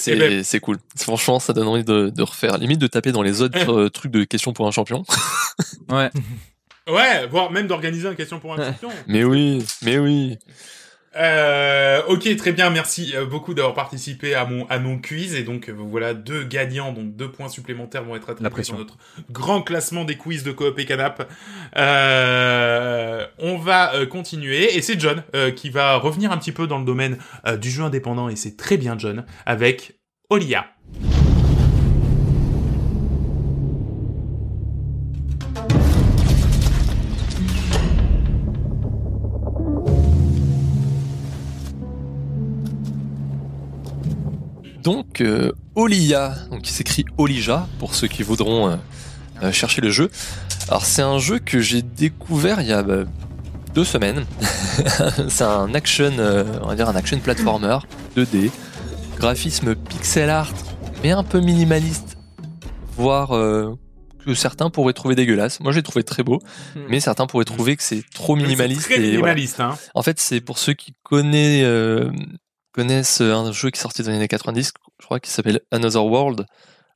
eh ben, c'est, cool. Franchement, ça donne envie de, refaire. Limite de taper dans les autres eh. euh, trucs de questions pour un champion. ouais. Ouais, voire même d'organiser une question pour un champion. mais oui, mais oui. Euh, ok, très bien, merci euh, beaucoup d'avoir participé à mon, à mon quiz. Et donc, euh, voilà, deux gagnants, donc deux points supplémentaires vont être attribués sur notre grand classement des quiz de Coop et Canap. Euh, on va euh, continuer, et c'est John qui va revenir un petit peu dans le domaine du jeu indépendant, et c'est très bien John, avec Olia. Donc, euh, Oliya, donc qui s'écrit Olija pour ceux qui voudront euh, euh, chercher le jeu. Alors, c'est un jeu que j'ai découvert il y a bah, deux semaines. c'est un action, on va dire un action platformer 2D, graphisme pixel art, mais un peu minimaliste, voire que certains pourraient trouver dégueulasse. Moi, j'ai trouvé très beau, hmm. mais certains pourraient hmm. trouver que c'est trop minimaliste. Très minimaliste. Hein. En fait, c'est pour ceux qui connaissent connaissent euh, un jeu qui est sorti dans les années 90, je crois, qui s'appelle Another World. Vous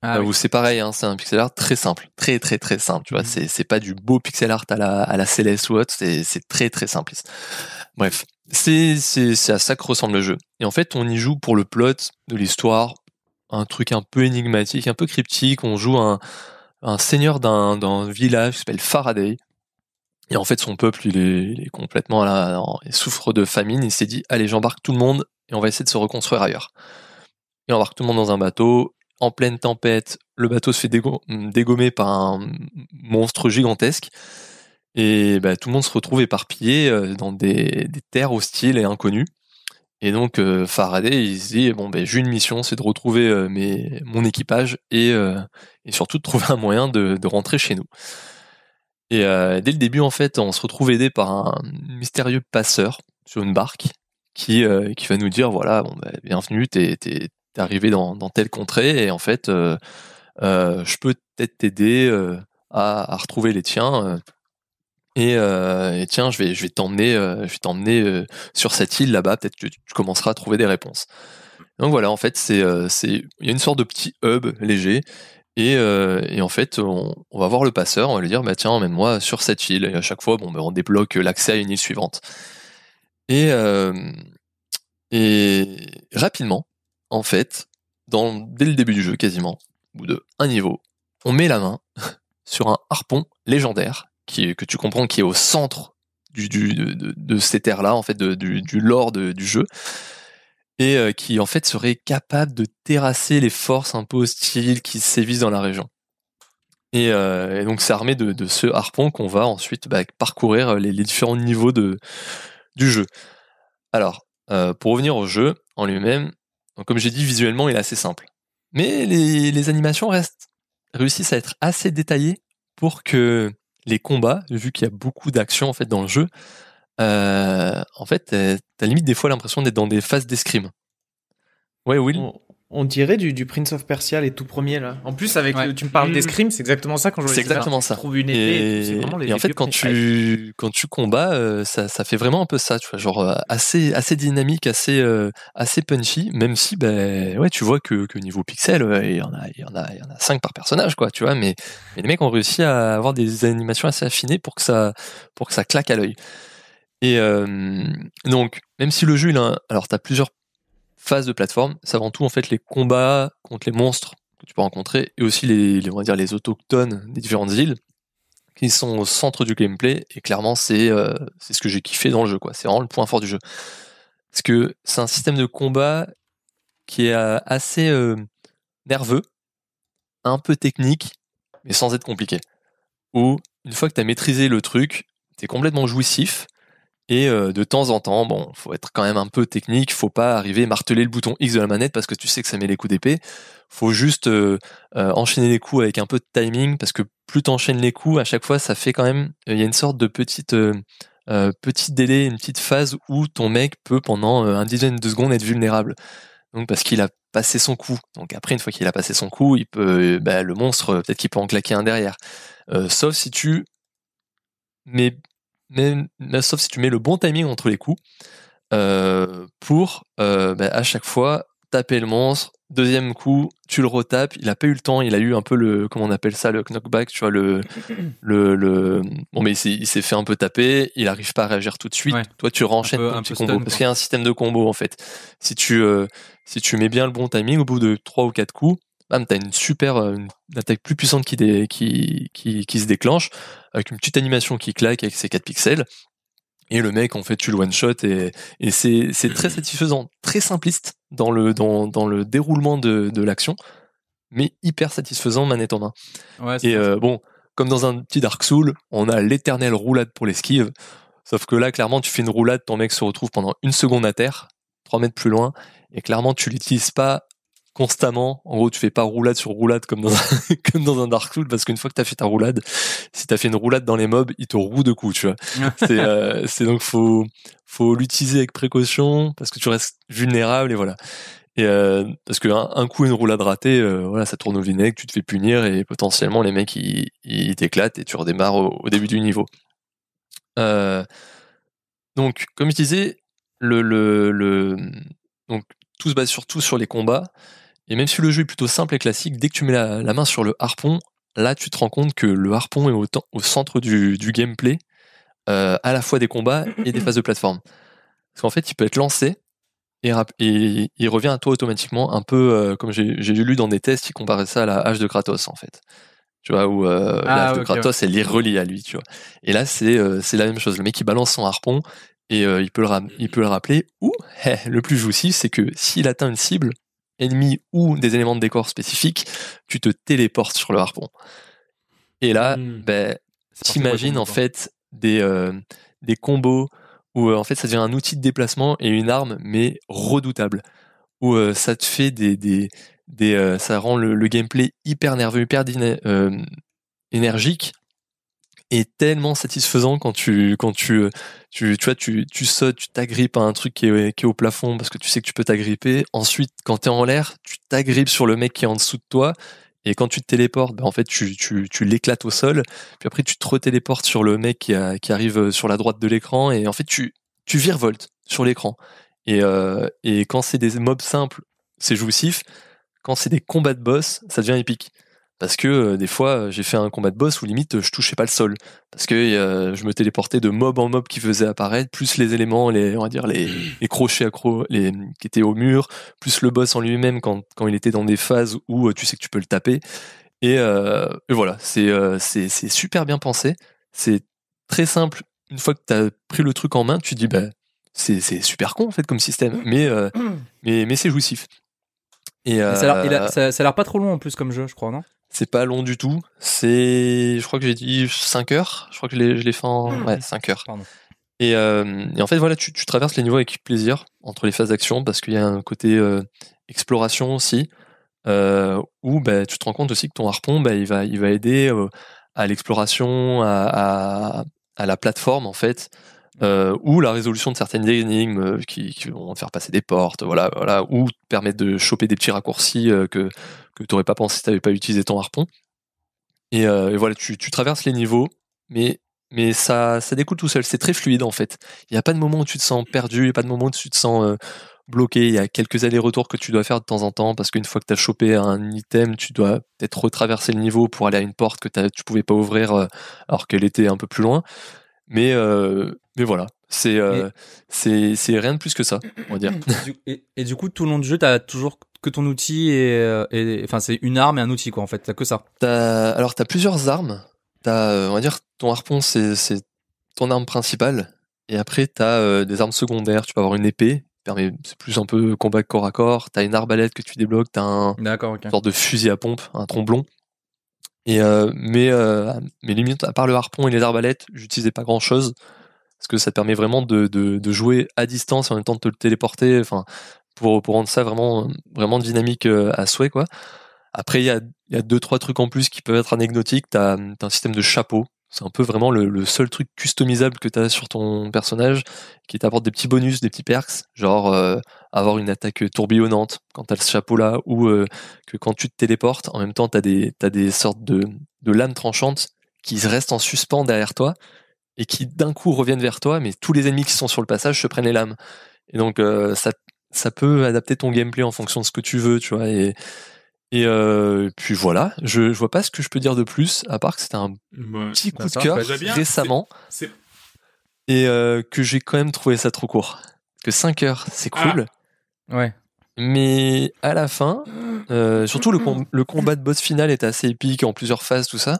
ah euh, c'est pareil, hein, c'est un pixel art très simple, très très très simple. Tu vois, mmh. c'est pas du beau pixel art à la à la Céleste ou autre, c'est, très très simpliste Bref, c'est, c'est à ça que ressemble le jeu. Et en fait, on y joue pour le plot de l'histoire, un truc un peu énigmatique, un peu cryptique. On joue un seigneur d'un, d'un village qui s'appelle Faraday, et en fait, son peuple, il est, complètement là, il souffre de famine. Il s'est dit, allez, j'embarque tout le monde et on va essayer de se reconstruire ailleurs. Il embarque tout le monde dans un bateau. En pleine tempête, le bateau se fait dégommer par un monstre gigantesque. Et bah, tout le monde se retrouve éparpillé euh, dans des, terres hostiles et inconnues. Et donc euh, Faraday, il se dit bon ben j'ai une mission, c'est de retrouver euh, mon équipage et, surtout de trouver un moyen de rentrer chez nous. Et euh, dès le début, en fait, on se retrouve aidé par un mystérieux passeur sur une barque qui, euh, qui va nous dire voilà, bah, bienvenue, t'es, es arrivé dans, dans, telle contrée et en fait, euh, je peux peut-être t'aider à, retrouver les tiens. Et, tiens, je vais, je vais t'emmener, je vais t'emmener sur cette île là-bas. Peut-être que tu, commenceras à trouver des réponses. Donc voilà, en fait, c'est, c'est, il y a une sorte de petit hub léger euh, et, en fait, on, va voir le passeur, on va lui dire bah, Tiens, emmène-moi sur cette île. Et à chaque fois, bon, bah, on débloque l'accès à une île suivante. Et, euh, rapidement, en fait, dès le début du jeu, quasiment, au bout de un niveau, on met la main sur un harpon légendaire qui, que tu comprends qui est au centre de, ces terres-là, en fait, du, lore du jeu et euh, qui en fait serait capable de terrasser les forces un peu hostiles qui sévissent dans la région. Et, euh, donc c'est armé de, ce harpon qu'on va ensuite bah, parcourir euh, les, différents niveaux de, du jeu. Alors, pour revenir au jeu en lui-même, comme j'ai dit, visuellement il est assez simple. Mais les, animations restent, réussissent à être assez détaillées pour que les combats, vu qu'il y a beaucoup d'actions en fait dans le jeu, euh, en fait, t'as limite des fois l'impression d'être dans des phases d'escrime. Ouais, Will on, dirait du, Prince of Persia, les tout premiers là. En plus, avec euh, tu me parles mm. d'escrime, c'est exactement ça quand je C'est exactement ça. une Et, en fait, quand tu, quand tu combats, euh, ça, ça, fait vraiment un peu ça, tu vois, genre assez, assez dynamique, assez, assez punchy, même si, ben, ouais, tu vois que, que niveau pixel, il y en a, il y en a, y en a cinq par personnage, quoi, tu vois. Mais, mais les mecs ont réussi à avoir des animations assez affinées pour que ça, pour que ça claque à l'œil. Et euh, donc, même si le jeu, alors tu as plusieurs phases de plateforme, c'est avant tout en fait les combats contre les monstres que tu peux rencontrer et aussi les, va dire les autochtones des différentes îles qui sont au centre du gameplay et clairement c'est euh, ce que j'ai kiffé dans le jeu C'est vraiment le point fort du jeu parce que c'est un système de combat qui est euh, assez nerveux, un peu technique mais sans être compliqué. Où, une fois que tu as maîtrisé le truc, tu es complètement jouissif et euh, de temps en temps, bon, faut être quand même un peu technique, faut pas arriver à marteler le bouton X de la manette parce que tu sais que ça met les coups d'épée. Faut juste euh, euh, enchaîner les coups avec un peu de timing parce que plus tu enchaînes les coups, à chaque fois, ça fait quand même, il y a une sorte de petite petit délai, une petite phase où ton mec peut pendant un dizaine de secondes être vulnérable. Donc parce qu'il a passé son coup. Donc après, une fois qu'il a passé son coup, il peut, bah, le monstre, peut-être qu'il peut en claquer un derrière. sauf si tu mais sauf si tu mets le bon timing entre les coups, euh, pour euh, bah, à chaque fois taper le monstre. Deuxième coup, tu le retapes. Il a pas eu le temps. Il a eu un peu le comment on appelle ça le knockback. Tu vois le le, mais il s'est fait un peu taper. Il arrive pas à réagir tout de suite. Toi tu renchaînes un, combo parce qu'il y a un système de combo en fait. Si tu euh, si tu mets bien le bon timing au bout de trois ou quatre coups, ah, t'as une super euh, attaque plus puissante qui, qui, se déclenche, avec une petite animation qui claque avec ses 4 pixels. Et le mec, en fait, tu le one shot et, et c'est, très mmh. satisfaisant, très simpliste dans le, dans, le déroulement de, l'action, mais hyper satisfaisant manette en main. et euh, bon, comme dans un petit Dark Soul, on a l'éternelle roulade pour l'esquive. Sauf que là, clairement, tu fais une roulade, ton mec se retrouve pendant une seconde à terre, 3 mètres plus loin, et clairement, tu l'utilises pas constamment. En gros, tu fais pas roulade sur roulade comme dans un, comme Dark Souls parce qu'une fois que t'as fait ta roulade, si t'as fait une roulade dans les mobs, ils te rouent de coups, tu vois. Euh, c'est donc faut faut l'utiliser avec précaution parce que tu restes vulnérable et voilà. Et euh, parce que un, coup une roulade ratée, euh, voilà, ça tourne au vinaigre, tu te fais punir et potentiellement les mecs ils, ils t'éclatent et tu redémarres au, début du niveau. donc, comme je disais, le, le, donc tout se base surtout sur les combats. Et même si le jeu est plutôt simple et classique, dès que tu mets la, main sur le harpon, là tu te rends compte que le harpon est au, centre du, gameplay, euh, à la fois des combats et des phases de plateforme. Parce qu'en fait, il peut être lancé et, il revient à toi automatiquement, un peu euh, comme j'ai lu dans des tests, qui comparait ça à la hache de Kratos en fait. Tu vois, où euh, la ah, hache de Kratos, elle est reliée à lui, tu vois. Et là, c'est la même chose. Le mec, il balance son harpon et il, peut le il peut le rappeler. Ou, le plus jouissif, c'est que s'il atteint une cible, ennemis ou des éléments de décor spécifiques, tu te téléportes sur le harpon. Et là, hmm. ben, tu imagines en fait des, euh, des combos où euh, en fait ça devient un outil de déplacement et une arme, mais redoutable. Où euh, ça te fait des. ça rend le, le, gameplay hyper nerveux, hyper énergique est tellement satisfaisant quand tu quand tu euh, tu tu tu sautes, tu t'agrippes à un truc qui est, au plafond parce que tu sais que tu peux t'agripper. Ensuite, quand tu es en l'air, tu t'agrippes sur le mec qui est en dessous de toi et quand tu te téléportes, ben, en fait tu l'éclates au sol. Puis après tu te re-téléportes sur le mec qui arrive euh, sur la droite de l'écran et en fait tu tu virevoltes sur l'écran. Et euh, et quand c'est des mobs simples, c'est jouissif. Quand c'est des combats de boss, ça devient épique parce que euh, des fois euh, j'ai fait un combat de boss où limite euh, je touchais pas le sol parce que je me téléportais de mob en mob qui faisait apparaître plus les éléments les on va dire les, crochets accro les qui étaient au mur plus le boss en lui-même quand, il était dans des phases où tu sais que tu peux le taper et, voilà c'est c'est super bien pensé c'est très simple une fois que tu as pris le truc en main tu te dis bah c'est super con en fait comme système mais mais mais c'est jouissif et ça, l'air pas trop long en plus comme jeu, je crois, non c'est pas long du tout. C'est, je crois que j'ai dit 5 heures. Je crois que je l'ai fait en ah. ouais, 5 heures. Euh, et, en fait, voilà, tu, traverses les niveaux avec plaisir entre les phases d'action parce qu'il y a un côté euh, exploration aussi euh, où bah, tu te rends compte aussi que ton harpon, bah, il, va, il va aider à l'exploration, à, à, la plateforme en fait, euh, ou la résolution de certaines énigmes euh, qui, vont vont faire passer des portes, voilà, voilà, ou permettre de choper des petits raccourcis euh, que, tu n'aurais pas pensé si tu n'avais pas utilisé ton harpon. Et, voilà, tu, traverses les niveaux, mais, mais ça, ça découle tout seul, c'est très fluide en fait. Il n'y a pas de moment où tu te sens perdu, il n'y a pas de moment où tu te sens bloqué, il y a quelques allers-retours que tu dois faire de temps en temps, parce qu'une fois que tu as chopé un item, tu dois peut-être retraverser le niveau pour aller à une porte que tu ne pouvais pas ouvrir alors qu'elle était un peu plus loin. Mais, euh, mais voilà, euh, c'est c'est rien de plus que ça, on va dire. Et, du coup, tout le long du jeu, t'as toujours que ton outil et, euh, enfin c'est une arme et un outil quoi en fait. T'as que ça. As, alors t'as plusieurs armes. T'as on va dire ton harpon c'est ton arme principale et après t'as as des armes secondaires. Tu peux avoir une épée c'est plus un peu combat corps à corps. T'as une arbalète que tu débloques. T'as un sorte de fusil à pompe, un tromblon et, euh, mais, euh, mais limite, à part le harpon et les arbalètes, j'utilisais pas grand chose parce que ça permet vraiment de, jouer à distance en même temps de te le téléporter, enfin, pour, rendre ça vraiment, vraiment dynamique euh, à souhait, quoi. Après, il y a, y a deux, trois trucs en plus qui peuvent être anecdotiques. T'as un système de chapeau c'est un peu vraiment le, seul truc customisable que tu as sur ton personnage qui t'apporte des petits bonus, des petits perks, genre euh, avoir une attaque tourbillonnante quand t'as ce chapeau là, ou euh, que quand tu te téléportes, en même temps t'as des, as des sortes de, lames tranchantes qui restent en suspens derrière toi et qui d'un coup reviennent vers toi, mais tous les ennemis qui sont sur le passage se prennent les lames. Et donc euh, ça, ça peut adapter ton gameplay en fonction de ce que tu veux, tu vois. Et, et euh, puis voilà, je, vois pas ce que je peux dire de plus, à part que c'était un petit coup de cœur bah, récemment. Et euh, que j'ai quand même trouvé ça trop court. Que 5 heures, c'est ah. cool. Ouais. Mais à la fin, euh, surtout le, combat de boss final est assez épique en plusieurs phases, tout ça.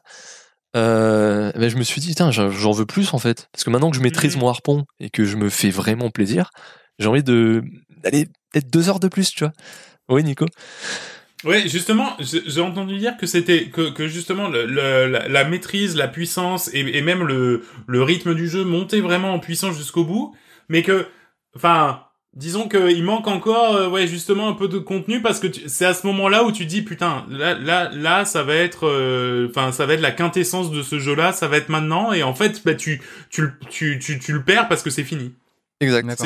Ben je me suis dit, putain, j'en veux plus en fait. Parce que maintenant que je maîtrise mon harpon et que je me fais vraiment plaisir, j'ai envie d'aller peut-être deux heures de plus, tu vois. Oui, Nico Ouais, justement, j'ai entendu dire que c'était que, que justement le, la, maîtrise, la puissance et, et même le, le, rythme du jeu montait vraiment en puissance jusqu'au bout, mais que, enfin, disons qu'il manque encore, euh, ouais, justement un peu de contenu parce que c'est à ce moment-là où tu dis putain, là, là, là, ça va être, euh, enfin, ça va être la quintessence de ce jeu-là, ça va être maintenant, et en fait, bah tu, tu, tu, tu, tu le perds parce que c'est fini.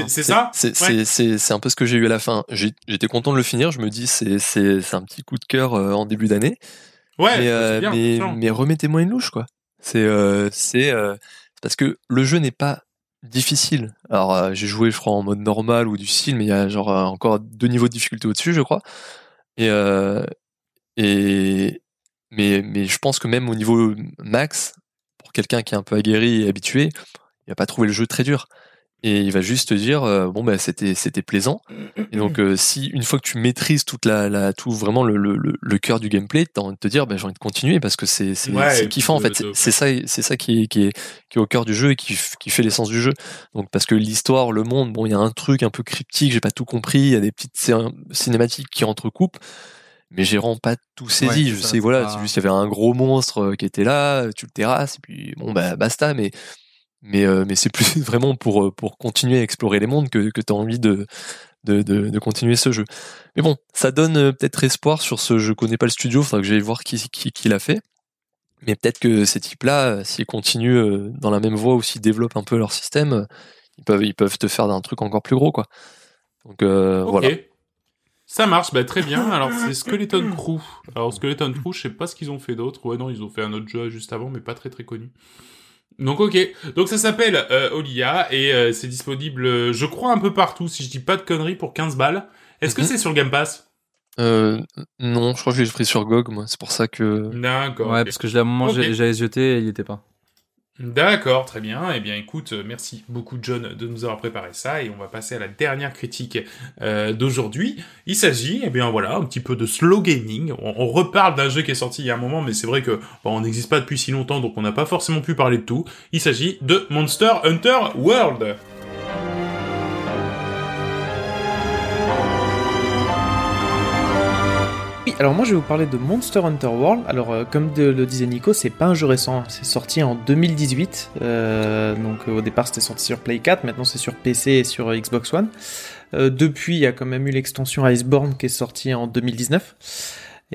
C'est ça C'est un peu ce que j'ai eu à la fin. J'étais content de le finir. Je me dis, c'est un petit coup de cœur euh, en début d'année. Ouais, mais, bah, euh, remettez-moi une louche, quoi. Euh, c'est parce que le jeu n'est pas difficile. Alors, j'ai joué, je crois, en mode normal ou du difficile, mais il y a genre encore deux niveaux de difficulté au-dessus, je crois. Et, et mais, mais je pense que même au niveau max, pour quelqu'un qui est un peu aguerri et habitué, il a pas trouvé le jeu très dur et il va juste te dire euh, bon ben c'était c'était plaisant et donc euh, si une fois que tu maîtrises toute la, la tout vraiment le, le, le cœur du gameplay t'as envie de te dire ben j'ai envie de continuer parce que c'est c'est kiffant en fait euh, c'est ça c'est ça qui est, qui est qui est au cœur du jeu et qui qui fait l'essence du jeu donc parce que l'histoire le monde bon il y a un truc un peu cryptique j'ai pas tout compris il y a des petites cinématiques qui entrecoupent mais j'ai vraiment pas tout saisi. je sais, voilà, juste il y avait un gros monstre qui était là, tu le terrasses, et puis bon, bah basta, mais euh, mais, c'est plus vraiment euh, pour, continuer à explorer les mondes que, tu as envie de, continuer ce jeu. Mais bon, ça donne euh, peut-être espoir sur ce je connais pas le studio, faudra que j'aille voir qui, l'a fait. Mais peut-être que ces types-là, s'ils continuent dans la même voie ou s'ils développent un peu leur système, ils peuvent, te faire un truc encore plus gros, quoi. Donc voilà. Ça marche, bah, très bien. Alors c'est Skeleton Crew. Alors Skeleton Crew, je sais pas ce qu'ils ont fait d'autre. Ouais non, ils ont fait un autre jeu juste avant, mais pas très très connu. Donc ok, donc ça s'appelle euh, Olia et euh, c'est disponible, euh, je crois, un peu partout, si je dis pas de conneries, pour 15 balles. Est-ce que mhm. c'est sur le Game Pass euh, Non, je crois que je l'ai pris sur GOG, moi, c'est pour ça que... D'accord. Ouais, parce que je à un moment, j'avais jeté et il n'y était pas. D'accord, très bien. Eh bien, écoute, euh, merci beaucoup, John, de nous avoir préparé ça. Et on va passer à la dernière critique euh, d'aujourd'hui. Il s'agit, eh bien, voilà, un petit peu de slow gaming. On, reparle d'un jeu qui est sorti il y a un moment, mais c'est vrai que on n'existe pas depuis si longtemps, donc on n'a pas forcément pu parler de tout. Il s'agit de Monster Hunter World. Oui, alors moi je vais vous parler de Monster Hunter World. Alors euh, comme le disait Nico, c'est pas un jeu récent, hein. c'est sorti en 2018. Euh, donc euh, au départ c'était sorti sur Play 4, maintenant c'est sur PC et sur Xbox One. depuis il y a quand même eu l'extension Iceborne qui est sortie en 2019.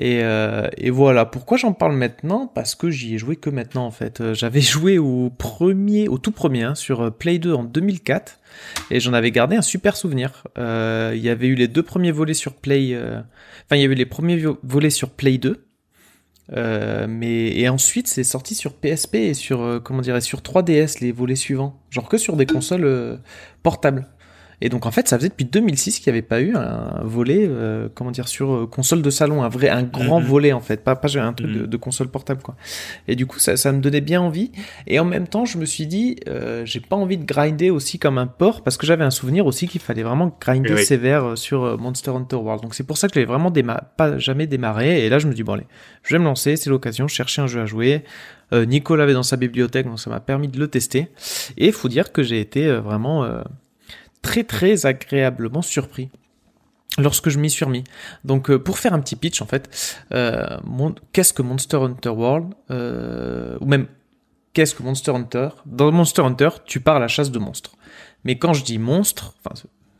Euh, et, voilà, pourquoi j'en parle maintenant Parce que j'y ai joué que maintenant en fait. Euh, j'avais joué au premier, au tout premier, hein, sur euh, Play 2 en 2004, et j'en avais gardé un super souvenir. Il y avait eu les deux premiers volets sur Play, enfin il y avait eu les premiers volets sur Play 2, mais et ensuite c'est sorti sur PSP et sur comment dirais sur 3DS les volets suivants, genre que sur des consoles portables. Et donc en fait, ça faisait depuis 2006 qu'il n'y avait pas eu un volet, euh, comment dire, sur euh, console de salon, un vrai, un grand mhm. volet en fait, pas, un truc mhm. de, console portable quoi. Et du coup, ça, me donnait bien envie. Et en même temps, je me suis dit, euh, j'ai pas envie de grinder aussi comme un port parce que j'avais un souvenir aussi qu'il fallait vraiment grinder sévère sur Monster Hunter World. Donc c'est pour ça que j'avais vraiment pas jamais démarré. Et là, je me dis bon allez, je vais me lancer, c'est l'occasion, je cherchais un jeu à jouer. Nicolas avait dans sa bibliothèque, donc ça m'a permis de le tester. Et il faut dire que j'ai été vraiment très très agréablement surpris lorsque je m'y suis remis. Donc euh, pour faire un petit pitch en fait, euh, qu'est-ce que Monster Hunter World euh, ou même qu'est-ce que Monster Hunter Dans Monster Hunter, tu pars à la chasse de monstres. Mais quand je dis monstre, enfin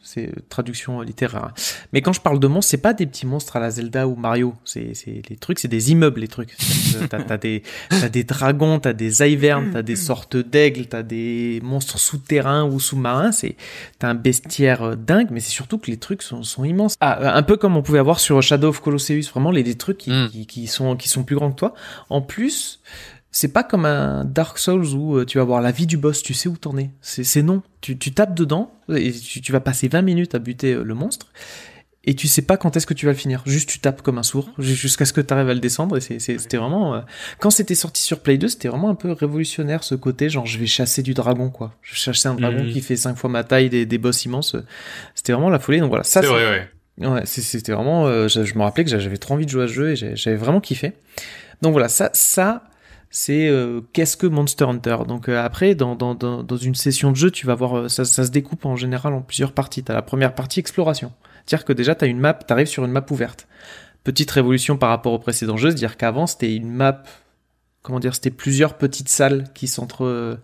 c'est euh, traduction littéraire. Hein. Mais quand je parle de monstres, c'est pas des petits monstres à la Zelda ou Mario. C'est les trucs, c'est des immeubles, les trucs. T'as des, des dragons, t'as des ivernes, t'as des sortes d'aigles, t'as des monstres souterrains ou sous-marins. C'est t'as un bestiaire euh, dingue, mais c'est surtout que les trucs sont, immenses. Ah, euh, un peu comme on pouvait avoir sur Shadow of Colosseus, vraiment les des trucs hmm. qui, sont qui sont plus grands que toi. En plus, c'est pas comme un Dark Souls où euh, tu vas voir la vie du boss, tu sais où t'en es. C'est non. Tu, tu, tapes dedans et tu, vas passer 20 minutes à buter euh, le monstre et tu sais pas quand est-ce que tu vas le finir. Juste tu tapes comme un sourd jusqu'à ce que tu arrives à le descendre et c'était vraiment. Euh, quand c'était sorti sur Play 2, c'était vraiment un peu révolutionnaire ce côté genre je vais chasser du dragon quoi. Je chassais un dragon mmh. qui fait 5 fois ma taille des, des boss immenses. C'était vraiment la folie. Donc voilà, ça c'est. ouais. c'était vraiment. je, me rappelais que j'avais trop envie de jouer à ce jeu et j'avais vraiment kiffé. Donc voilà, ça, ça c'est euh, qu'est-ce que Monster Hunter. Donc euh, après, dans, dans, dans, une session de jeu, tu vas voir, euh, ça, ça se découpe en général en plusieurs parties. T'as la première partie exploration, c'est-à-dire que déjà t'as une map, t'arrives sur une map ouverte. Petite révolution par rapport au précédent jeu, c'est-à-dire qu'avant c'était une map, comment dire, c'était plusieurs petites salles qui s'entre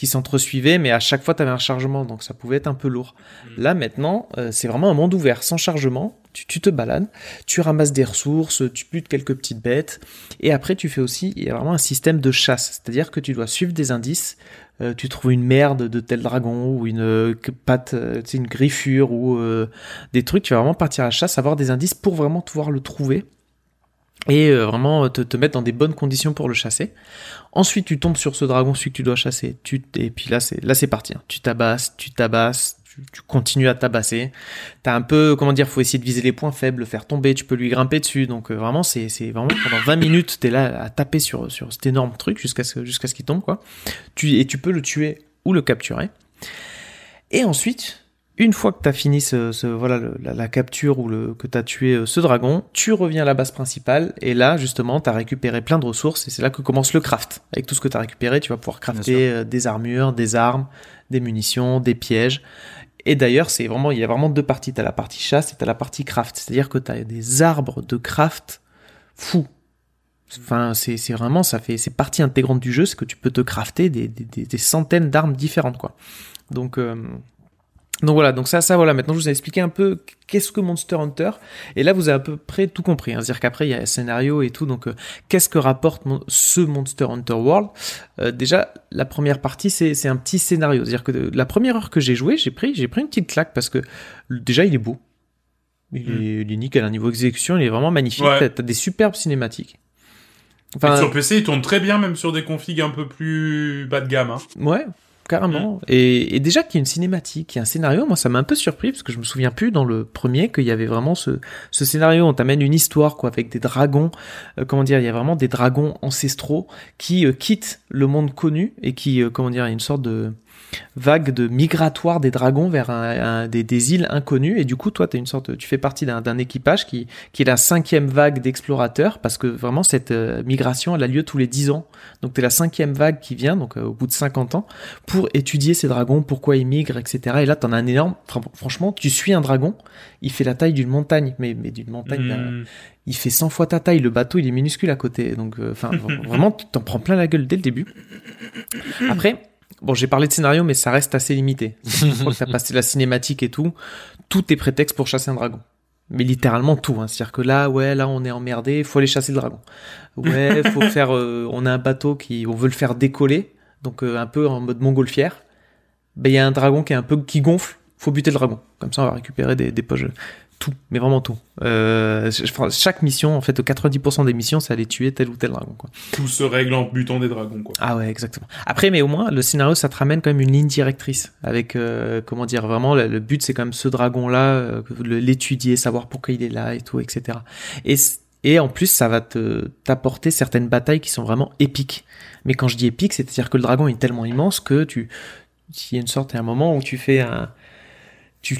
qui s'entresuivaient, mais à chaque fois, tu avais un chargement, donc ça pouvait être un peu lourd. Mm. Là, maintenant, euh, c'est vraiment un monde ouvert, sans chargement. Tu, te balades, tu ramasses des ressources, tu butes quelques petites bêtes, et après, tu fais aussi, il y a vraiment un système de chasse, c'est-à-dire que tu dois suivre des indices. Euh, tu trouves une merde de tel dragon ou une euh, patte, une griffure ou des trucs. Tu vas vraiment partir à la chasse, avoir des indices pour vraiment pouvoir le trouver et euh, vraiment euh, te, te, mettre dans des bonnes conditions pour le chasser. Ensuite, tu tombes sur ce dragon, celui que tu dois chasser. Tu, et puis là, c'est là, c'est parti. Hein. Tu tabasses, tu tabasses, tu, continues à tabasser. T'as un peu, comment dire, faut essayer de viser les points faibles, le faire tomber. Tu peux lui grimper dessus. Donc euh, vraiment, c'est, c'est vraiment pendant 20 minutes, t'es là à taper sur sur cet énorme truc jusqu'à ce jusqu'à ce qu'il tombe quoi. Tu et tu peux le tuer ou le capturer. Et ensuite, une fois que tu as fini ce, voilà, la, capture ou le, que tu as tué euh, ce dragon, tu reviens à la base principale et là, justement, tu as récupéré plein de ressources et c'est là que commence le craft. Avec tout ce que tu as récupéré, tu vas pouvoir crafter euh, des armures, des armes, des munitions, des pièges. Et d'ailleurs, c'est vraiment, il y a vraiment deux parties. as la partie chasse et t'as la partie craft. C'est-à-dire que tu as des arbres de craft fous. Enfin, c'est vraiment, ça fait, c'est partie intégrante du jeu, c'est que tu peux te crafter des, des, centaines d'armes différentes, quoi. Donc, euh, donc voilà, donc ça, ça voilà. Maintenant, je vous ai expliqué un peu qu'est-ce que Monster Hunter. Et là, vous avez à peu près tout compris. Hein. C'est-à-dire qu'après, il y a scénario et tout. Donc, euh, qu'est-ce que rapporte ce Monster Hunter World euh, Déjà, la première partie, c'est un petit scénario. C'est-à-dire que la première heure que j'ai joué, j'ai pris, j'ai pris une petite claque parce que déjà, il est beau. Il, hmm. est, il à Un niveau exécution, il est vraiment magnifique. T'as des superbes cinématiques. Enfin, sur PC, il tourne très bien, même sur des configs un peu plus bas de gamme. Hein. Ouais, carrément. Mm. Et, déjà qu'il y a une cinématique, qu'il y a un scénario, moi ça m'a un peu surpris parce que je me souviens plus dans le premier qu'il y avait vraiment ce, ce scénario. On t'amène une histoire quoi avec des dragons. Euh, comment dire, il y a vraiment des dragons ancestraux qui euh, quittent le monde connu et qui euh, comment dire, il y a une sorte de vague de migratoire des dragons vers des, îles inconnues. Et du coup, toi, une sorte, tu fais partie d'un équipage qui, est la cinquième vague d'explorateurs parce que vraiment cette euh, migration, elle a lieu tous les dix ans. Donc, tu es la cinquième vague qui vient, donc euh, au bout de 50 ans, pour étudier ces dragons, pourquoi ils migrent, etc. Et là, tu en as un énorme. Franchement, tu suis un dragon, il fait la taille d'une montagne, mais, mais d'une montagne. Hmm. Il fait 100 fois ta taille, le bateau il est minuscule à côté. Donc, euh, enfin, vraiment, t'en prends plein la gueule dès le début. Après, Bon, j'ai parlé de scénario, mais ça reste assez limité. Une fois que la cinématique et tout, tout est prétexte pour chasser un dragon. Mais littéralement tout, hein. c'est-à-dire que là, ouais, là on est emmerdé, il faut aller chasser le dragon. Ouais, faut faire, euh, on a un bateau qui, on veut le faire décoller, donc euh, un peu en mode montgolfière. Ben il y a un dragon qui est un peu qui gonfle, faut buter le dragon. Comme ça, on va récupérer des, des poches tout, mais vraiment tout. Euh, chaque mission, en fait, 90% des missions, ça allait tuer tel ou tel dragon. Quoi. Tout se règle en butant des dragons. Quoi. Ah ouais, exactement. Après, mais au moins, le scénario, ça te ramène quand même une ligne directrice. Avec, euh, comment dire, vraiment, le, but, c'est quand même ce dragon-là, euh, l'étudier, savoir pourquoi il est là et tout, etc. Et, en plus, ça va te t'apporter certaines batailles qui sont vraiment épiques. Mais quand je dis épique, c'est-à-dire que le dragon est tellement immense que tu... Il y a une sorte, et un moment où tu fais un... Tu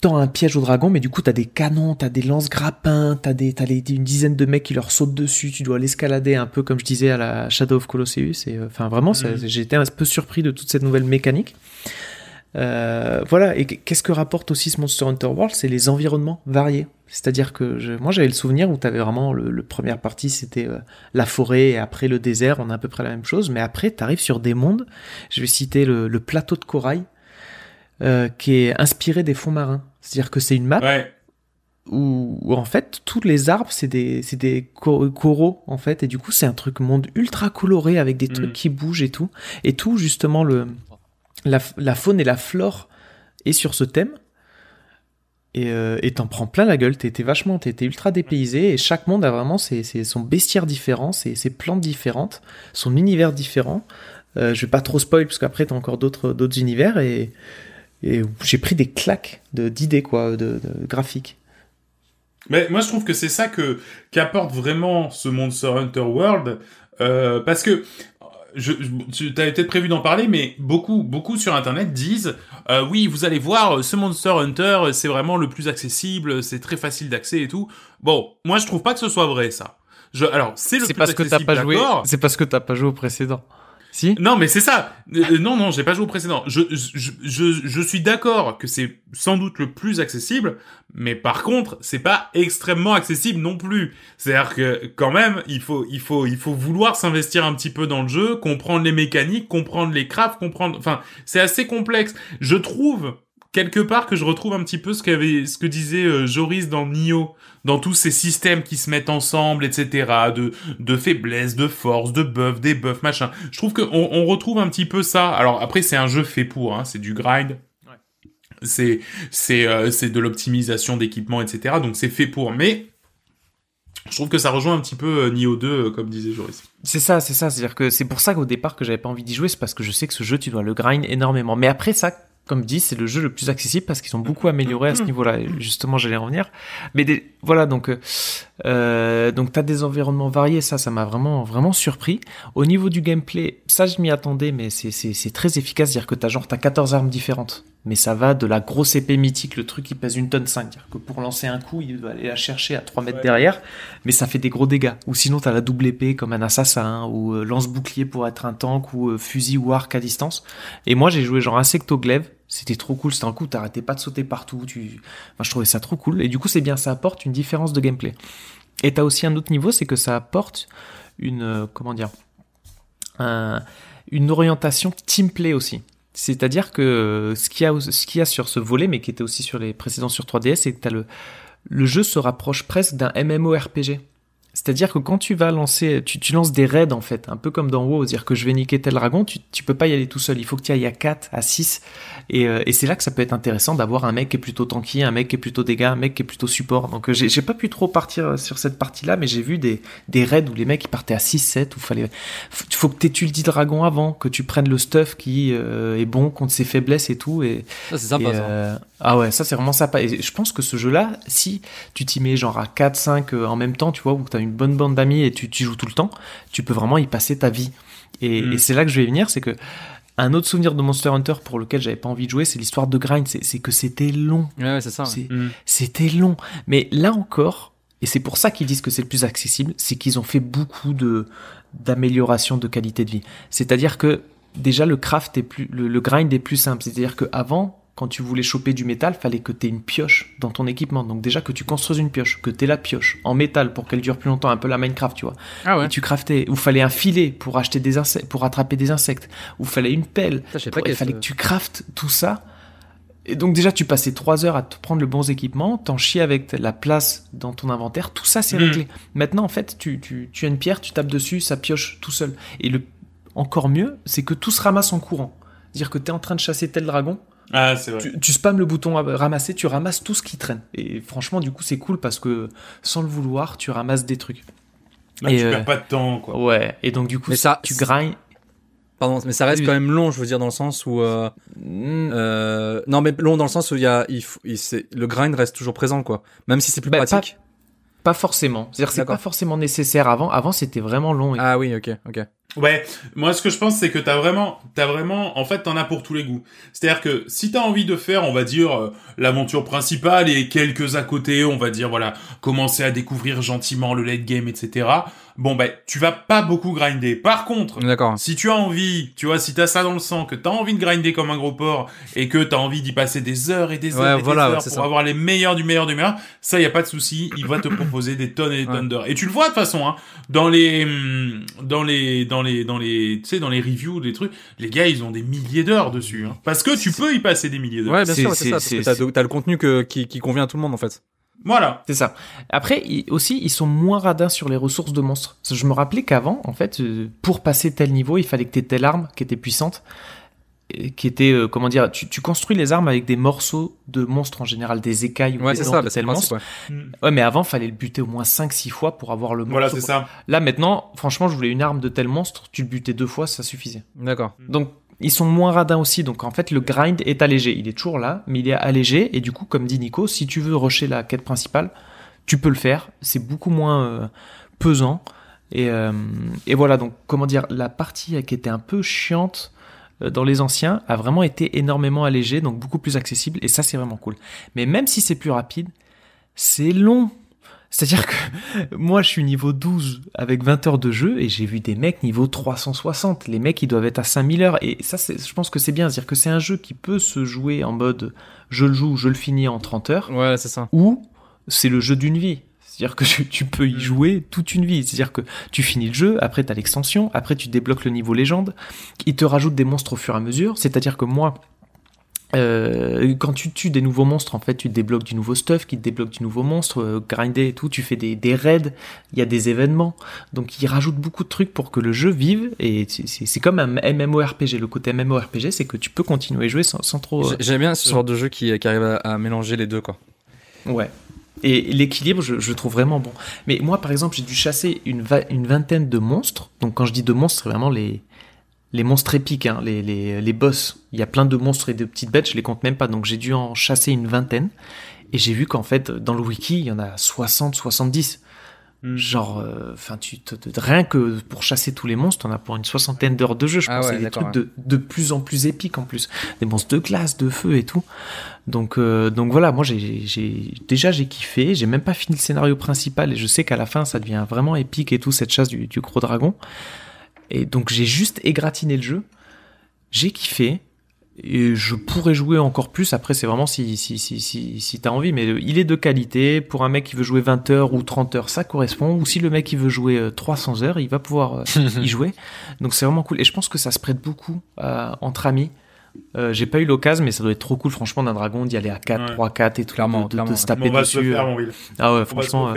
tant un piège au dragon, mais du coup, t'as des canons, t'as des lances grappins t'as des, une dizaine de mecs qui leur sautent dessus, tu dois l'escalader un peu comme je disais à la Shadow of Colosseus, et euh, enfin vraiment, mm. j'ai été un peu surpris de toute cette nouvelle mécanique. Euh, voilà, et qu'est-ce que rapporte aussi ce Monster Hunter World C'est les environnements variés. C'est-à-dire que moi j'avais le souvenir où tu avais vraiment le, premier première partie c'était euh, la forêt et après le désert, on a à peu près la même chose, mais après tu arrives sur des mondes. Je vais citer le, plateau de corail qui est inspiré des fonds marins. C'est-à-dire que c'est une map où, en fait, tous les arbres, c'est des, coraux, en fait. Et du coup, c'est un truc monde ultra coloré avec des trucs mm. qui bougent et tout. Et tout, justement, le, la, faune et la flore est sur ce thème et euh, t'en prends plein la gueule, t'es vachement, t'es ultra dépaysé, et chaque monde a vraiment ses, ses, son bestiaire différent, ses, ses, plantes différentes, son univers différent. Euh, je vais pas trop spoil, parce qu'après t'as encore d'autres univers, et, et j'ai pris des claques d'idées quoi, de, graphiques. Mais moi je trouve que c'est ça que qu'apporte vraiment ce Monster Hunter World euh, parce que je, tu avais peut-être prévu d'en parler, mais beaucoup, beaucoup sur Internet disent euh, oui, vous allez voir, ce Monster Hunter, c'est vraiment le plus accessible, c'est très facile d'accès et tout. Bon, moi je trouve pas que ce soit vrai ça. Je, alors c'est le plus parce accessible, que t'as pas joué. C'est parce que t'as pas joué au précédent. Si Non, mais c'est ça. Euh, euh, non, non, j'ai pas joué au précédent. Je, je, je, suis d'accord que c'est sans doute le plus accessible, mais par contre, c'est pas extrêmement accessible non plus. C'est-à-dire que quand même, il faut, il faut, il faut vouloir s'investir un petit peu dans le jeu, comprendre les mécaniques, comprendre les crafts, comprendre. Enfin, c'est assez complexe. Je trouve quelque part que je retrouve un petit peu ce qu'avait, ce que disait euh, Joris dans Nioh dans tous ces systèmes qui se mettent ensemble, etc., de, de faiblesse, de force, de buff, des buffs, machin. Je trouve qu'on on retrouve un petit peu ça. Alors après, c'est un jeu fait pour, hein. c'est du grind. C'est c'est euh, c'est de l'optimisation d'équipement etc donc c'est fait pour mais je trouve que ça rejoint un petit peu euh, Nioh 2 euh, comme disait Joris. C'est ça, c'est ça, c'est-à-dire que c'est pour ça qu'au départ que j'avais pas envie d'y jouer, c'est parce que je sais que ce jeu tu dois le grind énormément. Mais après ça comme dit, c'est le jeu le plus accessible parce qu'ils ont beaucoup mm-hmm. amélioré à ce mm-hmm. niveau-là. Justement, j'allais en Mais voilà, donc, euh, euh, donc t'as des environnements variés. Ça, ça m'a vraiment, vraiment surpris. Au niveau du gameplay, ça, je m'y attendais, mais c'est très efficace. C'est-à-dire que t'as genre, 14 armes différentes. Mais ça va de la grosse épée mythique, le truc qui pèse une tonne 5. C'est-à-dire que pour lancer un coup, il doit aller la chercher à 3 mètres derrière. Mais ça fait des gros dégâts. Ou sinon, t'as la double épée comme un assassin, ou euh, lance-bouclier pour être un tank, ou euh, fusil ou arc à distance. Et moi, j'ai joué genre au glaive c'était trop cool, c'était un coup, t'arrêtais pas de sauter partout, tu... Enfin, je trouvais ça trop cool. Et du coup, c'est bien, ça apporte une différence de gameplay. Et t'as aussi un autre niveau, c'est que ça apporte une... Euh, comment dire Une orientation teamplay aussi. C'est-à-dire que euh, ce qu'il y, a, ce a sur ce volet, mais qui était aussi sur les précédents sur 3DS, c'est que le, le jeu se rapproche presque d'un MMORPG. C'est-à-dire que quand tu vas lancer, tu, lances des raids en fait, un peu comme dans WoW, dire que je vais niquer tel dragon, tu, peux pas y aller tout seul, il faut que tu ailles à 4, à 6, euh, et, c'est là que ça peut être intéressant d'avoir un mec qui est plutôt tanky, un mec qui est plutôt dégâts, un mec qui est plutôt support. Donc euh, j'ai pas pu trop partir sur cette partie-là, mais j'ai vu des, raids où les mecs partaient à 6, 7, où fallait, faut que tu le 10 dragon avant, que tu prennes le stuff qui euh, est bon contre ses faiblesses et tout. Et, ça c'est sympa. Ah ouais, ça c'est vraiment sympa. Et je pense que ce jeu-là, si tu t'y mets genre à 4, 5 en même temps, tu vois, ou que une bonne bande d'amis et tu, joues tout le temps, tu peux vraiment y passer ta vie. Et, mm. c'est là que je vais venir, c'est que un autre souvenir de Monster Hunter pour lequel j'avais pas envie de jouer, c'est l'histoire de Grind. C'est que c'était long. Mm. C'était long. Mais là encore, et c'est pour ça qu'ils disent que c'est le plus accessible, c'est qu'ils ont fait beaucoup de d'améliorations de qualité de vie. C'est-à-dire que déjà le craft est plus, le, le grind est plus simple. C'est-à-dire que avant, quand tu voulais choper du métal, fallait que tu aies une pioche dans ton équipement. Donc déjà que tu construises une pioche, que tu aies la pioche en métal pour qu'elle dure plus longtemps, un peu la Minecraft, tu vois. Ah Et tu craftais, ou fallait un filet pour acheter des insectes, pour attraper des insectes, ou fallait une pelle. il fallait que tu craftes tout ça. Et donc déjà tu passais trois heures à te prendre le bon équipement, t'en chier avec la place dans ton inventaire, tout ça c'est hmm. réglé. Maintenant en fait tu, tu, as une pierre, tu tapes dessus, ça pioche tout seul. Et le encore mieux, c'est que tout se ramasse en courant. Dire que tu es en train de chasser tel dragon, ah, tu, tu spammes le bouton euh, ramasser, tu ramasses tout ce qui traîne. Et franchement, du coup, c'est cool parce que sans le vouloir, tu ramasses des trucs. Ah, et tu perds euh, pas de temps, quoi. Ouais. Et donc, du coup, ça, tu grindes. Pardon, mais ça reste quand même long, je veux dire, dans le sens où euh, mm. non, mais long dans le sens où il y a, il, il le grind reste toujours présent, quoi. Même si c'est plus bah, pratique. Pas forcément. C'est-à-dire c'est pas forcément nécessaire. Avant, avant c'était vraiment long. Ah oui, ok, ok. Ouais, moi ce que je pense c'est que t'as vraiment, t'as vraiment, en fait t'en as pour tous les goûts. C'est-à-dire que si t'as envie de faire, on va dire euh, l'aventure principale et quelques à côté, on va dire voilà, commencer à découvrir gentiment le late game, etc bon ben bah, tu vas pas beaucoup grinder. Par contre, si tu as envie, tu vois, si t'as ça dans le sang, que t'as envie de grinder comme un gros porc et que t'as envie d'y passer des heures et des heures, voilà, des heures pour avoir les meilleurs du meilleur du meilleur, ça y a pas de souci, il va te proposer des tonnes et des tonnes d'heures. Et tu le vois de toute façon, hein, dans les, hum, dans les, dans les, dans les, tu sais, dans les reviews, des trucs, les gars ils ont des milliers d'heures dessus, hein, parce que tu peux y passer des milliers d'heures. Ouais, bien sûr, c'est ça, t'as le contenu que, qui, qui convient à tout le monde en fait. Voilà. C'est ça. Après, aussi, ils sont moins radins sur les ressources de monstres. Je me rappelais qu'avant, en fait, euh, pour passer tel niveau, il fallait que tu telle arme qui était puissante, qui était, euh, comment dire, tu, construis les armes avec des morceaux de monstres en général, des écailles ou ouais, c'est ça, bah, Ouais. mais avant, fallait le buter au moins 5-6 fois pour avoir le monstre. Voilà, c'est ça. Là, maintenant, franchement, je voulais une arme de tel monstre, tu le butais deux fois, ça suffisait. D'accord. Mm. Donc, ils sont moins radins aussi, donc en fait le grind est allégé. Il est toujours là, mais il est allégé. Et du coup, comme dit Nico, si tu veux rusher la quête principale, tu peux le faire. C'est beaucoup moins euh, pesant. Et, euh, et, voilà, donc comment dire, la partie qui était un peu chiante euh, dans les anciens a vraiment été énormément allégée, donc beaucoup plus accessible. Et ça, c'est vraiment cool. Mais même si c'est plus rapide, c'est long c'est-à-dire que moi, je suis niveau 12 avec 20 heures de jeu et j'ai vu des mecs niveau 360. Les mecs, ils doivent être à 5000 heures. Et ça, je pense que c'est bien. C'est-à-dire que c'est un jeu qui peut se jouer en mode je le joue, je le finis en 30 heures. Ouais, c'est ça. Ou c'est le jeu d'une vie. C'est-à-dire que tu, peux y mm. jouer toute une vie. C'est-à-dire que tu finis le jeu, après t'as l'extension, après tu débloques le niveau légende. Ils te rajoute des monstres au fur et à mesure. C'est-à-dire que moi, euh, quand tu tues des nouveaux monstres, en fait, tu débloques du nouveau stuff, qui te débloque du nouveau monstre, euh, grinder et tout, tu fais des, des raids, il y a des événements. Donc, ils rajoutent beaucoup de trucs pour que le jeu vive, et c'est comme un MMORPG. Le côté MMORPG, c'est que tu peux continuer à jouer sans, trop... J'aime bien ce euh, genre de jeu qui, qui arrive à, mélanger les deux, quoi. Ouais. Et l'équilibre, je, je, trouve vraiment bon. Mais moi, par exemple, j'ai dû chasser une, une vingtaine de monstres. Donc, quand je dis de monstres, c'est vraiment les, les monstres épiques, hein, les, les, les, boss. Il y a plein de monstres et de petites bêtes, je les compte même pas, donc j'ai dû en chasser une vingtaine. Et j'ai vu qu'en fait, dans le wiki, il y en a 60, 70. Hmm. Genre, euh, enfin, tu te, rien que pour chasser tous les monstres, on a pour une soixantaine d'heures de jeu. Je ah pense ouais, des trucs de, plus en plus épiques en plus, des monstres de glace, de feu et tout. Donc, euh, donc voilà, moi j'ai déjà j'ai kiffé. J'ai même pas fini le scénario principal et je sais qu'à la fin ça devient vraiment épique et tout cette chasse du, du gros dragon. Et donc j'ai juste égratigné le jeu. J'ai kiffé. Et je pourrais jouer encore plus. Après, c'est vraiment si, si, si, si, si t'as envie. Mais il est de qualité. Pour un mec qui veut jouer 20 heures ou 30 heures, ça correspond. Ou si le mec qui veut jouer 300 euh, heures, il va pouvoir euh, y jouer. Donc c'est vraiment cool. Et je pense que ça se prête beaucoup euh, entre amis. j'ai pas eu l'occasion, mais ça doit être trop cool, franchement, d'un dragon d'y aller à 4, 3, 4 et tout. Clairement, de, se taper dessus. Ah ouais, franchement.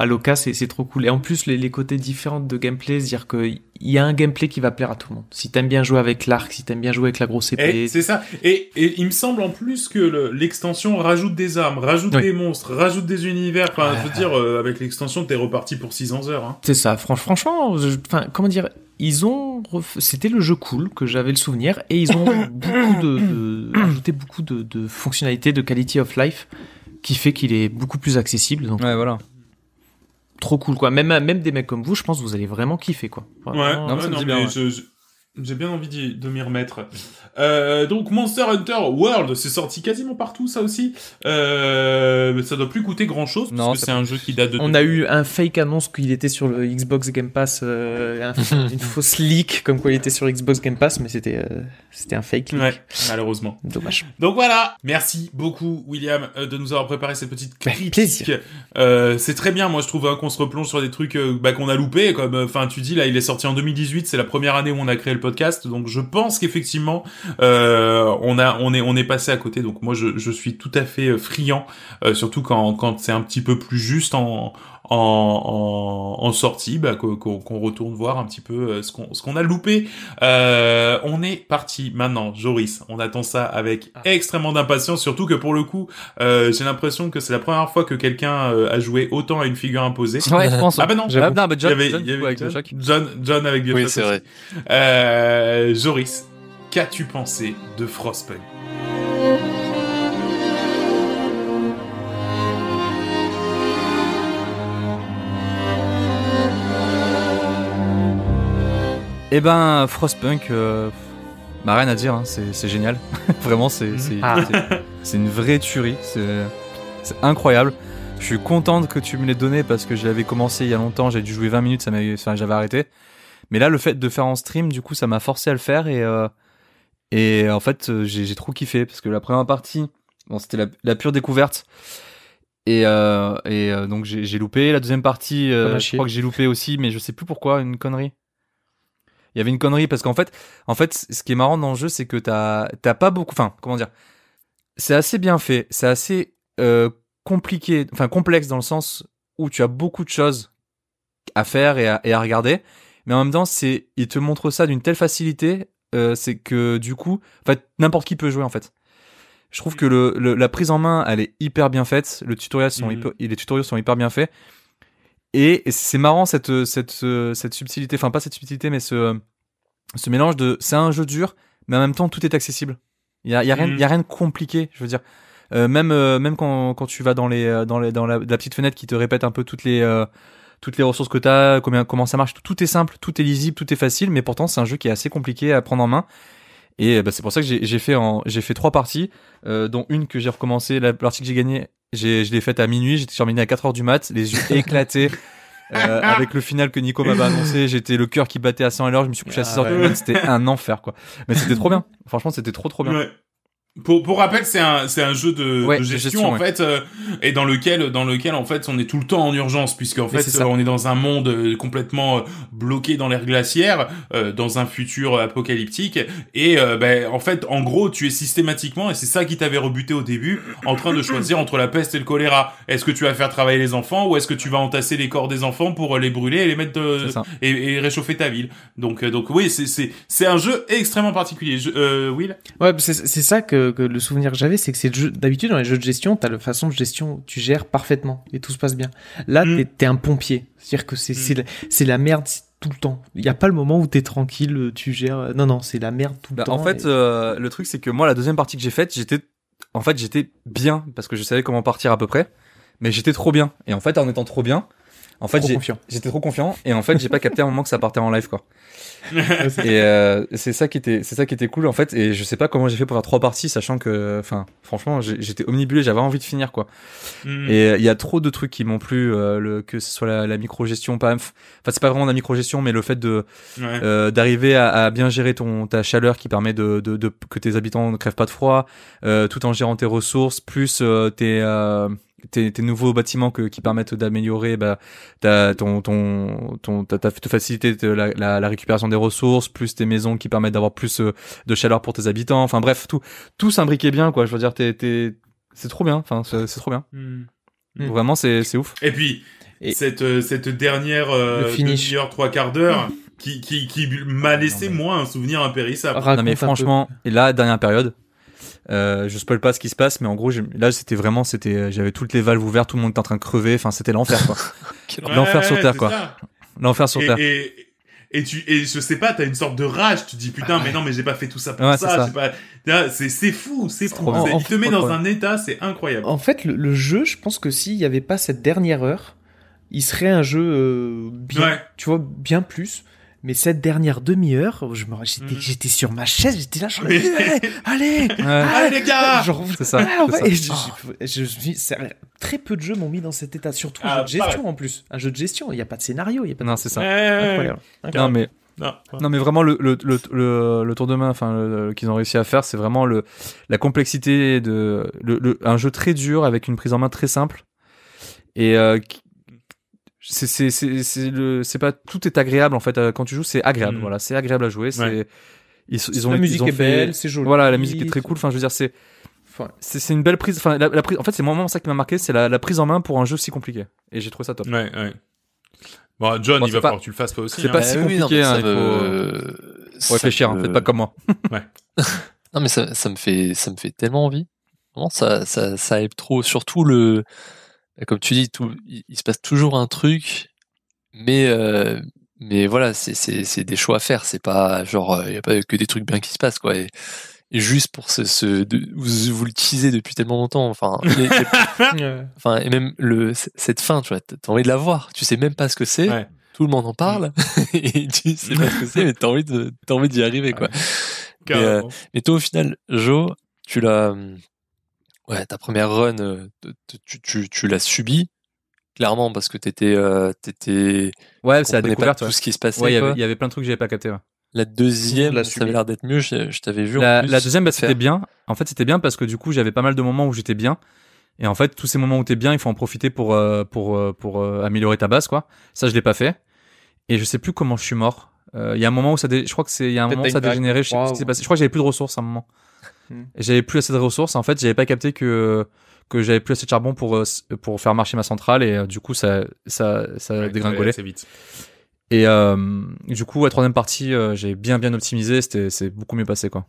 Aloka, c'est trop cool. Et en plus, les, les côtés différents de gameplay, c'est-à-dire qu'il y a un gameplay qui va plaire à tout le monde. Si t'aimes bien jouer avec l'arc, si t'aimes bien jouer avec la grosse eh, épée. C'est ça. Et, il me semble en plus que l'extension rajoute des armes, rajoute des monstres, rajoute des univers. Enfin, je veux dire, euh, avec l'extension, t'es reparti pour 600 heures. Hein. C'est ça. franchement, enfin, comment dire ils ont c'était le jeu cool que j'avais le souvenir et ils ont beaucoup de, de... ajouté beaucoup de, de fonctionnalités de quality of life qui fait qu'il est beaucoup plus accessible donc ouais, voilà trop cool quoi. Même même des mecs comme vous, je pense que vous allez vraiment kiffer quoi. ouais, non, je, j'ai bien envie de m'y remettre. Euh, donc Monster Hunter World, c'est sorti quasiment partout, ça aussi. Euh, ça doit plus coûter grand chose parce non, que c'est un jeu qui date de. On a eu un fake annonce qu'il était sur le Xbox Game Pass, euh, une fausse leak comme quoi il était sur Xbox Game Pass, mais c'était euh, c'était un fake. Ouais, malheureusement. Dommage. Donc voilà. Merci beaucoup William euh, de nous avoir préparé cette petite bah, critique. c'est très bien, moi je trouve hein, qu'on se replonge sur des trucs bah, qu'on a loupés. Comme enfin tu dis là, il est sorti en 2018, c'est la première année où on a créé le donc je pense qu'effectivement euh, on a on est on est passé à côté. Donc moi je, suis tout à fait euh, friand, euh, surtout quand quand c'est un petit peu plus juste en en, sortie, bah, qu'on retourne voir un petit peu euh, ce qu'on a loupé. Euh, on est parti maintenant, Joris. On attend ça avec ah. extrêmement d'impatience, surtout que pour le coup, euh, j'ai l'impression que c'est la première fois que quelqu'un a joué autant à une figure imposée. Ah ben non, non John, avec John, John, avec c'est vrai. Euh, Joris, qu'as-tu pensé de Frostpunk Eh ben, Frostpunk, ma euh, bah, rien à dire, hein, c'est génial. Vraiment, mhm. ah. c'est une vraie tuerie. C'est incroyable. Je suis contente que tu me l'aies donné parce que je l'avais commencé il y a longtemps, j'ai dû jouer 20 minutes, ça j'avais arrêté. Mais là, le fait de faire en stream, du coup, ça m'a forcé à le faire et, euh, en fait, euh, j'ai trop kiffé parce que la première partie, bon, c'était la, pure découverte. Et, et donc, j'ai loupé. La deuxième partie, je crois que j'ai loupé aussi, mais je sais plus pourquoi, une connerie. Il y avait une connerie parce qu'en fait, en fait, ce qui est marrant dans le jeu, c'est que tu t'as pas beaucoup. Enfin, comment dire C'est assez bien fait. C'est assez euh, compliqué, enfin complexe dans le sens où tu as beaucoup de choses à faire et à, regarder. Mais en même temps, c'est il te montre ça d'une telle facilité, euh, c'est que du coup, en fait, n'importe qui peut jouer en fait. Je trouve que mm. le, la prise en main, elle est hyper bien faite. Le tutoriel sont mm. les tutoriels sont hyper bien faits. Et, c'est marrant cette, cette, cette subtilité, enfin pas cette subtilité, mais ce, ce mélange de c'est un jeu dur, mais en même temps tout est accessible. Il y a, rien, y a mm. rien de compliqué, je veux dire. Euh, même euh, même quand, quand tu vas dans les euh, dans les dans la, petite fenêtre qui te répète un peu toutes les toutes les ressources que t'as, combien comment ça marche, tout est simple, tout est lisible, tout est facile, mais pourtant c'est un jeu qui est assez compliqué à prendre en main. Et bah, c'est pour ça que j'ai fait j'ai fait trois parties, dont une que j'ai recommencé, la partie que j'ai gagné, je l'ai faite à minuit, j'étais terminé à 4h du mat, les yeux éclatés. Euh, avec le final que Nico m'avait annoncé, j'étais le cœur qui battait à 100 à l'heure, je me suis couché à 6 h du ah mat, c'était un enfer quoi. Mais c'était trop bien. Franchement, c'était trop trop bien. Pour, pour rappel, c'est un, c'est un jeu de, gestion, en fait, euh, et dans lequel, dans lequel en fait, on est tout le temps en urgence, puisque en fait, on est dans un monde euh, complètement euh, bloqué dans l'ère glaciaire, dans un futur apocalyptique, et ben en fait, en gros, tu es systématiquement, et c'est ça qui t'avait rebuté au début, en train de choisir entre la peste et le choléra. Est-ce que tu vas faire travailler les enfants, ou est-ce que tu vas entasser les corps des enfants pour les brûler et les mettre de, et, réchauffer ta ville. Donc, donc oui, c'est, c'est, c'est un jeu extrêmement particulier. Je, Will. Ouais, c'est ça que le souvenir que j'avais, c'est que c'est d'habitude dans les jeux de gestion, t'as la façon de gestion, tu gères parfaitement et tout se passe bien. Là, mm. tu t'es un pompier, c'est-à-dire que c'est mm. la, merde tout le temps. Il n'y a pas le moment où t'es tranquille, euh, tu gères. Euh, non, non, c'est la merde tout le bah, temps. En fait, euh, le truc, c'est que moi, la deuxième partie que j'ai faite, j'étais, en fait, j'étais bien parce que je savais comment partir à peu près, mais j'étais trop bien. Et en fait, en étant trop bien, en fait, j'étais trop confiant et en fait, j'ai pas capté un moment que ça partait en live quoi et euh, c'est ça qui était c'est ça qui était cool en fait et je sais pas comment j'ai fait pour faire trois parties sachant que enfin franchement j'étais omnibulé j'avais envie de finir quoi mm. et euh, il y a trop de trucs qui m'ont plu euh, le, que ce soit la, micro-gestion pas enfin c'est pas vraiment la micro-gestion mais le fait de d'arriver à, bien gérer ton ta chaleur qui permet de, de, de que tes habitants ne crèvent pas de froid tout en gérant tes ressources plus tes tes, nouveaux bâtiments que, qui permettent d'améliorer bah, ta, ton, ton, te faciliter la, récupération des ressources, plus tes maisons qui permettent d'avoir plus euh, de chaleur pour tes habitants. Enfin bref, tout, tout s'imbriquait bien, quoi. Je veux dire, t'es, c'est trop bien. Enfin, c'est trop bien. Hmm. Mmh. Hmm. Vraiment, c'est, c'est ouf. Et puis, cette, euh, cette dernière euh, demi-heure, trois quarts d'heure. Mmh. Qui, qui, qui m'a laissé, moi, un souvenir impérissable. non, mais franchement, et là, dernière période, euh, je spoil pas ce qui se passe, mais en gros, là, c'était vraiment, c'était, euh, j'avais toutes les valves ouvertes, tout le monde était en train de crever. Enfin, c'était l'enfer, quoi. l'enfer sur terre, quoi. L'enfer sur terre. Et, tu, et je sais pas, t'as une sorte de rage. Tu dis putain, ah mais non, mais j'ai pas fait tout ça pour ça. C'est fou, c'est fou. il te met dans un état, c'est incroyable. En fait, le, jeu, je pense que s'il y avait pas cette dernière heure, il serait un jeu euh, bien, tu vois, bien plus. Mais cette dernière demi-heure, je mhm. j'étais, sur ma chaise, j'étais là, me suis allez, allez, allez, les gars, c'est c'est ça. très peu de jeux m'ont mis dans cet état, surtout un ah, jeu de gestion en plus, un jeu de gestion. Il n'y a pas de scénario, il y a pas. Non, c'est ça. Incroyable. Non mais. Non, mais vraiment le, le, le, le tour de main enfin qu'ils ont réussi à faire c'est vraiment le la complexité de un jeu très dur avec une prise en main très simple et euh, c'est c'est le c'est pas tout est agréable en fait euh, quand tu joues c'est agréable mm. voilà c'est agréable à jouer c'est ils, ils, ont la musique ils est belle c'est joli voilà la musique est très cool enfin je veux dire c'est c'est une belle prise enfin la, prise en fait c'est vraiment ça qui m'a marqué c'est la, prise en main pour un jeu si compliqué et j'ai trouvé ça top ouais, ouais. Bon, John il va falloir que tu le fasses pas aussi c'est hein. pas bah si compliqué il hein, faut, réfléchir en hein, fait pas comme moi ouais non mais ça, ça me fait ça me fait tellement envie ça ça ça aide trop surtout le comme tu dis, tout, il, se passe toujours un truc, mais euh, mais voilà, c'est des choix à faire. C'est pas genre euh, il n'y a pas que des trucs bien qui se passent quoi. Et, juste pour ce, vous, le l'utilisez depuis tellement longtemps. Enfin, enfin et même le cette fin, tu vois, t'as envie de la voir. Tu sais même pas ce que c'est. Tout le monde en parle mm. et tu sais pas ce que c'est, mais t'as envie de as envie d'y arriver quoi. Mais, euh, mais, toi au final, Jo, tu l'as Ouais, ta première run, euh, tu, l'as subie clairement parce que t'étais, euh, t'étais. Ouais, ça a découvert tout ce qui se passait. Ouais, il y avait plein de trucs que j'avais pas capté. La deuxième, ça avait l'air d'être mieux. Je, t'avais vu. La, deuxième, bah, c'était bien. En fait, c'était bien parce que du coup, j'avais pas mal de moments où j'étais bien. Et en fait, tous ces moments où t'es bien, il faut en profiter pour euh, pour pour améliorer ta base, quoi. Ça, je l'ai pas fait. Et je sais plus comment je suis mort. Il y a un moment où ça, je crois que c'est, il y a un moment ça Je sais Je crois que j'avais plus de ressources à un moment. J'avais plus assez de ressources. En fait, j'avais pas capté que que j'avais plus assez de charbon pour euh, pour faire marcher ma centrale et euh, du coup ça ça ça dégringolait. vite. Et euh, du coup, la troisième partie, j'ai bien bien optimisé. c'est beaucoup mieux passé quoi.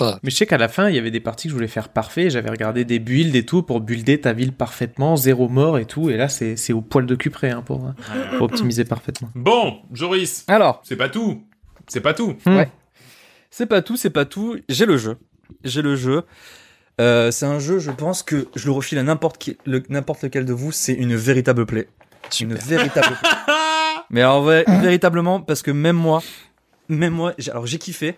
Ah. Mais je sais qu'à la fin, il y avait des parties que je voulais faire parfait. J'avais regardé des builds et tout pour builder ta ville parfaitement, zéro mort et tout. Et là, c'est au poil de cupré hein, pour, pour, optimiser parfaitement. Bon, Joris. Alors. C'est pas tout. C'est pas tout. Hmm. Ouais. C'est pas tout, c'est pas tout. J'ai le jeu j'ai le jeu. Euh, c'est un jeu, je pense que je le refile à n'importe n'importe lequel de vous, c'est une véritable plaie. Une véritable plaie. Mais en vrai, véritablement, parce que même moi, même moi, j'ai, alors j'ai kiffé.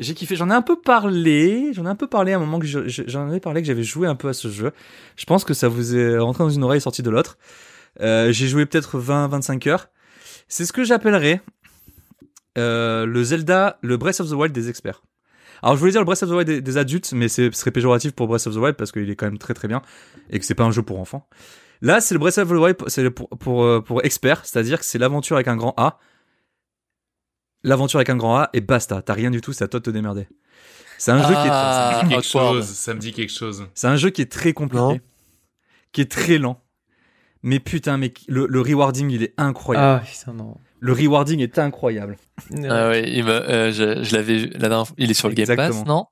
J'ai kiffé, j'en ai un peu parlé, j'en ai un peu parlé à un moment que j'en avais parlé que j'avais joué un peu à ce jeu. Je pense que ça vous est rentré dans une oreille et sorti de l'autre. Euh, j'ai joué peut-être 20-25 heures. C'est ce que j'appellerais euh, le Zelda, le Breath of the Wild des experts. Alors je voulais dire le Breath of the Wild des, adultes, mais ce serait péjoratif pour Breath of the Wild parce qu'il est quand même très très bien et que c'est pas un jeu pour enfants. Là, c'est le Breath of the Wild c'est pour, euh, pour, experts, c'est-à-dire que c'est l'aventure avec un grand A. L'aventure avec un grand A et basta, t'as rien du tout, c'est à toi de te démerder. C'est un jeu qui est. Ah, quelque chose, ça me dit quelque chose. C'est un jeu qui est très compliqué, qui est très lent. Mais putain, mais le, le rewarding, il est incroyable. Ah, putain, non le rewarding est incroyable. Ah oui, euh, je, l'avais la dernière fois, il est sur le Game Pass, non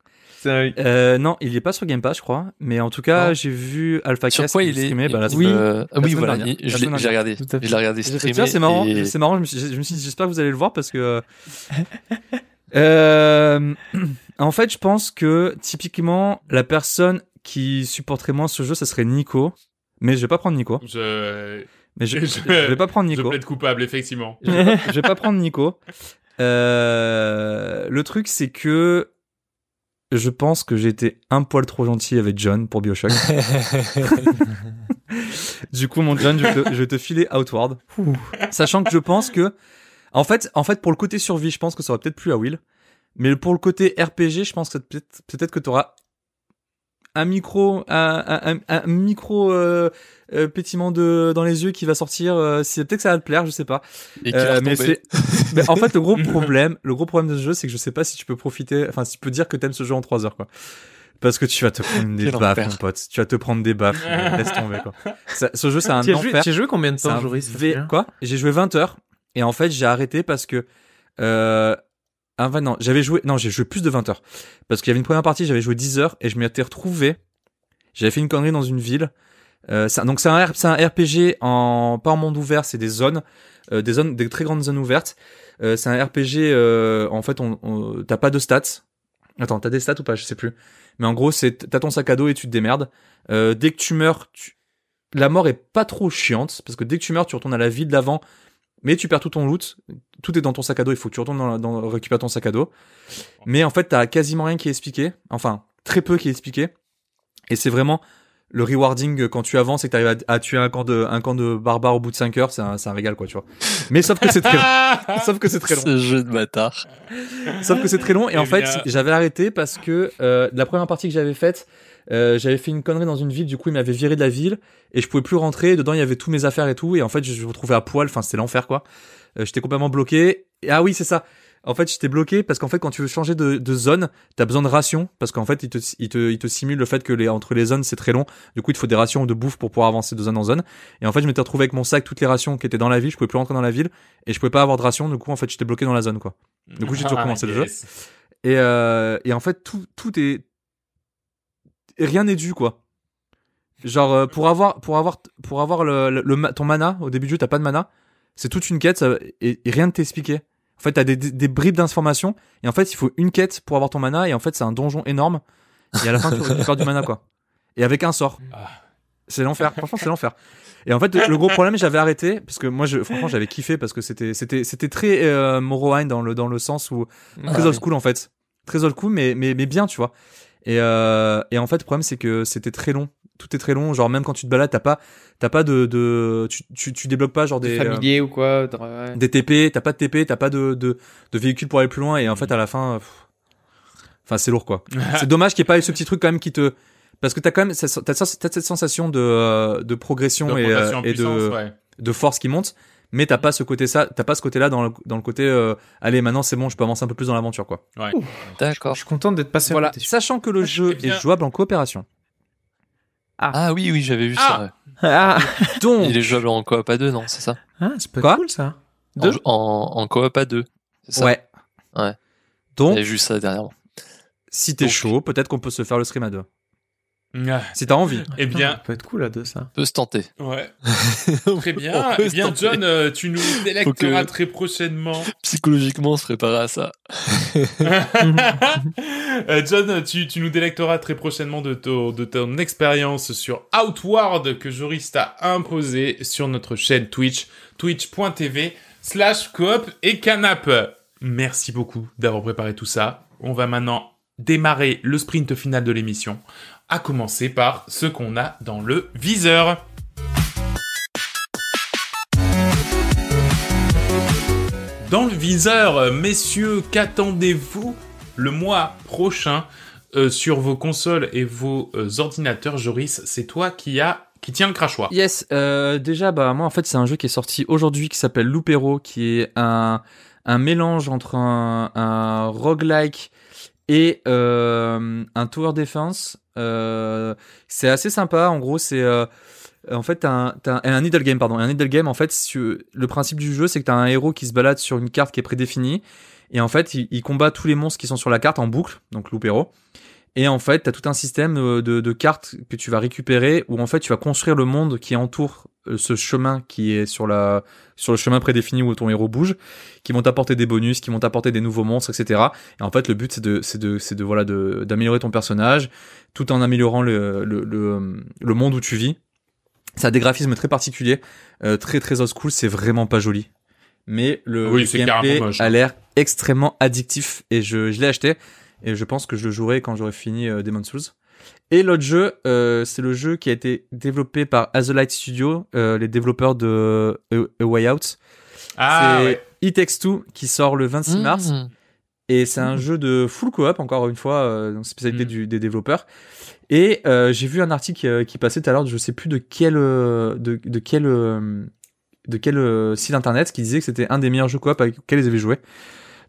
euh, non, il n'est pas sur Game Pass, je crois. Mais en tout cas, j'ai vu Alpha sur quoi il est bah, oui, euh, oui voilà, je l'ai regardé. Je l'ai regardé streamer. C'est marrant, c'est marrant. Je me dit, j'espère que vous allez le voir parce que. en fait, je pense que typiquement, la personne qui supporterait moins ce jeu, ça serait Nico. Mais je vais pas prendre Nico. Je... Mais je, vais pas prendre Nico. Je vais être coupable, effectivement. Je, vais pas prendre Nico. Euh, le truc, c'est que je pense que j'étais un poil trop gentil avec John pour Bioshock. du coup, mon John, je vais te, filer Outward. Sachant que je pense que, en fait, en fait, pour le côté survie, je pense que ça aurait peut-être plus à Will. Mais pour le côté RPG, je pense que peut-être que tu auras un micro, un, un, un micro euh, euh de dans les yeux qui va sortir. Euh, peut-être que ça va te plaire, je sais pas. Et euh, mais c'est. mais en fait, le gros problème, le gros problème de ce jeu, c'est que je sais pas si tu peux profiter, enfin si tu peux dire que t'aimes ce jeu en trois heures, quoi. Parce que tu vas te prendre des baffes, mon pote. Tu vas te prendre des baffes. laisse tomber, quoi. ce jeu, c'est un tu as joué combien de temps, Quoi J'ai joué 20 heures. Et en fait, j'ai arrêté parce que euh, ah bah non, j'avais joué, non, j'ai joué plus de 20 heures. Parce qu'il y avait une première partie, j'avais joué 10 heures et je m'y retrouvé. J'avais fait une connerie dans une ville. Euh, donc c'est un, un RPG en pas en monde ouvert, c'est des zones, euh, des zones, des très grandes zones ouvertes. Euh, c'est un RPG. en fait, on, t'as pas de stats. Attends, t'as des stats ou pas Je sais plus. Mais en gros, c'est t'as ton sac à dos et tu te démerdes. dès que tu meurs, la mort est pas trop chiante parce que dès que tu meurs, tu retournes à la vie de l'avant mais tu perds tout ton loot, tout est dans ton sac à dos, il faut que tu retournes dans, dans récupérer ton sac à dos. Mais en fait, t'as quasiment rien qui est expliqué, enfin très peu qui est expliqué, et c'est vraiment le rewarding quand tu avances et que t'arrives à, tuer un camp de un camp de barbares au bout de 5 heures, c'est un, un, régal quoi, tu vois. Mais sauf que c'est très long. sauf que c'est très long. Ce jeu de bâtard. sauf que c'est très long et, eh en fait, j'avais arrêté parce que euh, la première partie que j'avais faite, euh, j'avais fait une connerie dans une ville, du coup, il m'avait viré de la ville et je pouvais plus rentrer. Dedans, il y avait tous mes affaires et tout. Et en fait, je me retrouvais à poil. Enfin, c'était l'enfer, quoi. Euh, j'étais complètement bloqué. ah oui, c'est ça. En fait, j'étais bloqué parce qu'en fait, quand tu veux changer de, zone, t'as besoin de rations parce qu'en fait, il te, ils te, ils te simule le fait que les, entre les zones, c'est très long. Du coup, il te faut des rations de bouffe pour pouvoir avancer de zone en zone. Et en fait, je m'étais retrouvé avec mon sac, toutes les rations qui étaient dans la ville. Je pouvais plus rentrer dans la ville et je pouvais pas avoir de rations. Du coup, en fait, j'étais bloqué dans la zone, quoi. Du coup, j'ai dû ah, recommencer le jeu. Et, euh, et en fait, tout, tout est, rien n'est dû, quoi. Genre, euh, pour avoir, pour avoir, pour avoir le, ton mana, au début du jeu, t'as pas de mana. C'est toute une quête et, rien ne t'expliquait. En fait, t'as des, des, bribes d'informations et en fait, il faut une quête pour avoir ton mana et en fait, c'est un donjon énorme. Et à la fin, tu du mana, quoi. Et avec un sort. Ah. C'est l'enfer. Franchement, c'est l'enfer. Et en fait, le gros problème, j'avais arrêté parce que moi, je, franchement, j'avais kiffé parce que c'était, c'était, c'était très euh, dans le, dans le sens où ah très old school en fait, très old school, mais, mais bien, tu vois. Et, euh, et en fait, le problème, c'est que c'était très long. Tout est très long. Genre, même quand tu te balades, t'as pas, t'as pas de, de tu, tu, débloques pas genre des familiers ou quoi, euh, des TP. T'as pas de TP, t'as pas de, de, de véhicule pour aller plus loin. Et en mm. fait, à la fin, enfin, c'est lourd quoi. c'est dommage qu'il n'y ait pas eu ce petit truc quand même qui te, parce que t'as quand même, cette sensation de, euh, de progression, et, de force qui monte mais t'as pas ce côté ça, t'as pas ce côté-là dans le, dans le côté, euh, allez, maintenant c'est bon, je peux avancer un peu plus dans l'aventure, quoi. Ouais. D'accord. Je, suis content d'être passé. Voilà. Sachant que le jeu est jouable en coopération. Ah. ah. oui, oui, j'avais vu ça. Ah. Ah. Donc. Il est jouable en coop à deux, non, c'est ça Ah, c'est pas cool ça. Deux en, en, coop à deux. Ça ouais. Ouais. Donc. J'ai vu ça dernièrement. Si t'es chaud, peut-être qu'on peut se faire le stream à deux. Si t'as envie. Eh bien, ça peut être cool à deux ça. Peut se tenter. Ouais. très bien. Eh John, euh, tu nous délecteras très prochainement. Psychologiquement, se préparer à ça. Euh, John, tu, nous délecteras très prochainement de, ton, de ton expérience sur Outward que Joris t'a imposé sur notre chaîne Twitch, twitch.tv slash coop et canap. Merci beaucoup d'avoir préparé tout ça. On va maintenant démarrer le sprint final de l'émission à commencer par ce qu'on a dans le viseur. Dans le viseur, euh, messieurs, qu'attendez-vous le mois prochain euh, sur vos consoles et vos euh, ordinateurs, Joris, c'est toi qui a qui tient le crachoir. Yes, déjà bah moi en fait c'est un jeu qui est sorti aujourd'hui qui s'appelle Loupero, qui est un, mélange entre un, un roguelike et euh, un tower defense, euh, c'est assez sympa. En gros, c'est euh, en fait, un, idle game, pardon. Un game, en fait, le principe du jeu, c'est que t'as un héros qui se balade sur une carte qui est prédéfinie. Et en fait, il, il, combat tous les monstres qui sont sur la carte en boucle, donc loup héros. Et en fait, tu as tout un système euh, de, de, cartes que tu vas récupérer où en fait tu vas construire le monde qui entoure euh, ce chemin qui est sur, la, sur le chemin prédéfini où ton héros bouge, qui vont t'apporter des bonus, qui vont t'apporter des nouveaux monstres, etc. Et en fait, le but c'est de, c'est de, c'est de voilà de, d'améliorer ton personnage tout en améliorant le, le, le, euh, monde où tu vis. Ça a des graphismes très particuliers, très très old school, c'est vraiment pas joli. Mais le, oui, gameplay hein. a l'air extrêmement addictif et je, je l'ai acheté. Et je pense que je le jouerai quand j'aurai fini euh, Demon's Souls. Et l'autre jeu, euh, c'est le jeu qui a été développé par Light Studio, euh, les développeurs de A, Way Out. Ah, c'est ouais. It Takes Two qui sort le 26 mmh. mars. Et c'est un mmh. jeu de full co-op, encore une fois, spécialité mmh. des développeurs. Et j'ai vu un article qui, passait tout à l'heure, je sais plus de quel, de, de quel, de quel site internet, qui disait que c'était un des meilleurs jeux co-op avec ils avaient joué.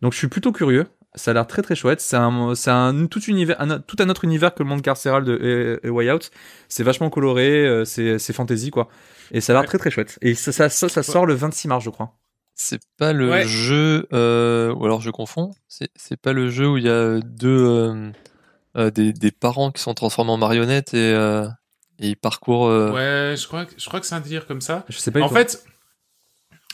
Donc je suis plutôt curieux. Ça a l'air très très chouette. C'est un, c'est un tout univers, un, tout un autre univers que le monde carcéral de Way Out. C'est vachement coloré, euh, c'est, fantasy quoi. Et ça a l'air très très chouette. Et ça, ça, sort le 26 mars, je crois. C'est pas le jeu, euh, ou alors je confonds. C'est, pas le jeu où il y a deux euh, des, parents qui sont transformés en marionnettes et, et ils parcourent. Ouais, je crois, que, je crois que c'est un délire comme ça. Je sais pas. En fait,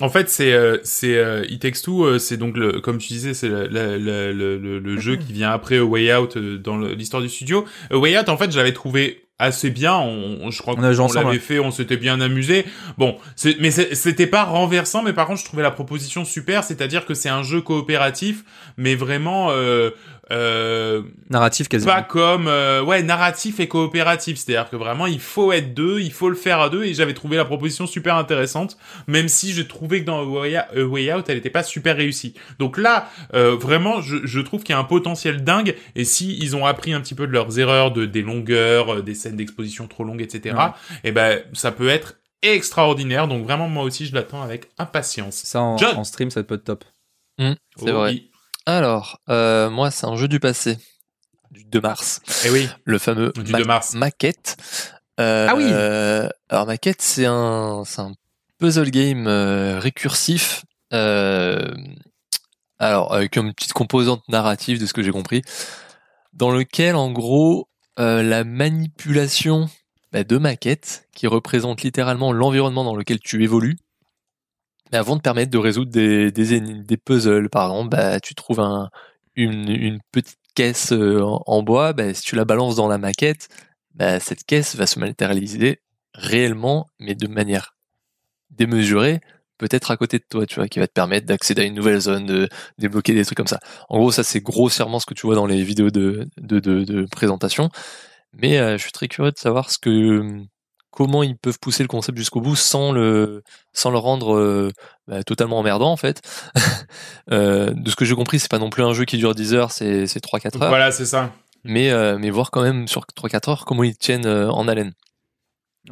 en fait, c'est euh, c'est euh, euh, c'est donc le, comme tu disais, c'est le, jeu mhm. qui vient après Way Out dans l'histoire du studio. Way Out, en fait, j'avais trouvé assez bien. je crois qu'on l'avait fait, on s'était bien amusé. Bon, mais c'était pas renversant, mais par contre, je trouvais la proposition super, c'est-à-dire que c'est un jeu coopératif, mais vraiment euh, narratif quasiment. Pas comme euh, ouais narratif et coopératif, c'est-à-dire que vraiment il faut être deux, il faut le faire à deux et j'avais trouvé la proposition super intéressante, même si j'ai trouvé que dans A Way, Out elle était pas super réussie. Donc là euh, vraiment je, trouve qu'il y a un potentiel dingue et si ils ont appris un petit peu de leurs erreurs, de des longueurs, euh, des scènes d'exposition trop longues, etc. Et eh ben ça peut être extraordinaire. Donc vraiment moi aussi je l'attends avec impatience. Ça en, stream ça peut être top. Hum, c'est oh vrai. Alors, euh, moi, c'est un jeu du passé, du 2 mars. Eh oui. Le fameux Maquette. Euh, ah oui. alors, Maquette, c'est un, puzzle game euh, récursif. alors, avec une petite composante narrative de ce que j'ai compris, dans lequel, en gros, la manipulation bah, de maquettes qui représente littéralement l'environnement dans lequel tu évolues mais avant de permettre de résoudre des, des, des puzzles, par exemple, bah, tu trouves un, une, une, petite caisse euh, en, bois, bah, si tu la balances dans la maquette, bah, cette caisse va se matérialiser réellement, mais de manière démesurée, peut-être à côté de toi, tu vois, qui va te permettre d'accéder à une nouvelle zone, de débloquer des trucs comme ça. En gros, ça c'est grossièrement ce que tu vois dans les vidéos de, de, de, présentation. Mais euh, je suis très curieux de savoir ce que comment ils peuvent pousser le concept jusqu'au bout sans le sans le rendre euh, bah, totalement emmerdant en fait. Euh, de ce que j'ai compris, c'est pas non plus un jeu qui dure 10 heures, c'est 3-4 heures. Voilà, c'est ça. Mais, euh, mais voir quand même sur 3-4 heures comment ils tiennent en haleine.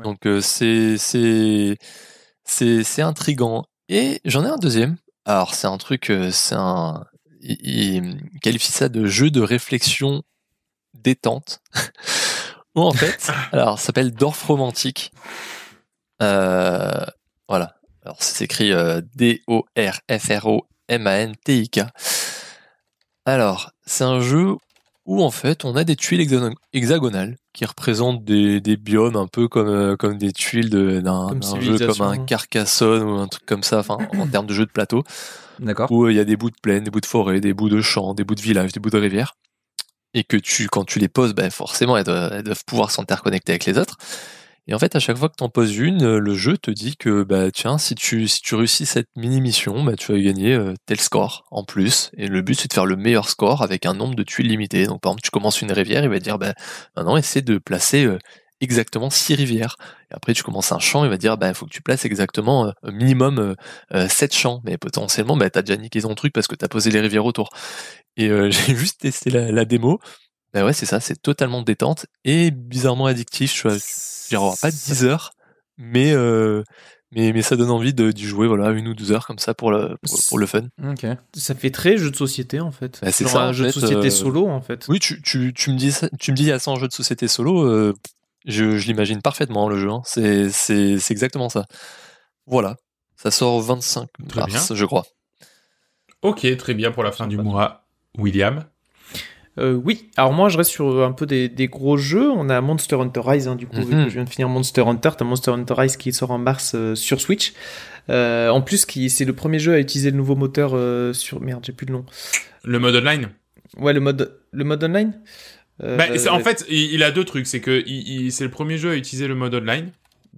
Donc c'est c'est intriguant. Et j'en ai un deuxième. Alors c'est un truc, c'est un. qualifie ça de jeu de réflexion détente. en fait, alors ça s'appelle Dorf Romantique. Euh, voilà. Alors c'est écrit euh, D-O-R-F-R-O-M-A-N-T-I-K. Alors, c'est un jeu où en fait on a des tuiles hexagonales qui représentent des, biomes un peu comme, euh, comme des tuiles d'un jeu comme un Carcassonne ou un truc comme ça, enfin en termes de jeu de plateau. D'accord. Où il y a des bouts de plaine, des bouts de forêt, des bouts de champs, des bouts de villages, des bouts de rivières et que tu, quand tu les poses, ben forcément, elles doivent, pouvoir s'interconnecter avec les autres. Et en fait, à chaque fois que tu en poses une, euh, le jeu te dit que, bah, tiens, si tu, si tu réussis cette mini-mission, bah, tu vas gagner euh, tel score en plus. Et le but, c'est de faire le meilleur score avec un nombre de tuiles limité. Donc, par exemple, tu commences une rivière, il va te dire, ben maintenant, essaie de placer euh, exactement six rivières. Et après, tu commences un champ, il va dire, bah, il faut que tu places exactement euh, minimum 7 euh, euh, sept champs. Mais potentiellement, bah, t'as déjà niqué ton truc parce que t'as posé les rivières autour. Et j'ai juste testé la, démo. Bah ouais, c'est ça, c'est totalement détente et bizarrement addictif. Je suis pas 10 heures, mais, mais, ça donne envie d'y jouer voilà, une ou deux heures comme ça pour le, pour, le fun. ok Ça fait très jeu de société en fait. Bah, c'est un jeu de société solo en fait. Oui, tu, me dis, tu me dis, il y a 100 jeux de société solo je, l'imagine parfaitement, le jeu. Hein. C'est, exactement ça. Voilà. Ça sort 25 mars, je crois. Ok, très bien pour la fin du mois. William euh, oui, alors moi je reste sur euh, un peu des, gros jeux. On a Monster Hunter Rise, hein, du coup, mhm. je viens de finir Monster Hunter. T'as Monster Hunter Rise qui sort en mars euh, sur Switch. en plus, c'est le premier jeu à utiliser le nouveau moteur sur. Merde, j'ai plus de nom. Le mode online Ouais, le mode, le mode online bah, euh, en fait, il, a deux trucs. C'est que c'est le premier jeu à utiliser le mode online,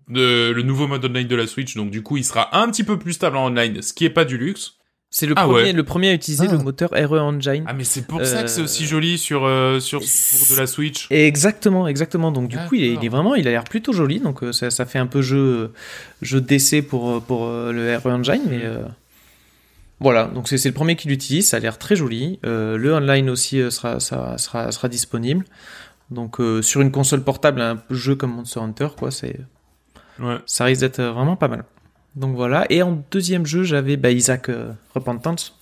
le nouveau mode online de la Switch. Donc du coup, il sera un petit peu plus stable en online, ce qui est pas du luxe. C'est le, ah premier, le premier à utiliser ah. le moteur RE Engine. Ah, mais c'est pour ça que c'est aussi euh, joli sur, euh, sur pour de la Switch. Exactement, exactement. Donc, du coup, il est, vraiment, il a l'air plutôt joli. Donc, ça, ça fait un peu jeu, jeu d'essai pour, pour le RE Engine. Mais, mm. Voilà, donc c'est le premier qui l'utilise, ça a l'air très joli. Euh, le online aussi euh, sera, sera, sera, disponible. Donc euh, sur une console portable, un jeu comme Monster Hunter, quoi, ça risque d'être vraiment pas mal. Donc voilà. Et en deuxième jeu, j'avais bah, Isaac Repentance.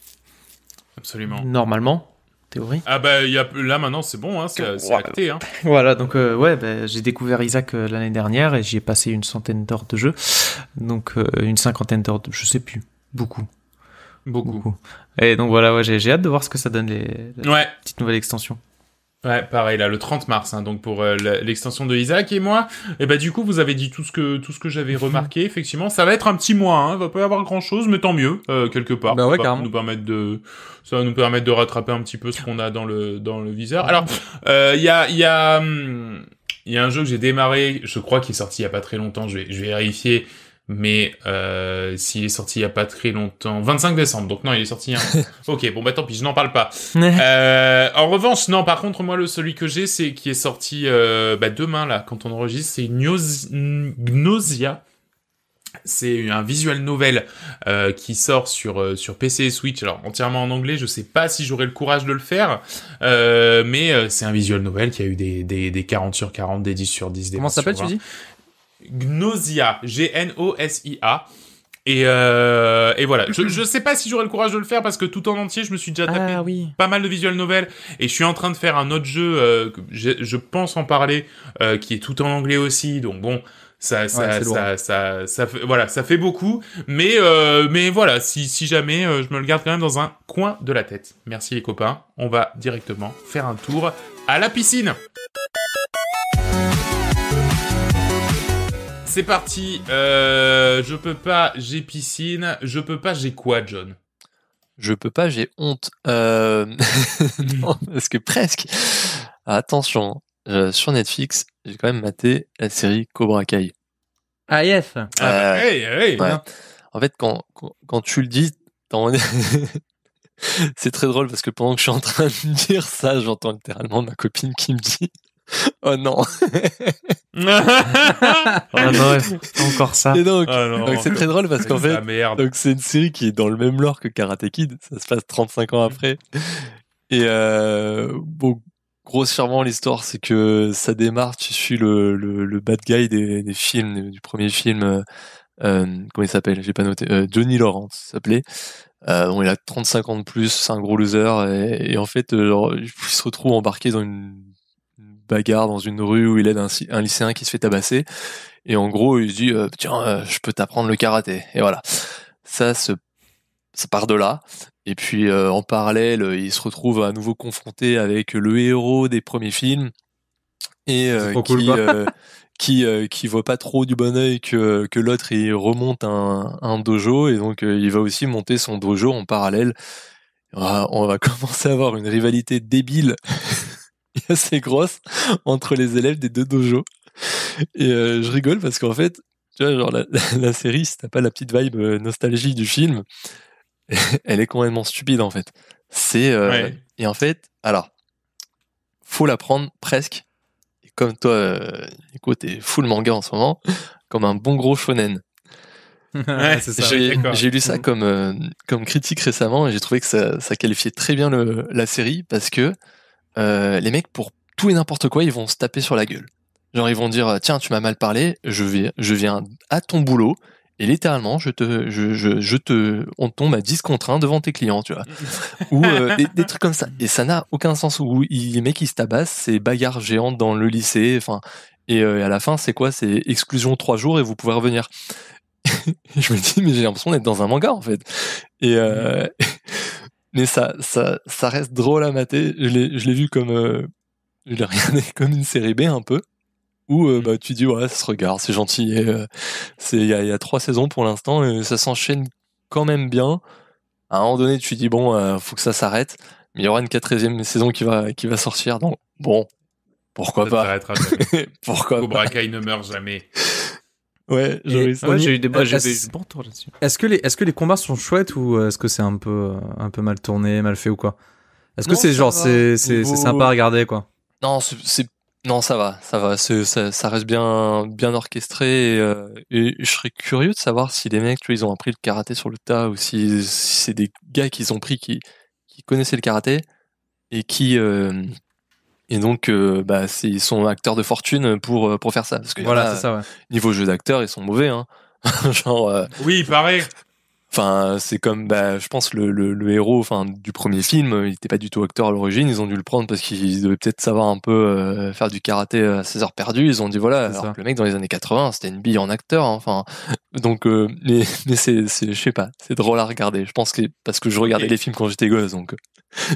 Absolument. Normalement, théorie. Ah bah y a, là maintenant c'est bon, hein, c'est acté. Hein. voilà, donc ouais, bah, j'ai découvert Isaac l'année dernière et j'y ai passé une centaine d'heures de jeu. Donc une cinquantaine d'heures, je sais plus, beaucoup Beaucoup. Et donc voilà, ouais, j'ai hâte de voir ce que ça donne les, les petites nouvelles extensions. Ouais, pareil là, le 30 mars, hein, donc pour euh, l'extension de Isaac et moi. Et bah du coup, vous avez dit tout ce que tout ce que j'avais mhm. remarqué. Effectivement, ça va être un petit mois. Hein, va pas y avoir grand chose, mais tant mieux euh, quelque part. Bah ouais, ça nous permettre de ça va nous permettre de rattraper un petit peu ce qu'on a dans le dans le viseur. Alors, il euh, y a il y a il hum, y a un jeu que j'ai démarré. Je crois qu'il est sorti il y a pas très longtemps. Je vais je vais vérifier mais euh, s'il est sorti il y a pas très longtemps, 25 décembre, donc non, il est sorti. Un... ok, bon bah tant pis, je n'en parle pas. euh, en revanche, non, par contre moi le celui que j'ai, c'est qui est sorti euh, bah, demain là, quand on enregistre, c'est Gnosia. C'est un visual novel euh, qui sort sur euh, sur PC et Switch. Alors entièrement en anglais, je sais pas si j'aurai le courage de le faire, euh, mais euh, c'est un visual novel qui a eu des, des, des 40 sur 40, des 10 sur 10, des Comment s'appelle tu dis Gnosia, G-N-O-S-I-A. Euh, et, voilà. Je, ne sais pas si j'aurai le courage de le faire parce que tout en entier, je me suis déjà ah tapé pas mal de visual novel et je suis en train de faire un autre jeu. Euh, je, pense en parler, euh, qui est tout en anglais aussi. Donc bon, ça, ça, ça, ça, fait, voilà, ça fait beaucoup. Mais, mais voilà, si, si jamais, je me le garde quand même dans un coin de la tête. Merci les copains. On va directement faire un tour à la piscine c'est parti. Euh, je peux pas, j'ai piscine. Je peux pas, j'ai quoi, John Je peux pas, j'ai honte. Euh, parce que presque. Attention, euh, sur Netflix, j'ai quand même maté la série Cobra Kai. Ah yes. Ah, bah, en fait, quand, quand, quand, tu le dis, c'est très drôle parce que pendant que je suis en train de dire ça, j'entends littéralement ma copine qui me dit Oh non. oh non, encore ça. Et ah donc, c'est très drôle parce ah, qu'en fait, donc c'est une série qui est dans le même lore que Karate Kid. Ça se passe 35 ans après. Et euh, bon, grossièrement, l'histoire, c'est que ça démarre. Tu suis le, le, bad guy des, films, du premier film. Euh, euh, comment il s'appelle J'ai pas noté. Johnny Lawrence s'appelait. bon, il a 35 ans de plus, c'est un gros loser, et, en fait, il se retrouve embarqué dans une bagarre dans une rue où il aide un, lycéen qui se fait tabasser. Et en gros, il se dit euh, tiens, euh, je peux t'apprendre le karaté. Et voilà. Ça, se, ça part de là. Et puis euh, en parallèle, il se retrouve à nouveau confronté avec le héros des premiers films et qui, qui voit pas trop du bon oeil que que l'autre il remonte un, dojo et donc il va aussi monter son dojo en parallèle. Ah, on va commencer à avoir une rivalité débile assez grosse entre les élèves des deux dojos. Et euh, je rigole parce qu'en fait, tu vois, genre la, série, si t'as pas la petite vibe euh, nostalgie du film, elle est complètement stupide en fait. C'est euh, et en fait, alors faut la prendre presque. comme toi, écoute tu t'es full manga en ce moment, comme un bon gros shonen. j'ai lu ça mm. comme, comme critique récemment et j'ai trouvé que ça, ça, qualifiait très bien le, la série parce que euh, les mecs, pour tout et n'importe quoi, ils vont se taper sur la gueule. Genre, ils vont dire Tiens, tu m'as mal parlé, je, je viens à ton boulot, et littéralement, je te, je, te, on tombe à 10 contre 1 devant tes clients, tu vois. Ou euh, des, trucs comme ça. Et ça n'a aucun sens. Où les mecs, ils se tabassent, c'est bagarre géante dans le lycée, enfin. Euh, et, à la fin, c'est quoi C'est exclusion 3 jours et vous pouvez revenir. je me dis, mais j'ai l'impression d'être dans un manga, en fait. Et, mmh. mais ça, ça, reste drôle à mater. Je l'ai, vu comme, euh, je l'ai regardé comme une série B un peu, où euh, mm. bah, tu dis ouais, ça se regarde, c'est gentil. Euh, il y, a, trois saisons pour l'instant, et ça s'enchaîne quand même bien. À un moment donné, tu dis bon, faut que ça s'arrête, mais il y aura une quatrième saison qui va, qui va sortir. Donc bon, pourquoi ça pas Pourquoi pas Kai ne meurt jamais. Ouais, j'ai eu des bons tours là-dessus. Est-ce que, les, est que les combats sont chouettes ou euh, est-ce que c'est un peu, euh, un peu mal tourné, mal fait ou quoi Est-ce que c'est genre, c'est sympa à regarder quoi Non, c'est non, ça va, ça va, ça, ça, reste bien, bien orchestré. Euh, et, je serais curieux de savoir si les mecs, tu ils ont appris le karaté sur le tas ou si, c'est des gars qu'ils ont pris qui, qui connaissaient le karaté et qui, et donc, euh, bah, ils sont acteurs de fortune pour, euh, pour faire ça. Parce que voilà, ça, niveau jeu d'acteur, ils sont mauvais. Hein. Genre, euh, Oui, pareil. Enfin, c'est comme, bah, je pense, le, héros enfin, du premier film, il n'était pas du tout acteur à l'origine, ils ont dû le prendre parce qu'ils devaient peut-être savoir un peu euh, faire du karaté euh, à 16 heures perdues, ils ont dit voilà, le mec dans les années 80, c'était une bille en acteur, hein, enfin, donc, euh, mais, c'est, je sais pas, c'est drôle à regarder, je pense que, parce que je regardais les films quand j'étais gosse, donc,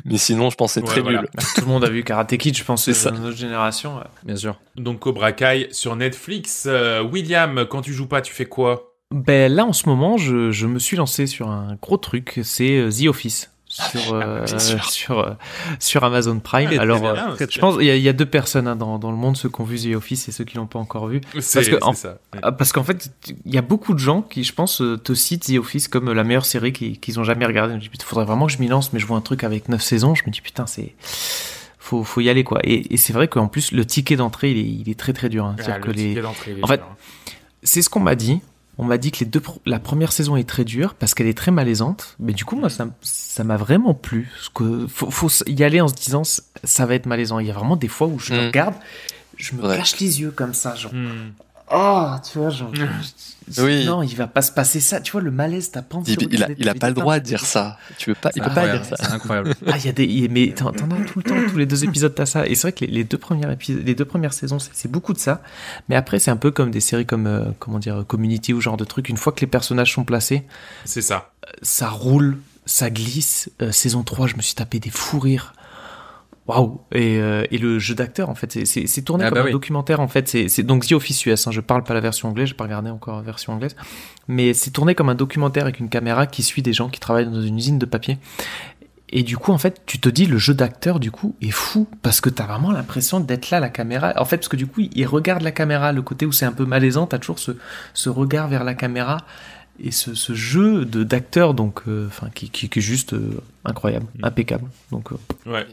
mais sinon, je pensais c'est très nul. Bah, tout le monde a vu Karate Kid, je pense, c'est notre génération, bien sûr. Donc, Cobra Kai sur Netflix, William, quand tu joues pas, tu fais quoi ben là en ce moment, je, je me suis lancé sur un gros truc, c'est euh, The Office sur ah, euh, sur euh, sur Amazon Prime. Alors, je pense il y, a deux personnes hein, dans, dans le monde ceux qui ont vu The Office et ceux qui l'ont pas encore vu. Parce que ça, ah, parce qu'en fait il y a beaucoup de gens qui je pense te citent The Office comme la meilleure série qu'ils ont jamais regardée. Je me dis faudrait vraiment que je m'y lance mais je vois un truc avec neuf saisons je me dis putain c'est faut, faut y aller quoi. Et, et c'est vrai qu'en plus le ticket d'entrée il, il est, très très dur. Hein. Ah, que les... en fait hein. c'est ce qu'on m'a dit on m'a dit que les deux, la première saison est très dure parce qu'elle est très malaisante. Mais du coup, moi, ça, m'a vraiment plu. Il que faut, y aller en se disant, ça va être malaisant. Il y a vraiment des fois où je me mm. regarde, je me ouais. les yeux comme ça, genre. Mm oh, tu vois, genre. Non, il va pas se passer ça. Tu vois, le malaise, t'as pas Il, a, pas le droit de dire ça. Tu veux pas, il peut pas dire ça. C'est incroyable. Ah, il y a des. mais t'en, as tout le temps, tous les deux épisodes, t'as ça. Et c'est vrai que les, deux premières les deux premières saisons, c'est, beaucoup de ça. Mais après, c'est un peu comme des séries comme, euh, comment dire, Community ou genre de truc. Une fois que les personnages sont placés. C'est ça. Euh, ça roule, ça glisse. Euh, saison 3, je me suis tapé des fous rires Waouh euh, et, le jeu d'acteur en fait, c'est tourné ah comme bah un documentaire en fait. C'est donc The Office US. Hein, je parle pas la version anglaise, j'ai pas regardé encore la version anglaise, mais c'est tourné comme un documentaire avec une caméra qui suit des gens qui travaillent dans une usine de papier. Et du coup, en fait, tu te dis le jeu d'acteur du coup est fou parce que t'as vraiment l'impression d'être là la caméra. En fait, parce que du coup, il regarde la caméra, le côté où c'est un peu malaisant, t'as toujours ce, ce regard vers la caméra et ce, ce jeu de d'acteurs donc euh, enfin qui, qui, est juste euh, incroyable mm. impeccable donc euh,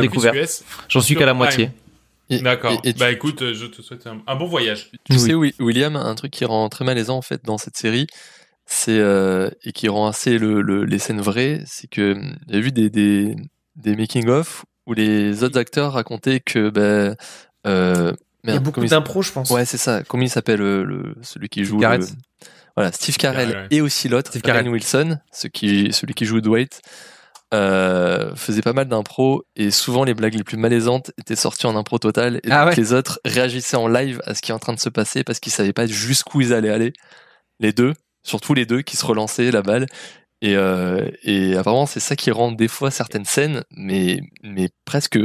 découverte j'en suis qu'à la moitié D'accord. Bah écoute, euh, je te souhaite un, bon voyage. Tu sais, William, un truc qui rend très malaisant en fait dans cette série, c'est et qui rend assez le, les scènes vraies, c'est que hum, j'ai vu des, des, des making-of où les autres acteurs racontaient que bah, il y a beaucoup d'impro, je pense. Ouais, c'est ça. Comment il s'appelle le, celui qui joue Gareth voilà, Steve Carell et aussi l'autre, Karen Wilson, ce qui, celui qui joue Dwight, euh, faisait pas mal d'impro et souvent les blagues les plus malaisantes étaient sorties en impro total et ah les autres réagissaient en live à ce qui est en train de se passer parce qu'ils savaient pas jusqu'où ils allaient aller. Les deux, surtout les deux qui se relançaient la balle. Et, euh, et apparemment, c'est ça qui rend des fois certaines scènes, mais, mais presque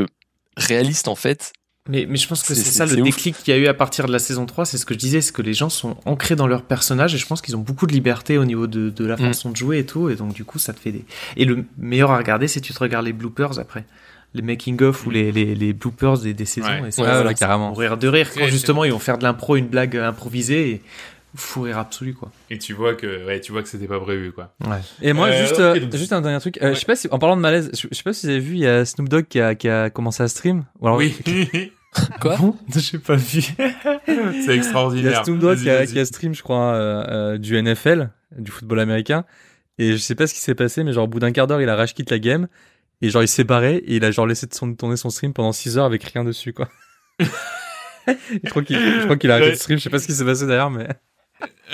réalistes en fait, mais, mais je pense que c'est ça le déclic qu'il y a eu à partir de la saison 3, c'est ce que je disais, c'est que les gens sont ancrés dans leur personnage et je pense qu'ils ont beaucoup de liberté au niveau de, de la mm. façon de jouer et tout, et donc du coup ça te fait des... Et le meilleur à regarder, c'est tu te regardes les bloopers après les making-of ou mm. les, les, les, bloopers des, des saisons. Et ça, ouais, Rire de rire quand justement ils vont faire de l'impro, une blague improvisée fou rire absolu quoi. Et tu vois que ouais, tu vois que c'était pas prévu quoi. Ouais. Et moi euh, juste euh, juste un dernier truc, euh, je sais pas si en parlant de malaise, je, sais pas si vous avez vu il y a Snoop Dogg qui a, qui a commencé à stream Oui. quoi J'ai pas vu. C'est extraordinaire. Il y a Snoop Dogg qui a, stream je crois du NFL, du football américain et je sais pas ce qui s'est passé mais genre au bout d'un quart d'heure, il a rage quitte la game et genre il s'est barré et il a genre laissé de tourner son stream pendant 6 heures avec rien dessus quoi. je crois qu'il a arrêté de stream, je sais pas ce qui s'est passé d'ailleurs mais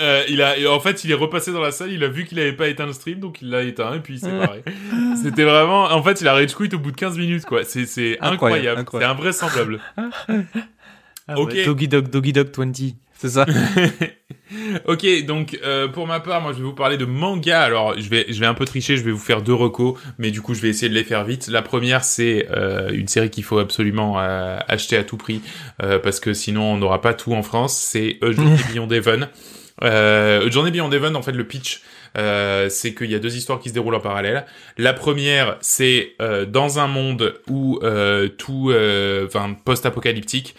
euh, il a, en fait, il est repassé dans la salle, il a vu qu'il avait pas éteint le stream, donc il l'a éteint et puis il s'est C'était vraiment, en fait, il a rage quit au bout de 15 minutes, quoi. C'est, incroyable. C'est invraisemblable. Ah ok. Doggy Dog, Doggy Dog 20. C'est ça. ok, donc euh, pour ma part, moi je vais vous parler de manga. Alors je vais je vais un peu tricher, je vais vous faire deux recos, mais du coup je vais essayer de les faire vite. La première c'est euh, une série qu'il faut absolument acheter à tout prix parce que sinon on n'aura pas tout en France. C'est Eugène Beyond Devon euh, Journey Beyond Heaven, en fait, le pitch, euh, c'est qu'il y a deux histoires qui se déroulent en parallèle. La première, c'est euh, dans un monde où euh, tout, euh, enfin, post-apocalyptique,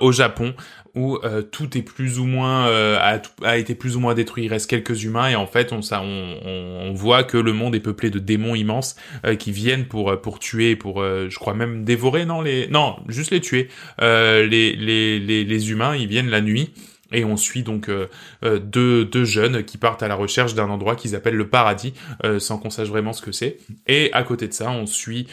au Japon, où tout est plus ou moins a, été plus ou moins détruit. Il reste quelques humains et en fait, on, ça, on, on voit que le monde est peuplé de démons immenses qui viennent pour pour tuer, pour, je crois même dévorer, non les, non, juste les tuer. Les, les, les les humains, ils viennent la nuit. Et on suit donc euh, euh, deux, deux, jeunes qui partent à la recherche d'un endroit qu'ils appellent le paradis, euh, sans qu'on sache vraiment ce que c'est. Et à côté de ça, on suit...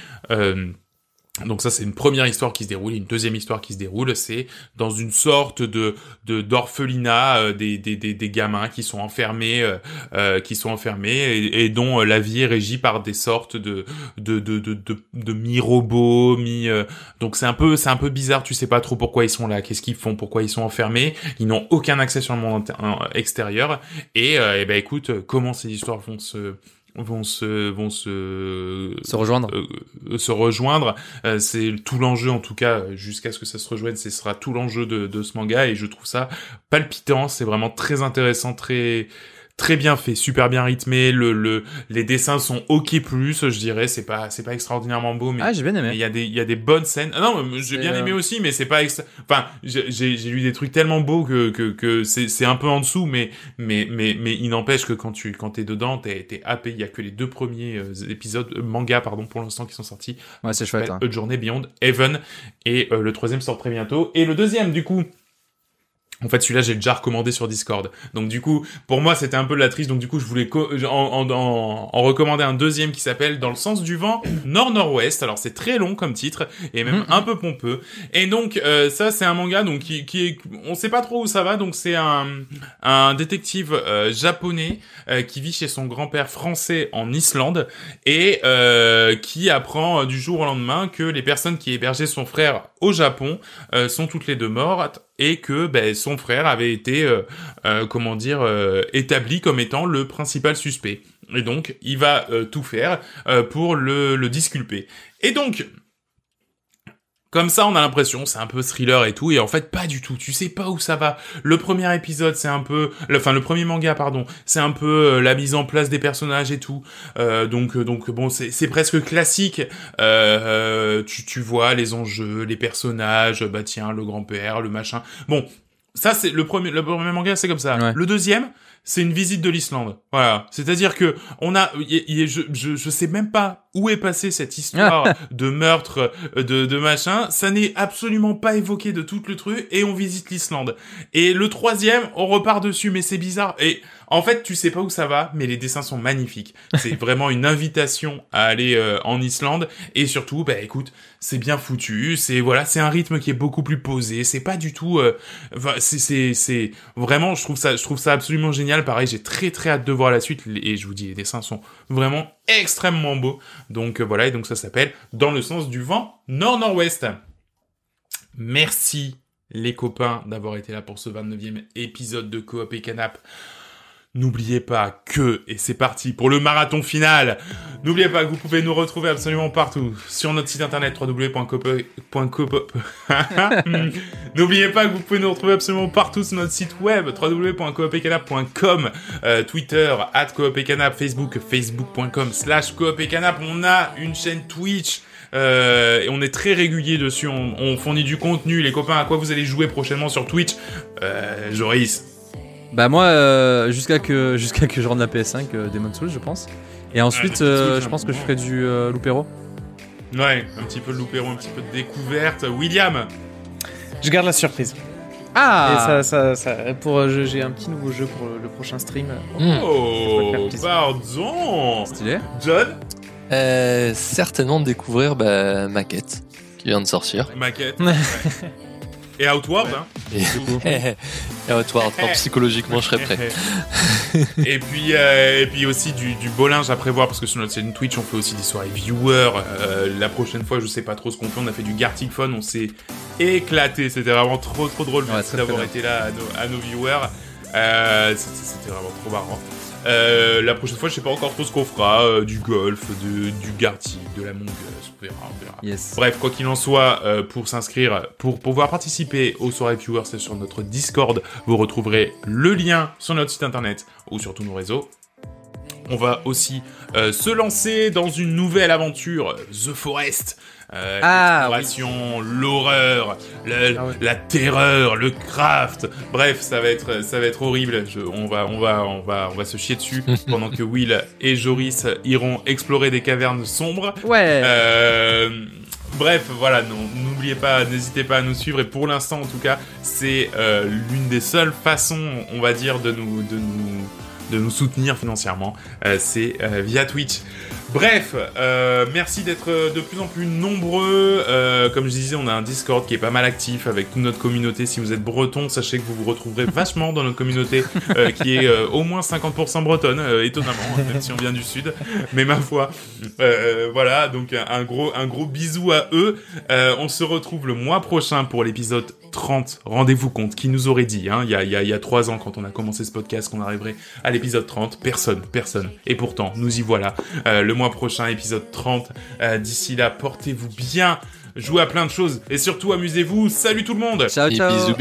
Donc ça c'est une première histoire qui se déroule, une deuxième histoire qui se déroule, c'est dans une sorte de d'orphelinat euh, des, des, des, gamins qui sont enfermés, euh, euh, qui sont enfermés et, dont la vie est régie par des sortes de de de de, de, mi robots, mi donc c'est un peu c'est un peu bizarre, tu sais pas trop pourquoi ils sont là, qu'est-ce qu'ils font, pourquoi ils sont enfermés, ils n'ont aucun accès sur le monde extérieur et, et eh ben écoute comment ces histoires vont se vont se vont se se rejoindre euh, euh, se rejoindre euh, c'est tout l'enjeu en tout cas jusqu'à ce que ça se rejoigne ce sera tout l'enjeu de, de ce manga et je trouve ça palpitant c'est vraiment très intéressant très très bien fait, super bien rythmé. Le, le les dessins sont ok plus, je dirais. C'est pas c'est pas extraordinairement beau, mais ah, j'ai bien aimé. Il y a des il y a des bonnes scènes. Ah, non, j'ai bien aimé euh, aussi, mais c'est pas enfin j'ai j'ai lu des trucs tellement beaux que que, que c'est c'est un peu en dessous, mais mais mais mais il n'empêche que quand tu quand t'es dedans, t'es t'es happé. Il y a que les deux premiers euh, épisodes euh, manga pardon pour l'instant qui sont sortis. Ouais, c'est chouette. Bah, hein. Journée Beyond Heaven et le troisième sort très bientôt et le deuxième du coup en fait, celui-là, j'ai déjà recommandé sur Discord. Donc, du coup, pour moi, c'était un peu de la triche. Donc, du coup, je voulais en, en, en, recommander un deuxième qui s'appelle Dans le sens du vent Nord-Nord-Ouest. Alors, c'est très long comme titre et même mm-hmm. un peu pompeux. Et donc, euh, ça, c'est un manga donc qui, qui est, on sait pas trop où ça va. Donc, c'est un, détective euh, japonais euh, qui vit chez son grand-père français en Islande et qui apprend du jour au lendemain que les personnes qui hébergeaient son frère au Japon sont toutes les deux mortes et que ben, son frère avait été, euh, euh, comment dire, euh, établi comme étant le principal suspect. Et donc, il va tout faire pour le, disculper. Et donc, comme ça, on a l'impression, c'est un peu thriller et tout, et en fait, pas du tout. Tu sais pas où ça va. Le premier épisode, c'est un peu, le, enfin, le premier manga, pardon, c'est un peu la mise en place des personnages et tout. donc, donc, bon, c'est presque classique. tu, tu vois les enjeux, les personnages, bah tiens, le grand-père, le machin. Bon, ça, c'est le premier, le premier manga, c'est comme ça. Le deuxième, c'est une visite de l'Islande. Voilà. C'est-à-dire que on a, je, je, sais même pas où est passée cette histoire ah. de meurtre, euh, de, de machin. Ça n'est absolument pas évoqué de tout le truc et on visite l'Islande. Et le troisième, on repart dessus, mais c'est bizarre. Et en fait, tu sais pas où ça va, mais les dessins sont magnifiques. C'est vraiment une invitation à aller euh, en Islande et surtout, bah écoute, c'est bien foutu. C'est voilà, c'est un rythme qui est beaucoup plus posé. C'est pas du tout. Euh, c'est c'est vraiment, je trouve ça, je trouve ça absolument génial. Pareil, j'ai très très hâte de voir la suite et je vous dis, les dessins sont vraiment extrêmement beaux. Donc euh, voilà, et donc ça s'appelle Dans le sens du vent nord-nord-ouest. Merci les copains d'avoir été là pour ce 29e épisode de Coop et Canap. N'oubliez pas que, et c'est parti pour le marathon final, n'oubliez pas que vous pouvez nous retrouver absolument partout sur notre site internet www.copop. n'oubliez pas que vous pouvez nous retrouver absolument partout sur notre site web www.coopécanap.com, euh, Twitter, at Facebook, facebook.com slash On a une chaîne Twitch. Euh, et on est très régulier dessus, on, fournit du contenu, les copains, à quoi vous allez jouer prochainement sur Twitch euh, Joris, bah moi, euh, jusqu'à que jusqu'à que je rende la PS5, euh, Demon Souls, je pense. Et ensuite, euh, je pense que je ferai du Loupéro. Ouais, un petit peu de loupéro, un petit peu de découverte. William Je garde la surprise. Ah ça, ça, pour, j'ai un petit nouveau jeu pour le, prochain stream. Hmm. Oh, bah, pardon John Euh, certainement découvrir bah, Maquette qui vient de sortir. Maquette. Et Outward, hein. Et, Outward, psychologiquement, je serais prêt. et, puis, euh, et puis aussi du, du beau linge à prévoir, parce que sur notre chaîne Twitch, on fait aussi des soirées viewers. Euh, la prochaine fois, je sais pas trop ce qu'on fait, on a fait du Gartic Fun, on s'est éclaté. C'était vraiment trop trop drôle. d'avoir été là à nos, viewers. Euh, c'était vraiment trop marrant. Euh, la prochaine fois, je sais pas encore trop ce qu'on fera. Euh, du golf, du Garty, de la mongueuse, On verra, on verra. Bref, quoi qu'il en soit, euh, pour s'inscrire, pour pouvoir participer aux soirées viewers, sur notre Discord. Vous retrouverez le lien sur notre site internet ou sur tous nos réseaux. On va aussi se lancer dans une nouvelle aventure, The Forest. Euh, ah, l'horreur, ah la terreur, le craft. Bref, ça va être, ça va être horrible. on va, on va, on va, on va se chier dessus pendant que Will et Joris iront explorer des cavernes sombres. Euh, bref, voilà. N'oubliez pas, n'hésitez pas à nous suivre. Et pour l'instant, en tout cas, c'est euh, l'une des seules façons, on va dire, de nous, de nous, de nous soutenir financièrement. c'est via Twitch. Bref, euh, merci d'être de plus en plus nombreux. Euh, comme je disais, on a un Discord qui est pas mal actif avec toute notre communauté. Si vous êtes breton, sachez que vous vous retrouverez vachement dans notre communauté euh, qui est au moins 50% bretonne, étonnamment, même si on vient du sud. Mais ma foi, voilà, donc un gros, un gros bisou à eux. on se retrouve le mois prochain pour l'épisode 30. Rendez-vous compte, qui nous aurait dit, hein. il y a, trois ans quand on a commencé ce podcast qu'on arriverait à l'épisode 30 Personne, personne. Et pourtant, nous y voilà. le mois prochain, épisode 30. Euh, d'ici là, portez-vous bien, jouez à plein de choses et surtout amusez-vous. Salut tout le monde. Ciao, bisous.